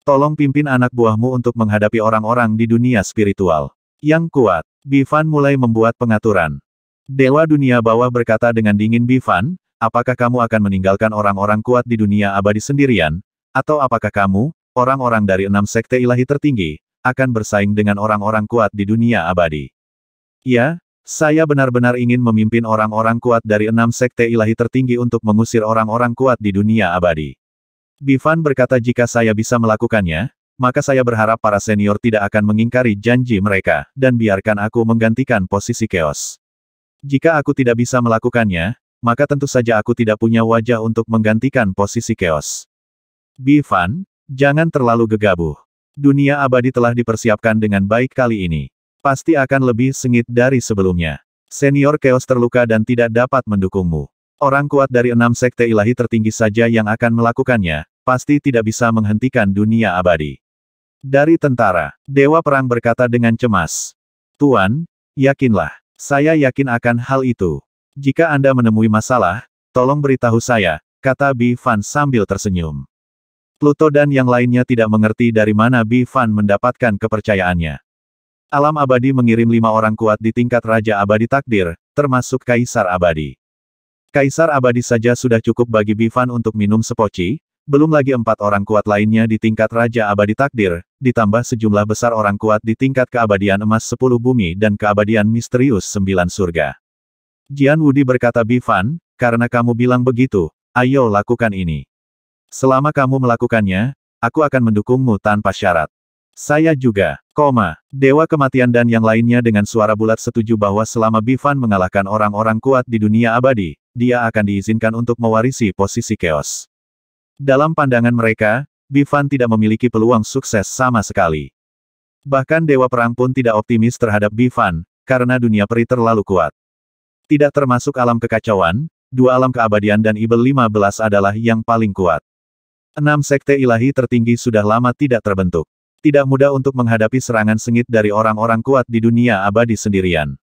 Tolong pimpin anak buahmu untuk menghadapi orang-orang di dunia spiritual. Yang kuat, Bifan mulai membuat pengaturan. Dewa dunia bawah berkata dengan dingin Bifan, apakah kamu akan meninggalkan orang-orang kuat di dunia abadi sendirian, atau apakah kamu, orang-orang dari enam sekte ilahi tertinggi, akan bersaing dengan orang-orang kuat di dunia abadi? Ya, saya benar-benar ingin memimpin orang-orang kuat dari enam sekte ilahi tertinggi untuk mengusir orang-orang kuat di dunia abadi. Bivan berkata jika saya bisa melakukannya, maka saya berharap para senior tidak akan mengingkari janji mereka, dan biarkan aku menggantikan posisi chaos. Jika aku tidak bisa melakukannya, maka tentu saja aku tidak punya wajah untuk menggantikan posisi chaos. Bivan, jangan terlalu gegabah. Dunia abadi telah dipersiapkan dengan baik kali ini. Pasti akan lebih sengit dari sebelumnya. Senior Chaos terluka dan tidak dapat mendukungmu. Orang kuat dari enam sekte ilahi tertinggi saja yang akan melakukannya, pasti tidak bisa menghentikan dunia abadi. Dari tentara, Dewa Perang berkata dengan cemas. Tuan, yakinlah. Saya yakin akan hal itu. Jika Anda menemui masalah, tolong beritahu saya, kata Bi Fan sambil tersenyum. Pluto dan yang lainnya tidak mengerti dari mana Bi Fan mendapatkan kepercayaannya. Alam abadi mengirim lima orang kuat di tingkat Raja Abadi Takdir, termasuk Kaisar Abadi. Kaisar Abadi saja sudah cukup bagi Bivan untuk minum sepoci, belum lagi empat orang kuat lainnya di tingkat Raja Abadi Takdir, ditambah sejumlah besar orang kuat di tingkat keabadian emas sepuluh bumi dan keabadian misterius sembilan surga. Jian Wudi berkata Bivan, karena kamu bilang begitu, ayo lakukan ini. Selama kamu melakukannya, aku akan mendukungmu tanpa syarat. Saya juga, koma, Dewa Kematian dan yang lainnya dengan suara bulat setuju bahwa selama Bifan mengalahkan orang-orang kuat di dunia abadi, dia akan diizinkan untuk mewarisi posisi chaos. Dalam pandangan mereka, Bifan tidak memiliki peluang sukses sama sekali. Bahkan Dewa Perang pun tidak optimis terhadap Bifan, karena dunia peri terlalu kuat. Tidak termasuk alam kekacauan, dua alam keabadian dan Ibel 15 adalah yang paling kuat. Enam sekte ilahi tertinggi sudah lama tidak terbentuk. Tidak mudah untuk menghadapi serangan sengit dari orang-orang kuat di dunia abadi sendirian.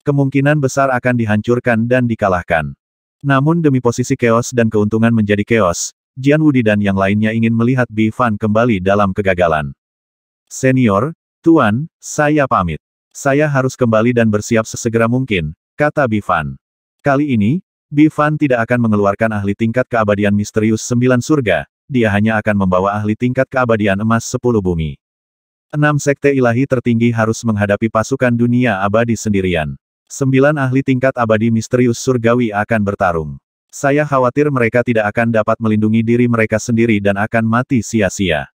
Kemungkinan besar akan dihancurkan dan dikalahkan. Namun demi posisi keos dan keuntungan menjadi keos, Jian Wudi dan yang lainnya ingin melihat Bi Fan kembali dalam kegagalan. Senior, Tuan, saya pamit. Saya harus kembali dan bersiap sesegera mungkin, kata Bi Fan. Kali ini, Bi Fan tidak akan mengeluarkan ahli tingkat keabadian misterius sembilan surga, dia hanya akan membawa ahli tingkat keabadian emas sepuluh bumi. Enam sekte ilahi tertinggi harus menghadapi pasukan dunia abadi sendirian. Sembilan ahli tingkat abadi misterius surgawi akan bertarung. Saya khawatir mereka tidak akan dapat melindungi diri mereka sendiri dan akan mati sia-sia.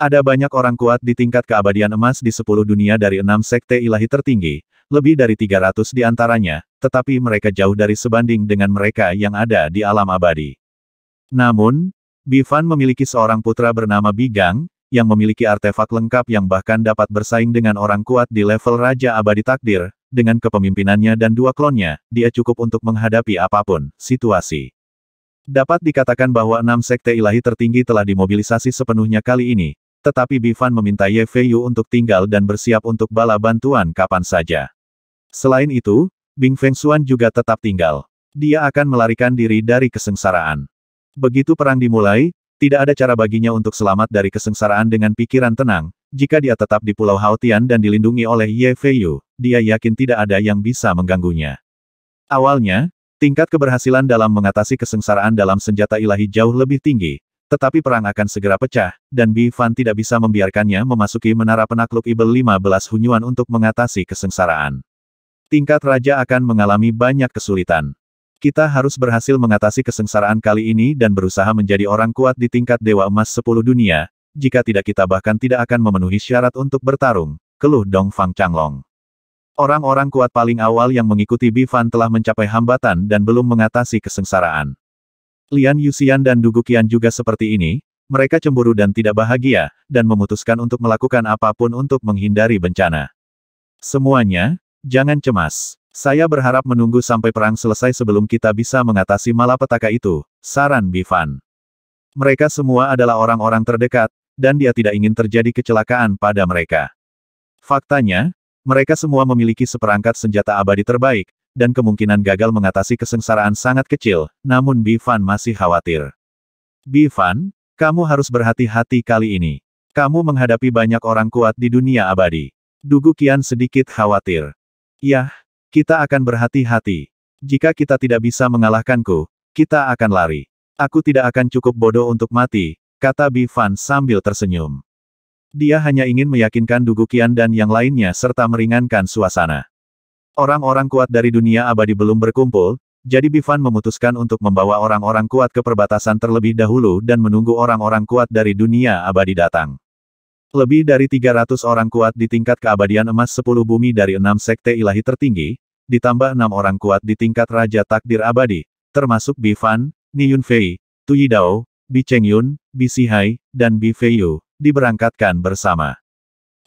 Ada banyak orang kuat di tingkat keabadian emas di sepuluh dunia dari enam sekte ilahi tertinggi, lebih dari 300 di antaranya, tetapi mereka jauh dari sebanding dengan mereka yang ada di alam abadi. Namun, Bifan memiliki seorang putra bernama Bigang, yang memiliki artefak lengkap yang bahkan dapat bersaing dengan orang kuat di level Raja Abadi Takdir, dengan kepemimpinannya dan dua klonnya, dia cukup untuk menghadapi apapun, situasi. Dapat dikatakan bahwa enam sekte ilahi tertinggi telah dimobilisasi sepenuhnya kali ini, tetapi Bifan meminta Ye Feiyu untuk tinggal dan bersiap untuk bala bantuan kapan saja. Selain itu, Bing Feng Xuan juga tetap tinggal. Dia akan melarikan diri dari kesengsaraan. Begitu perang dimulai, tidak ada cara baginya untuk selamat dari kesengsaraan dengan pikiran tenang, jika dia tetap di Pulau Haotian dan dilindungi oleh Ye Feiyu, dia yakin tidak ada yang bisa mengganggunya. Awalnya, tingkat keberhasilan dalam mengatasi kesengsaraan dalam senjata ilahi jauh lebih tinggi, tetapi perang akan segera pecah, dan Bi Fan tidak bisa membiarkannya memasuki menara penakluk Ibel 15 Hunyuan untuk mengatasi kesengsaraan. Tingkat raja akan mengalami banyak kesulitan. Kita harus berhasil mengatasi kesengsaraan kali ini dan berusaha menjadi orang kuat di tingkat Dewa Emas 10 dunia, jika tidak kita bahkan tidak akan memenuhi syarat untuk bertarung, keluh Dong Fang Changlong. Orang-orang kuat paling awal yang mengikuti Bifan telah mencapai hambatan dan belum mengatasi kesengsaraan. Lian Yuxian dan Dugu Qian juga seperti ini, mereka cemburu dan tidak bahagia, dan memutuskan untuk melakukan apapun untuk menghindari bencana. Semuanya, jangan cemas. Saya berharap menunggu sampai perang selesai sebelum kita bisa mengatasi malapetaka itu, saran Bifan. Mereka semua adalah orang-orang terdekat, dan dia tidak ingin terjadi kecelakaan pada mereka. Faktanya, mereka semua memiliki seperangkat senjata abadi terbaik, dan kemungkinan gagal mengatasi kesengsaraan sangat kecil, namun Bifan masih khawatir. Bifan, kamu harus berhati-hati kali ini. Kamu menghadapi banyak orang kuat di dunia abadi. Dugu Kian sedikit khawatir. Yah, kita akan berhati-hati. Jika kita tidak bisa mengalahkanku, kita akan lari. Aku tidak akan cukup bodoh untuk mati, kata Bifan sambil tersenyum. Dia hanya ingin meyakinkan Dugukian dan yang lainnya serta meringankan suasana. Orang-orang kuat dari dunia abadi belum berkumpul, jadi Bifan memutuskan untuk membawa orang-orang kuat ke perbatasan terlebih dahulu dan menunggu orang-orang kuat dari dunia abadi datang. Lebih dari 300 orang kuat di tingkat keabadian emas 10 bumi dari enam sekte ilahi tertinggi, ditambah enam orang kuat di tingkat Raja Takdir Abadi, termasuk Bi Fan, Ni Yunfei, Tu Yidao, Bi Chengyun, Bi Sihai, dan Bi Feiyu, diberangkatkan bersama.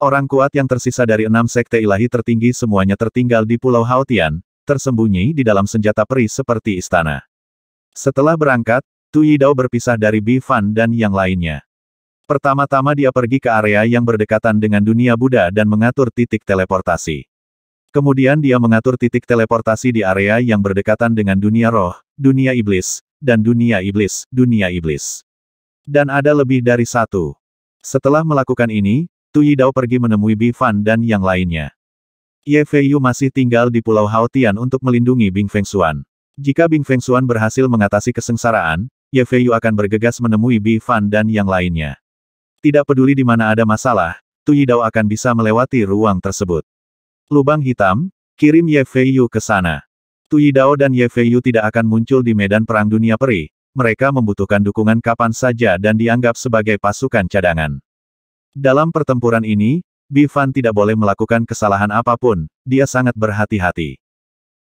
Orang kuat yang tersisa dari enam sekte ilahi tertinggi semuanya tertinggal di Pulau Haotian, tersembunyi di dalam senjata peri seperti istana. Setelah berangkat, Tu Yidao berpisah dari Bi Fan dan yang lainnya. Pertama-tama dia pergi ke area yang berdekatan dengan dunia Buddha dan mengatur titik teleportasi. Kemudian dia mengatur titik teleportasi di area yang berdekatan dengan dunia roh, dunia iblis, dan dunia iblis, dunia iblis. Dan ada lebih dari satu. Setelah melakukan ini, Tu Dao pergi menemui Bi Fan dan yang lainnya. Ye Feiyu masih tinggal di Pulau Haotian untuk melindungi Bing Feng Xuan. Jika Bing Feng Xuan berhasil mengatasi kesengsaraan, Ye Feiyu akan bergegas menemui Bi Fan dan yang lainnya. Tidak peduli di mana ada masalah, Tuyidao akan bisa melewati ruang tersebut. Lubang hitam, kirim Ye Feiyu ke sana. Tuyidao dan Ye Feiyu tidak akan muncul di medan perang dunia peri, mereka membutuhkan dukungan kapan saja dan dianggap sebagai pasukan cadangan. Dalam pertempuran ini, Bifan tidak boleh melakukan kesalahan apapun, dia sangat berhati-hati.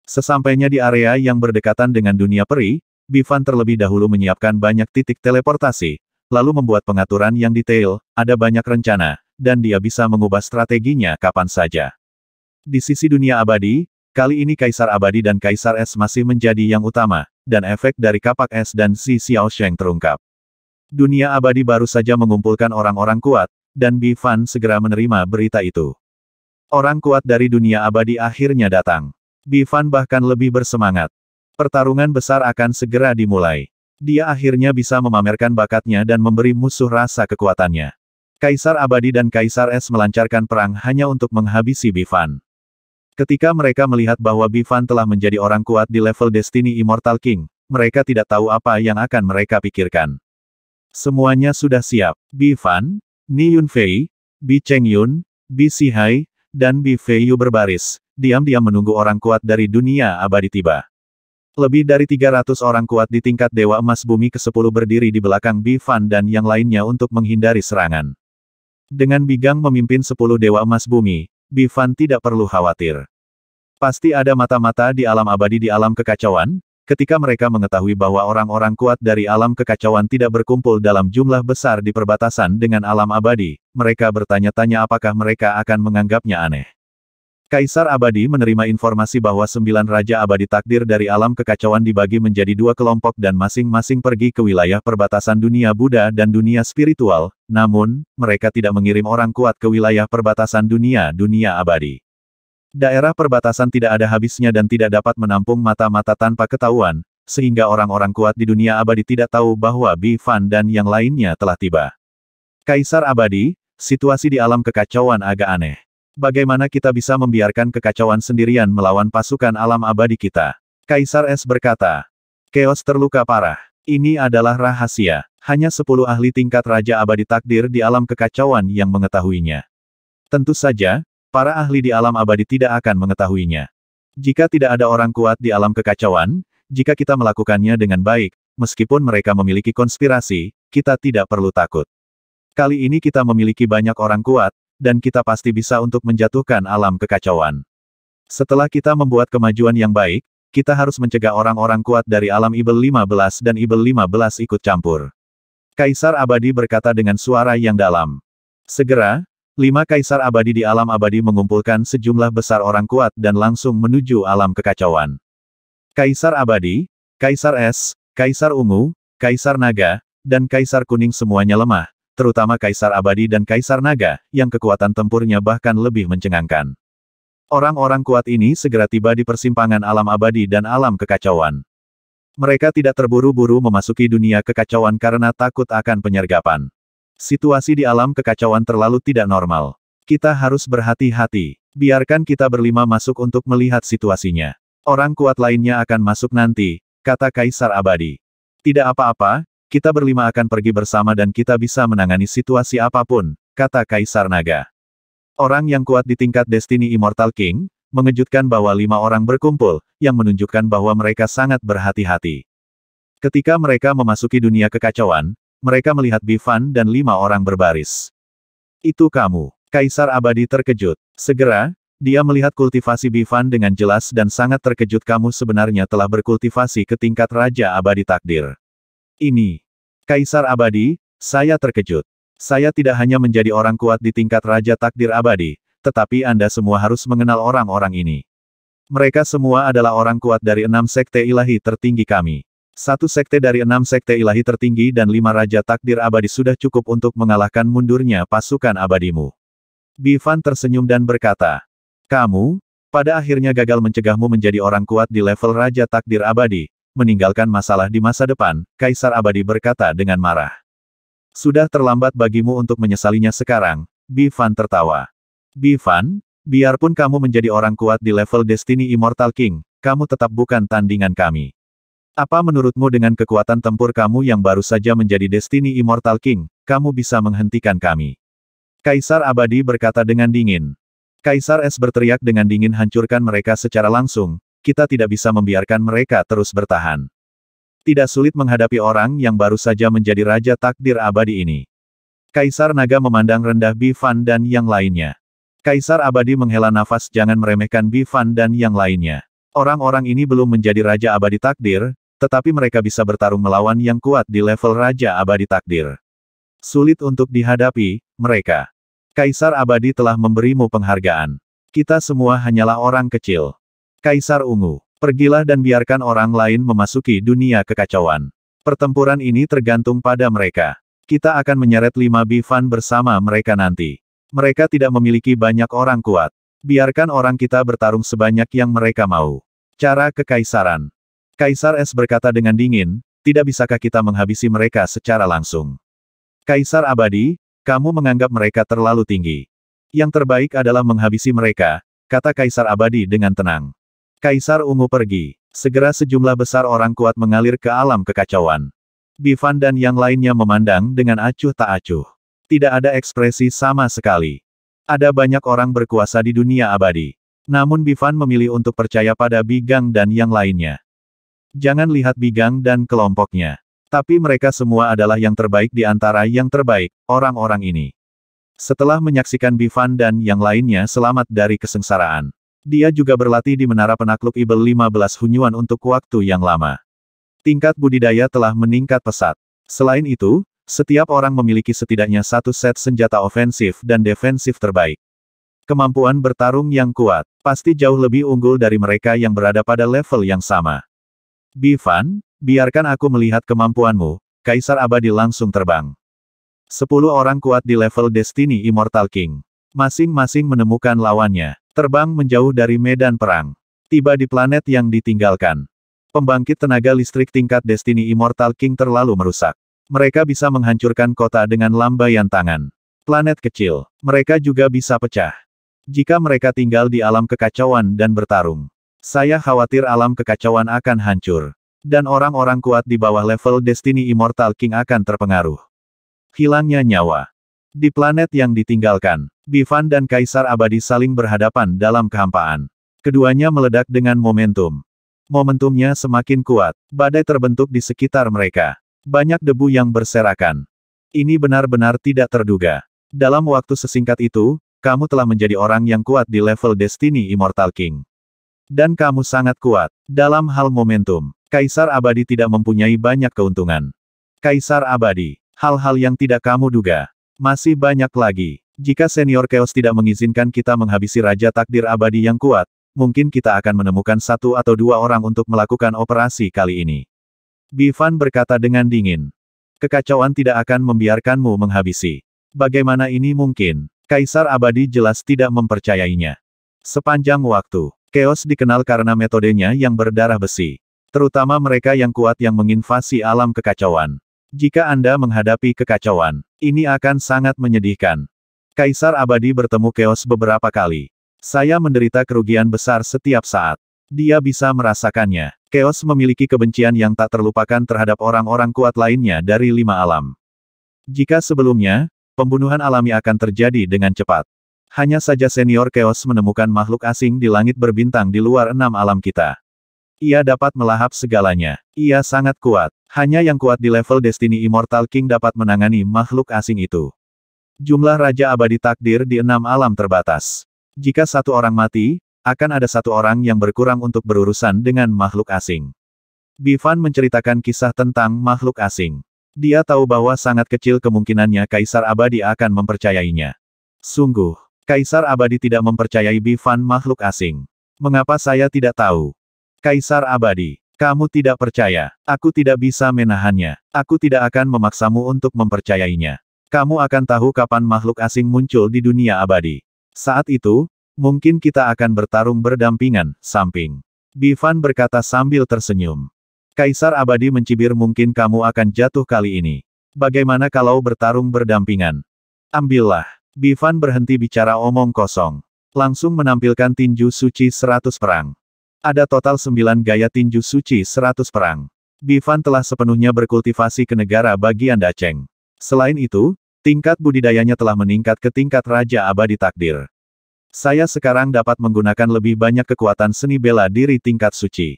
Sesampainya di area yang berdekatan dengan dunia peri, Bifan terlebih dahulu menyiapkan banyak titik teleportasi, lalu membuat pengaturan yang detail, ada banyak rencana, dan dia bisa mengubah strateginya kapan saja. Di sisi dunia abadi, kali ini Kaisar Abadi dan Kaisar Es masih menjadi yang utama, dan efek dari kapak es dan Si Xiaosheng terungkap. Dunia abadi baru saja mengumpulkan orang-orang kuat, dan Bi Fan segera menerima berita itu. Orang kuat dari dunia abadi akhirnya datang. Bi Fan bahkan lebih bersemangat. Pertarungan besar akan segera dimulai. Dia akhirnya bisa memamerkan bakatnya dan memberi musuh rasa kekuatannya. Kaisar Abadi dan Kaisar Es melancarkan perang hanya untuk menghabisi Bifan. Ketika mereka melihat bahwa Bifan telah menjadi orang kuat di level Destiny Immortal King, mereka tidak tahu apa yang akan mereka pikirkan. Semuanya sudah siap. Bifan, Ni Yunfei, Bi Chengyun, Bi Sihai, dan Bi Feiyu berbaris, diam-diam menunggu orang kuat dari dunia abadi tiba. Lebih dari 300 orang kuat di tingkat Dewa Emas Bumi ke-10 berdiri di belakang Bi Fan dan yang lainnya untuk menghindari serangan. Dengan Bigang memimpin 10 Dewa Emas Bumi, Bi Fan tidak perlu khawatir. Pasti ada mata-mata di alam abadi di alam kekacauan, ketika mereka mengetahui bahwa orang-orang kuat dari alam kekacauan tidak berkumpul dalam jumlah besar di perbatasan dengan alam abadi, mereka bertanya-tanya apakah mereka akan menganggapnya aneh. Kaisar Abadi menerima informasi bahwa sembilan Raja Abadi takdir dari alam kekacauan dibagi menjadi dua kelompok dan masing-masing pergi ke wilayah perbatasan dunia Buddha dan dunia spiritual, namun, mereka tidak mengirim orang kuat ke wilayah perbatasan dunia-dunia abadi. Daerah perbatasan tidak ada habisnya dan tidak dapat menampung mata-mata tanpa ketahuan, sehingga orang-orang kuat di dunia abadi tidak tahu bahwa Bi Fan dan yang lainnya telah tiba. Kaisar Abadi, situasi di alam kekacauan agak aneh. Bagaimana kita bisa membiarkan kekacauan sendirian melawan pasukan alam abadi kita? Kaisar S berkata. Chaos terluka parah. Ini adalah rahasia. Hanya sepuluh ahli tingkat Raja Abadi Takdir di alam kekacauan yang mengetahuinya. Tentu saja, para ahli di alam abadi tidak akan mengetahuinya. Jika tidak ada orang kuat di alam kekacauan, jika kita melakukannya dengan baik, meskipun mereka memiliki konspirasi, kita tidak perlu takut. Kali ini kita memiliki banyak orang kuat, dan kita pasti bisa untuk menjatuhkan alam kekacauan. Setelah kita membuat kemajuan yang baik, kita harus mencegah orang-orang kuat dari alam Ibel 15 dan Ibel 15 ikut campur. Kaisar Abadi berkata dengan suara yang dalam. Segera, lima kaisar abadi di alam abadi mengumpulkan sejumlah besar orang kuat dan langsung menuju alam kekacauan. Kaisar Abadi, Kaisar Es, Kaisar Ungu, Kaisar Naga, dan Kaisar Kuning semuanya lemah, terutama Kaisar Abadi dan Kaisar Naga, yang kekuatan tempurnya bahkan lebih mencengangkan. Orang-orang kuat ini segera tiba di persimpangan alam abadi dan alam kekacauan. Mereka tidak terburu-buru memasuki dunia kekacauan karena takut akan penyergapan. Situasi di alam kekacauan terlalu tidak normal. Kita harus berhati-hati. Biarkan kita berlima masuk untuk melihat situasinya. Orang kuat lainnya akan masuk nanti, kata Kaisar Abadi. Tidak apa-apa, kita berlima akan pergi bersama dan kita bisa menangani situasi apapun, kata Kaisar Naga. Orang yang kuat di tingkat Destiny Immortal King, mengejutkan bahwa lima orang berkumpul, yang menunjukkan bahwa mereka sangat berhati-hati. Ketika mereka memasuki dunia kekacauan, mereka melihat Bifan dan lima orang berbaris. Itu kamu. Kaisar Abadi terkejut. Segera, dia melihat kultivasi Bifan dengan jelas dan sangat terkejut kamu sebenarnya telah berkultivasi ke tingkat Raja Abadi Takdir. Ini, Kaisar abadi, saya terkejut. Saya tidak hanya menjadi orang kuat di tingkat Raja Takdir abadi, tetapi Anda semua harus mengenal orang-orang ini. Mereka semua adalah orang kuat dari enam sekte ilahi tertinggi kami. Satu sekte dari enam sekte ilahi tertinggi dan lima raja takdir abadi sudah cukup untuk mengalahkan mundurnya pasukan abadimu. Bivan tersenyum dan berkata, Kamu, pada akhirnya gagal mencegahmu menjadi orang kuat di level raja takdir abadi, meninggalkan masalah di masa depan, Kaisar Abadi berkata dengan marah. Sudah terlambat bagimu untuk menyesalinya sekarang, Bifan tertawa. Bifan, biarpun kamu menjadi orang kuat di level Destiny Immortal King, kamu tetap bukan tandingan kami. Apa menurutmu dengan kekuatan tempur kamu yang baru saja menjadi Destiny Immortal King, kamu bisa menghentikan kami? Kaisar Abadi berkata dengan dingin. Kaisar Es berteriak dengan dingin hancurkan mereka secara langsung, kita tidak bisa membiarkan mereka terus bertahan. Tidak sulit menghadapi orang yang baru saja menjadi raja takdir abadi ini. Kaisar Naga memandang rendah Bifan dan yang lainnya. Kaisar abadi menghela nafas jangan meremehkan Bifan dan yang lainnya. Orang-orang ini belum menjadi raja abadi takdir, tetapi mereka bisa bertarung melawan yang kuat di level raja abadi takdir. Sulit untuk dihadapi, mereka. Kaisar abadi telah memberimu penghargaan. Kita semua hanyalah orang kecil. Kaisar Ungu, pergilah dan biarkan orang lain memasuki dunia kekacauan. Pertempuran ini tergantung pada mereka. Kita akan menyeret lima Bifan bersama mereka nanti. Mereka tidak memiliki banyak orang kuat. Biarkan orang kita bertarung sebanyak yang mereka mau. Cara Kekaisaran Kaisar Es berkata dengan dingin, tidak bisakah kita menghabisi mereka secara langsung. Kaisar Abadi, kamu menganggap mereka terlalu tinggi. Yang terbaik adalah menghabisi mereka, kata Kaisar Abadi dengan tenang. Kaisar Ungu pergi. Segera sejumlah besar orang kuat mengalir ke alam kekacauan. Bivan dan yang lainnya memandang dengan acuh tak acuh. Tidak ada ekspresi sama sekali. Ada banyak orang berkuasa di dunia abadi. Namun Bivan memilih untuk percaya pada Bigang dan yang lainnya. Jangan lihat Bigang dan kelompoknya. Tapi mereka semua adalah yang terbaik di antara yang terbaik, orang-orang ini. Setelah menyaksikan Bivan dan yang lainnya selamat dari kesengsaraan, dia juga berlatih di Menara Penakluk Ibel 15 Hunyuan untuk waktu yang lama. Tingkat budidaya telah meningkat pesat. Selain itu, setiap orang memiliki setidaknya satu set senjata ofensif dan defensif terbaik. Kemampuan bertarung yang kuat, pasti jauh lebih unggul dari mereka yang berada pada level yang sama. Bifan, biarkan aku melihat kemampuanmu, Kaisar Abadi langsung terbang. Sepuluh orang kuat di level Destiny Immortal King. Masing-masing menemukan lawannya. Terbang menjauh dari medan perang. Tiba di planet yang ditinggalkan. Pembangkit tenaga listrik tingkat Destiny Immortal King terlalu merusak. Mereka bisa menghancurkan kota dengan lambaian tangan. Planet kecil. Mereka juga bisa pecah. Jika mereka tinggal di alam kekacauan dan bertarung. Saya khawatir alam kekacauan akan hancur. Dan orang-orang kuat di bawah level Destiny Immortal King akan terpengaruh. Hilangnya nyawa. Di planet yang ditinggalkan, Bifan dan Kaisar Abadi saling berhadapan dalam kehampaan. Keduanya meledak dengan momentum. Momentumnya semakin kuat. Badai terbentuk di sekitar mereka. Banyak debu yang berserakan. Ini benar-benar tidak terduga. Dalam waktu sesingkat itu, kamu telah menjadi orang yang kuat di level Destiny Immortal King. Dan kamu sangat kuat. Dalam hal momentum, Kaisar Abadi tidak mempunyai banyak keuntungan. Kaisar Abadi, hal-hal yang tidak kamu duga. Masih banyak lagi. Jika senior Chaos tidak mengizinkan kita menghabisi Raja Takdir Abadi yang kuat, mungkin kita akan menemukan satu atau dua orang untuk melakukan operasi kali ini. Bivan berkata dengan dingin. Kekacauan tidak akan membiarkanmu menghabisi. Bagaimana ini mungkin? Kaisar Abadi jelas tidak mempercayainya. Sepanjang waktu, Chaos dikenal karena metodenya yang berdarah besi. Terutama mereka yang kuat yang menginvasi alam kekacauan. Jika Anda menghadapi kekacauan, ini akan sangat menyedihkan. Kaisar Abadi bertemu Keos beberapa kali. Saya menderita kerugian besar setiap saat. Dia bisa merasakannya. Keos memiliki kebencian yang tak terlupakan terhadap orang-orang kuat lainnya dari lima alam. Jika sebelumnya, pembunuhan alami akan terjadi dengan cepat. Hanya saja senior Keos menemukan makhluk asing di langit berbintang di luar enam alam kita. Ia dapat melahap segalanya. Ia sangat kuat. Hanya yang kuat di level Destiny Immortal King dapat menangani makhluk asing itu. Jumlah Raja Abadi takdir di enam alam terbatas. Jika satu orang mati, akan ada satu orang yang berkurang untuk berurusan dengan makhluk asing. Bivan menceritakan kisah tentang makhluk asing. Dia tahu bahwa sangat kecil kemungkinannya Kaisar Abadi akan mempercayainya. Sungguh, Kaisar Abadi tidak mempercayai Bivan makhluk asing. Mengapa saya tidak tahu? Kaisar Abadi, kamu tidak percaya. Aku tidak bisa menahannya. Aku tidak akan memaksamu untuk mempercayainya. Kamu akan tahu kapan makhluk asing muncul di dunia abadi. Saat itu, mungkin kita akan bertarung berdampingan, samping. Bivan berkata sambil tersenyum. Kaisar abadi mencibir mungkin kamu akan jatuh kali ini. Bagaimana kalau bertarung berdampingan? Ambillah. Bivan berhenti bicara omong kosong. Langsung menampilkan tinju suci seratus perang. Ada total sembilan gaya tinju suci seratus perang. Bivan telah sepenuhnya berkultivasi ke negara bagian Daceng. Selain itu, Tingkat budidayanya telah meningkat ke tingkat Raja Abadi Takdir. Saya sekarang dapat menggunakan lebih banyak kekuatan seni bela diri tingkat suci.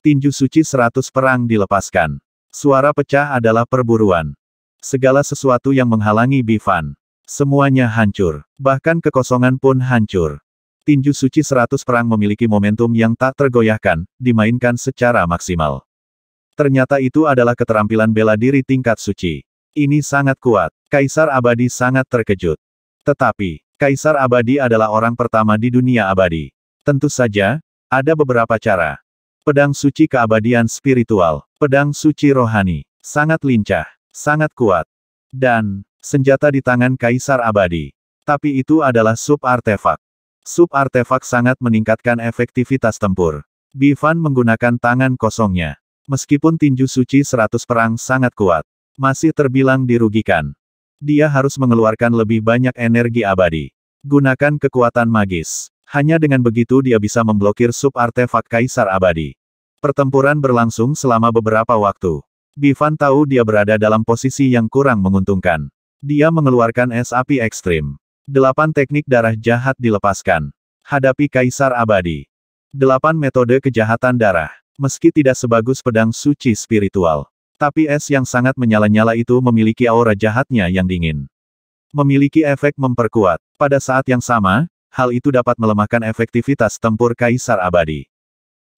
Tinju suci seratus perang dilepaskan. Suara pecah adalah perburuan. Segala sesuatu yang menghalangi Bifan. Semuanya hancur. Bahkan kekosongan pun hancur. Tinju suci seratus perang memiliki momentum yang tak tergoyahkan, dimainkan secara maksimal. Ternyata itu adalah keterampilan bela diri tingkat suci. Ini sangat kuat. Kaisar abadi sangat terkejut. Tetapi, Kaisar abadi adalah orang pertama di dunia abadi. Tentu saja, ada beberapa cara. Pedang suci keabadian spiritual, pedang suci rohani, sangat lincah, sangat kuat. Dan, senjata di tangan Kaisar abadi. Tapi itu adalah sub-artefak. Sub-artefak sangat meningkatkan efektivitas tempur. Bivan menggunakan tangan kosongnya. Meskipun tinju suci 100 perang sangat kuat, masih terbilang dirugikan. Dia harus mengeluarkan lebih banyak energi abadi. Gunakan kekuatan magis. Hanya dengan begitu dia bisa memblokir sub-artefak Kaisar Abadi. Pertempuran berlangsung selama beberapa waktu. Bivan tahu dia berada dalam posisi yang kurang menguntungkan. Dia mengeluarkan es api ekstrim. Delapan teknik darah jahat dilepaskan. Hadapi Kaisar Abadi. Delapan metode kejahatan darah. Meski tidak sebagus pedang suci spiritual. Tapi es yang sangat menyala-nyala itu memiliki aura jahatnya yang dingin. Memiliki efek memperkuat. Pada saat yang sama, hal itu dapat melemahkan efektivitas tempur Kaisar Abadi.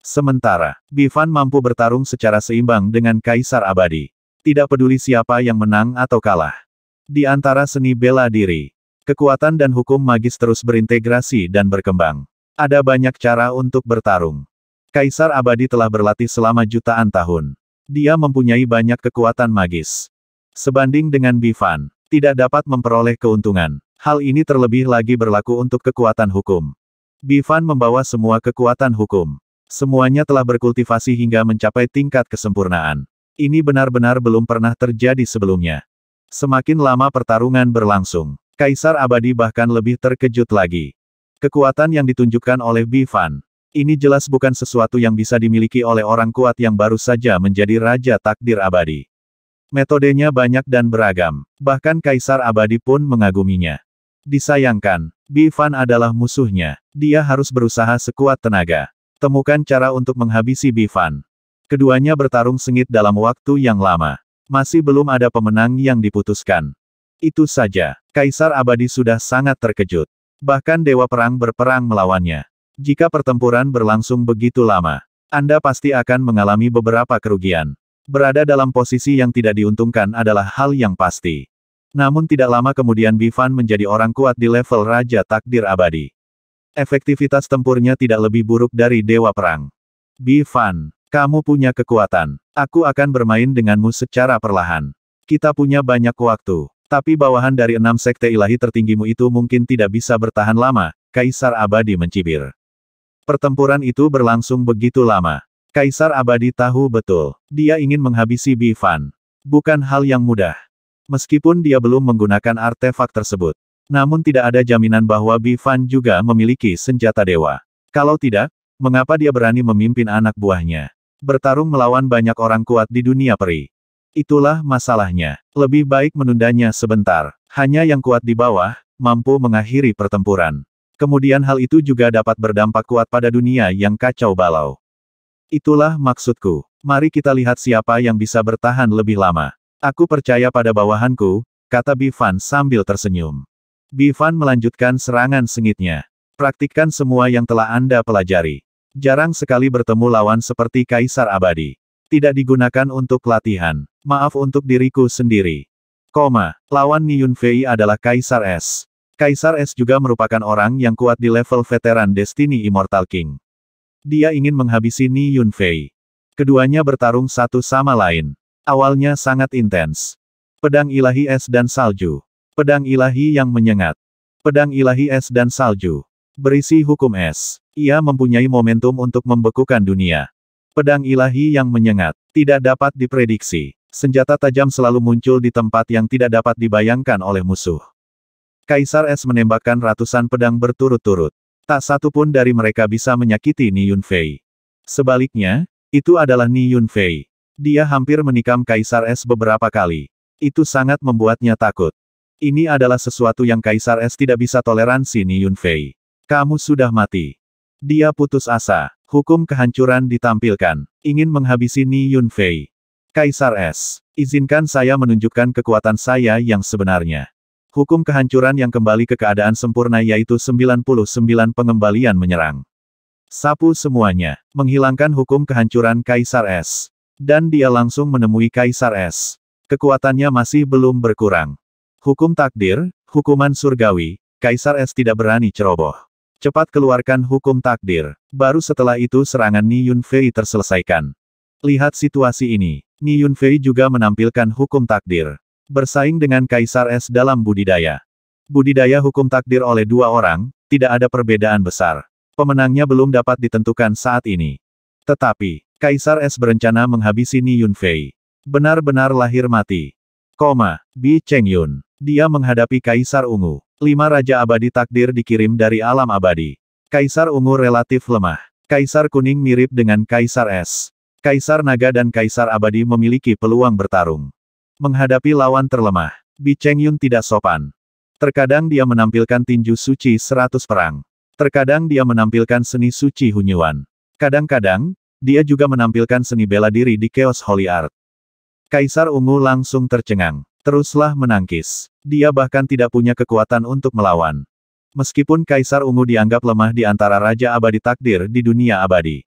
Sementara, Bivan mampu bertarung secara seimbang dengan Kaisar Abadi. Tidak peduli siapa yang menang atau kalah. Di antara seni bela diri, kekuatan dan hukum magis terus berintegrasi dan berkembang. Ada banyak cara untuk bertarung. Kaisar Abadi telah berlatih selama jutaan tahun. Dia mempunyai banyak kekuatan magis. Sebanding dengan Bifan, tidak dapat memperoleh keuntungan. Hal ini terlebih lagi berlaku untuk kekuatan hukum. Bifan membawa semua kekuatan hukum. Semuanya telah berkultivasi hingga mencapai tingkat kesempurnaan. Ini benar-benar belum pernah terjadi sebelumnya. Semakin lama pertarungan berlangsung, Kaisar Abadi bahkan lebih terkejut lagi. Kekuatan yang ditunjukkan oleh Bifan, ini jelas bukan sesuatu yang bisa dimiliki oleh orang kuat yang baru saja menjadi raja takdir abadi. Metodenya banyak dan beragam. Bahkan kaisar abadi pun mengaguminya. Disayangkan, Bifan adalah musuhnya. Dia harus berusaha sekuat tenaga. Temukan cara untuk menghabisi Bifan. Keduanya bertarung sengit dalam waktu yang lama. Masih belum ada pemenang yang diputuskan. Itu saja, Kaisar Abadi sudah sangat terkejut. Bahkan Dewa Perang berperang melawannya. Jika pertempuran berlangsung begitu lama, Anda pasti akan mengalami beberapa kerugian. Berada dalam posisi yang tidak diuntungkan adalah hal yang pasti. Namun tidak lama kemudian Bifan menjadi orang kuat di level Raja Takdir Abadi. Efektivitas tempurnya tidak lebih buruk dari Dewa Perang. Bifan, kamu punya kekuatan. Aku akan bermain denganmu secara perlahan. Kita punya banyak waktu. Tapi bawahan dari enam sekte ilahi tertinggimu itu mungkin tidak bisa bertahan lama, Kaisar Abadi mencibir. Pertempuran itu berlangsung begitu lama. Kaisar abadi tahu betul. Dia ingin menghabisi Bifan. Bukan hal yang mudah. Meskipun dia belum menggunakan artefak tersebut. Namun tidak ada jaminan bahwa Bifan juga memiliki senjata dewa. Kalau tidak, mengapa dia berani memimpin anak buahnya? Bertarung melawan banyak orang kuat di dunia peri. Itulah masalahnya. Lebih baik menundanya sebentar. Hanya yang kuat di bawah, mampu mengakhiri pertempuran. Kemudian hal itu juga dapat berdampak kuat pada dunia yang kacau balau. Itulah maksudku. Mari kita lihat siapa yang bisa bertahan lebih lama. Aku percaya pada bawahanku, kata Bifan sambil tersenyum. Bifan melanjutkan serangan sengitnya. Praktikkan semua yang telah Anda pelajari. Jarang sekali bertemu lawan seperti Kaisar Abadi. Tidak digunakan untuk latihan. Maaf untuk diriku sendiri. Koma, lawan Niyun Fei adalah Kaisar Es. Kaisar S juga merupakan orang yang kuat di level veteran Destiny Immortal King. Dia ingin menghabisi Ni Yunfei. Keduanya bertarung satu sama lain. Awalnya sangat intens. Pedang ilahi es dan salju. Pedang ilahi yang menyengat. Pedang ilahi es dan salju. Berisi hukum es. Ia mempunyai momentum untuk membekukan dunia. Pedang ilahi yang menyengat. Tidak dapat diprediksi. Senjata tajam selalu muncul di tempat yang tidak dapat dibayangkan oleh musuh. Kaisar Es menembakkan ratusan pedang berturut-turut. Tak satu pun dari mereka bisa menyakiti Ni Yunfei. Sebaliknya, itu adalah Ni Yunfei. Dia hampir menikam Kaisar Es beberapa kali. Itu sangat membuatnya takut. Ini adalah sesuatu yang Kaisar Es tidak bisa toleransi Ni Yunfei. Kamu sudah mati. Dia putus asa. Hukum kehancuran ditampilkan. Ingin menghabisi Ni Yunfei. Kaisar Es, izinkan saya menunjukkan kekuatan saya yang sebenarnya. Hukum kehancuran yang kembali ke keadaan sempurna yaitu 99 pengembalian menyerang. Sapu semuanya, menghilangkan hukum kehancuran Kaisar S. Dan dia langsung menemui Kaisar S. Kekuatannya masih belum berkurang. Hukum takdir, hukuman surgawi, Kaisar S tidak berani ceroboh. Cepat keluarkan hukum takdir. Baru setelah itu serangan Ni Yunfei terselesaikan. Lihat situasi ini. Ni Yunfei juga menampilkan hukum takdir. Bersaing dengan Kaisar Es dalam budidaya. Budidaya hukum takdir oleh dua orang, tidak ada perbedaan besar. Pemenangnya belum dapat ditentukan saat ini. Tetapi, Kaisar Es berencana menghabisi Ni Yunfei. Benar-benar lahir mati. Koma, Bi Cheng Yun. Dia menghadapi Kaisar Ungu. Lima Raja Abadi takdir dikirim dari alam abadi. Kaisar Ungu relatif lemah. Kaisar Kuning mirip dengan Kaisar Es. Kaisar Naga dan Kaisar Abadi memiliki peluang bertarung. Menghadapi lawan terlemah, Bi Cheng Yun tidak sopan. Terkadang dia menampilkan tinju suci seratus perang. Terkadang dia menampilkan seni suci Hunyuan. Kadang-kadang, dia juga menampilkan seni bela diri di Chaos Holy Art. Kaisar Ungu langsung tercengang. Teruslah menangkis. Dia bahkan tidak punya kekuatan untuk melawan. Meskipun Kaisar Ungu dianggap lemah di antara Raja Abadi Takdir di dunia abadi.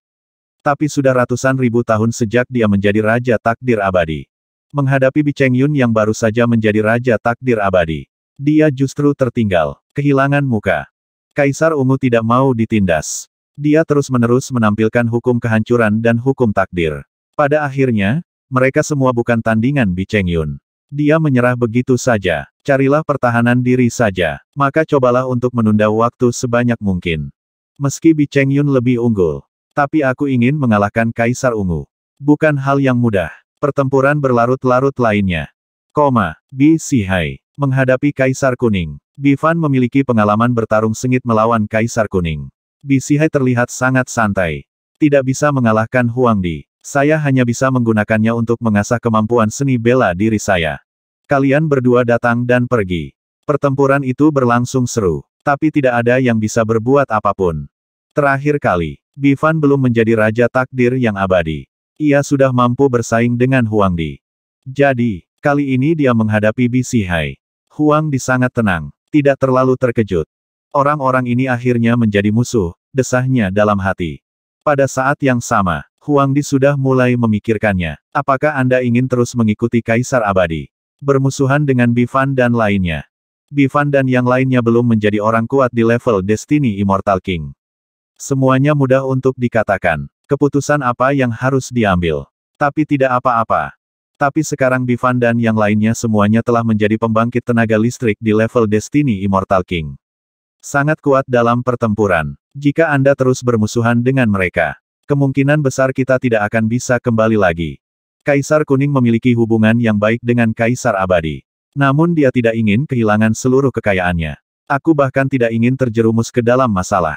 Tapi sudah ratusan ribu tahun sejak dia menjadi Raja Takdir Abadi. Menghadapi Biceng Yun yang baru saja menjadi Raja Takdir Abadi. Dia justru tertinggal, kehilangan muka. Kaisar Ungu tidak mau ditindas. Dia terus-menerus menampilkan hukum kehancuran dan hukum takdir. Pada akhirnya, mereka semua bukan tandingan Biceng Yun. Dia menyerah begitu saja. Carilah pertahanan diri saja. Maka cobalah untuk menunda waktu sebanyak mungkin. Meski Biceng Yun lebih unggul. Tapi aku ingin mengalahkan Kaisar Ungu. Bukan hal yang mudah. Pertempuran berlarut-larut lainnya. Koma, Bi Hai menghadapi Kaisar Kuning. Bi Fan memiliki pengalaman bertarung sengit melawan Kaisar Kuning. Bi Hai terlihat sangat santai. Tidak bisa mengalahkan Huang Di. Saya hanya bisa menggunakannya untuk mengasah kemampuan seni bela diri saya. Kalian berdua datang dan pergi. Pertempuran itu berlangsung seru. Tapi tidak ada yang bisa berbuat apapun. Terakhir kali, Bivan belum menjadi Raja Takdir yang abadi. Ia sudah mampu bersaing dengan Huang Di. Jadi, kali ini dia menghadapi BC Hai. Huang Di sangat tenang, tidak terlalu terkejut. Orang-orang ini akhirnya menjadi musuh, desahnya dalam hati. Pada saat yang sama, Huang Di sudah mulai memikirkannya. Apakah Anda ingin terus mengikuti Kaisar Abadi? Bermusuhan dengan Bifan dan lainnya. Bifan dan yang lainnya belum menjadi orang kuat di level Destiny Immortal King. Semuanya mudah untuk dikatakan. Keputusan apa yang harus diambil. Tapi tidak apa-apa. Tapi sekarang Bifan dan yang lainnya semuanya telah menjadi pembangkit tenaga listrik di level Destiny Immortal King. Sangat kuat dalam pertempuran. Jika Anda terus bermusuhan dengan mereka, kemungkinan besar kita tidak akan bisa kembali lagi. Kaisar Kuning memiliki hubungan yang baik dengan Kaisar Abadi. Namun dia tidak ingin kehilangan seluruh kekayaannya. Aku bahkan tidak ingin terjerumus ke dalam masalah.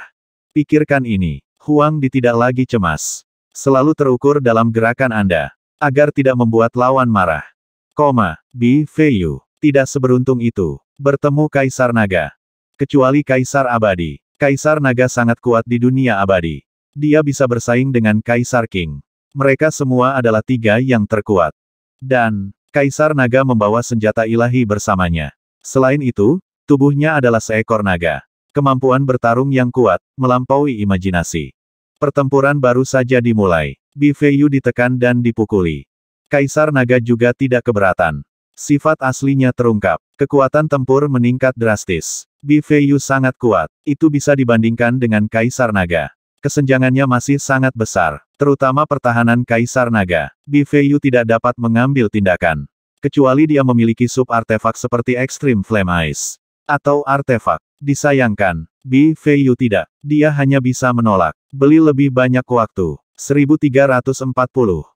Pikirkan ini. Huang Di tidak lagi cemas. Selalu terukur dalam gerakan Anda. Agar tidak membuat lawan marah. Koma, Bi Feiyu. Tidak seberuntung itu. Bertemu Kaisar Naga. Kecuali Kaisar Abadi. Kaisar Naga sangat kuat di dunia abadi. Dia bisa bersaing dengan Kaisar King. Mereka semua adalah tiga yang terkuat. Dan, Kaisar Naga membawa senjata ilahi bersamanya. Selain itu, tubuhnya adalah seekor naga. Kemampuan bertarung yang kuat, melampaui imajinasi. Pertempuran baru saja dimulai. Bifeyu ditekan dan dipukuli. Kaisar Naga juga tidak keberatan. Sifat aslinya terungkap. Kekuatan tempur meningkat drastis. Bifeyu sangat kuat. Itu bisa dibandingkan dengan Kaisar Naga. Kesenjangannya masih sangat besar, terutama pertahanan Kaisar Naga. Bifeyu tidak dapat mengambil tindakan. Kecuali dia memiliki sub-artefak seperti Extreme Flame Ice. Atau artefak Disayangkan, Bi Feiyu tidak. Dia hanya bisa menolak. Beli lebih banyak waktu. 1340.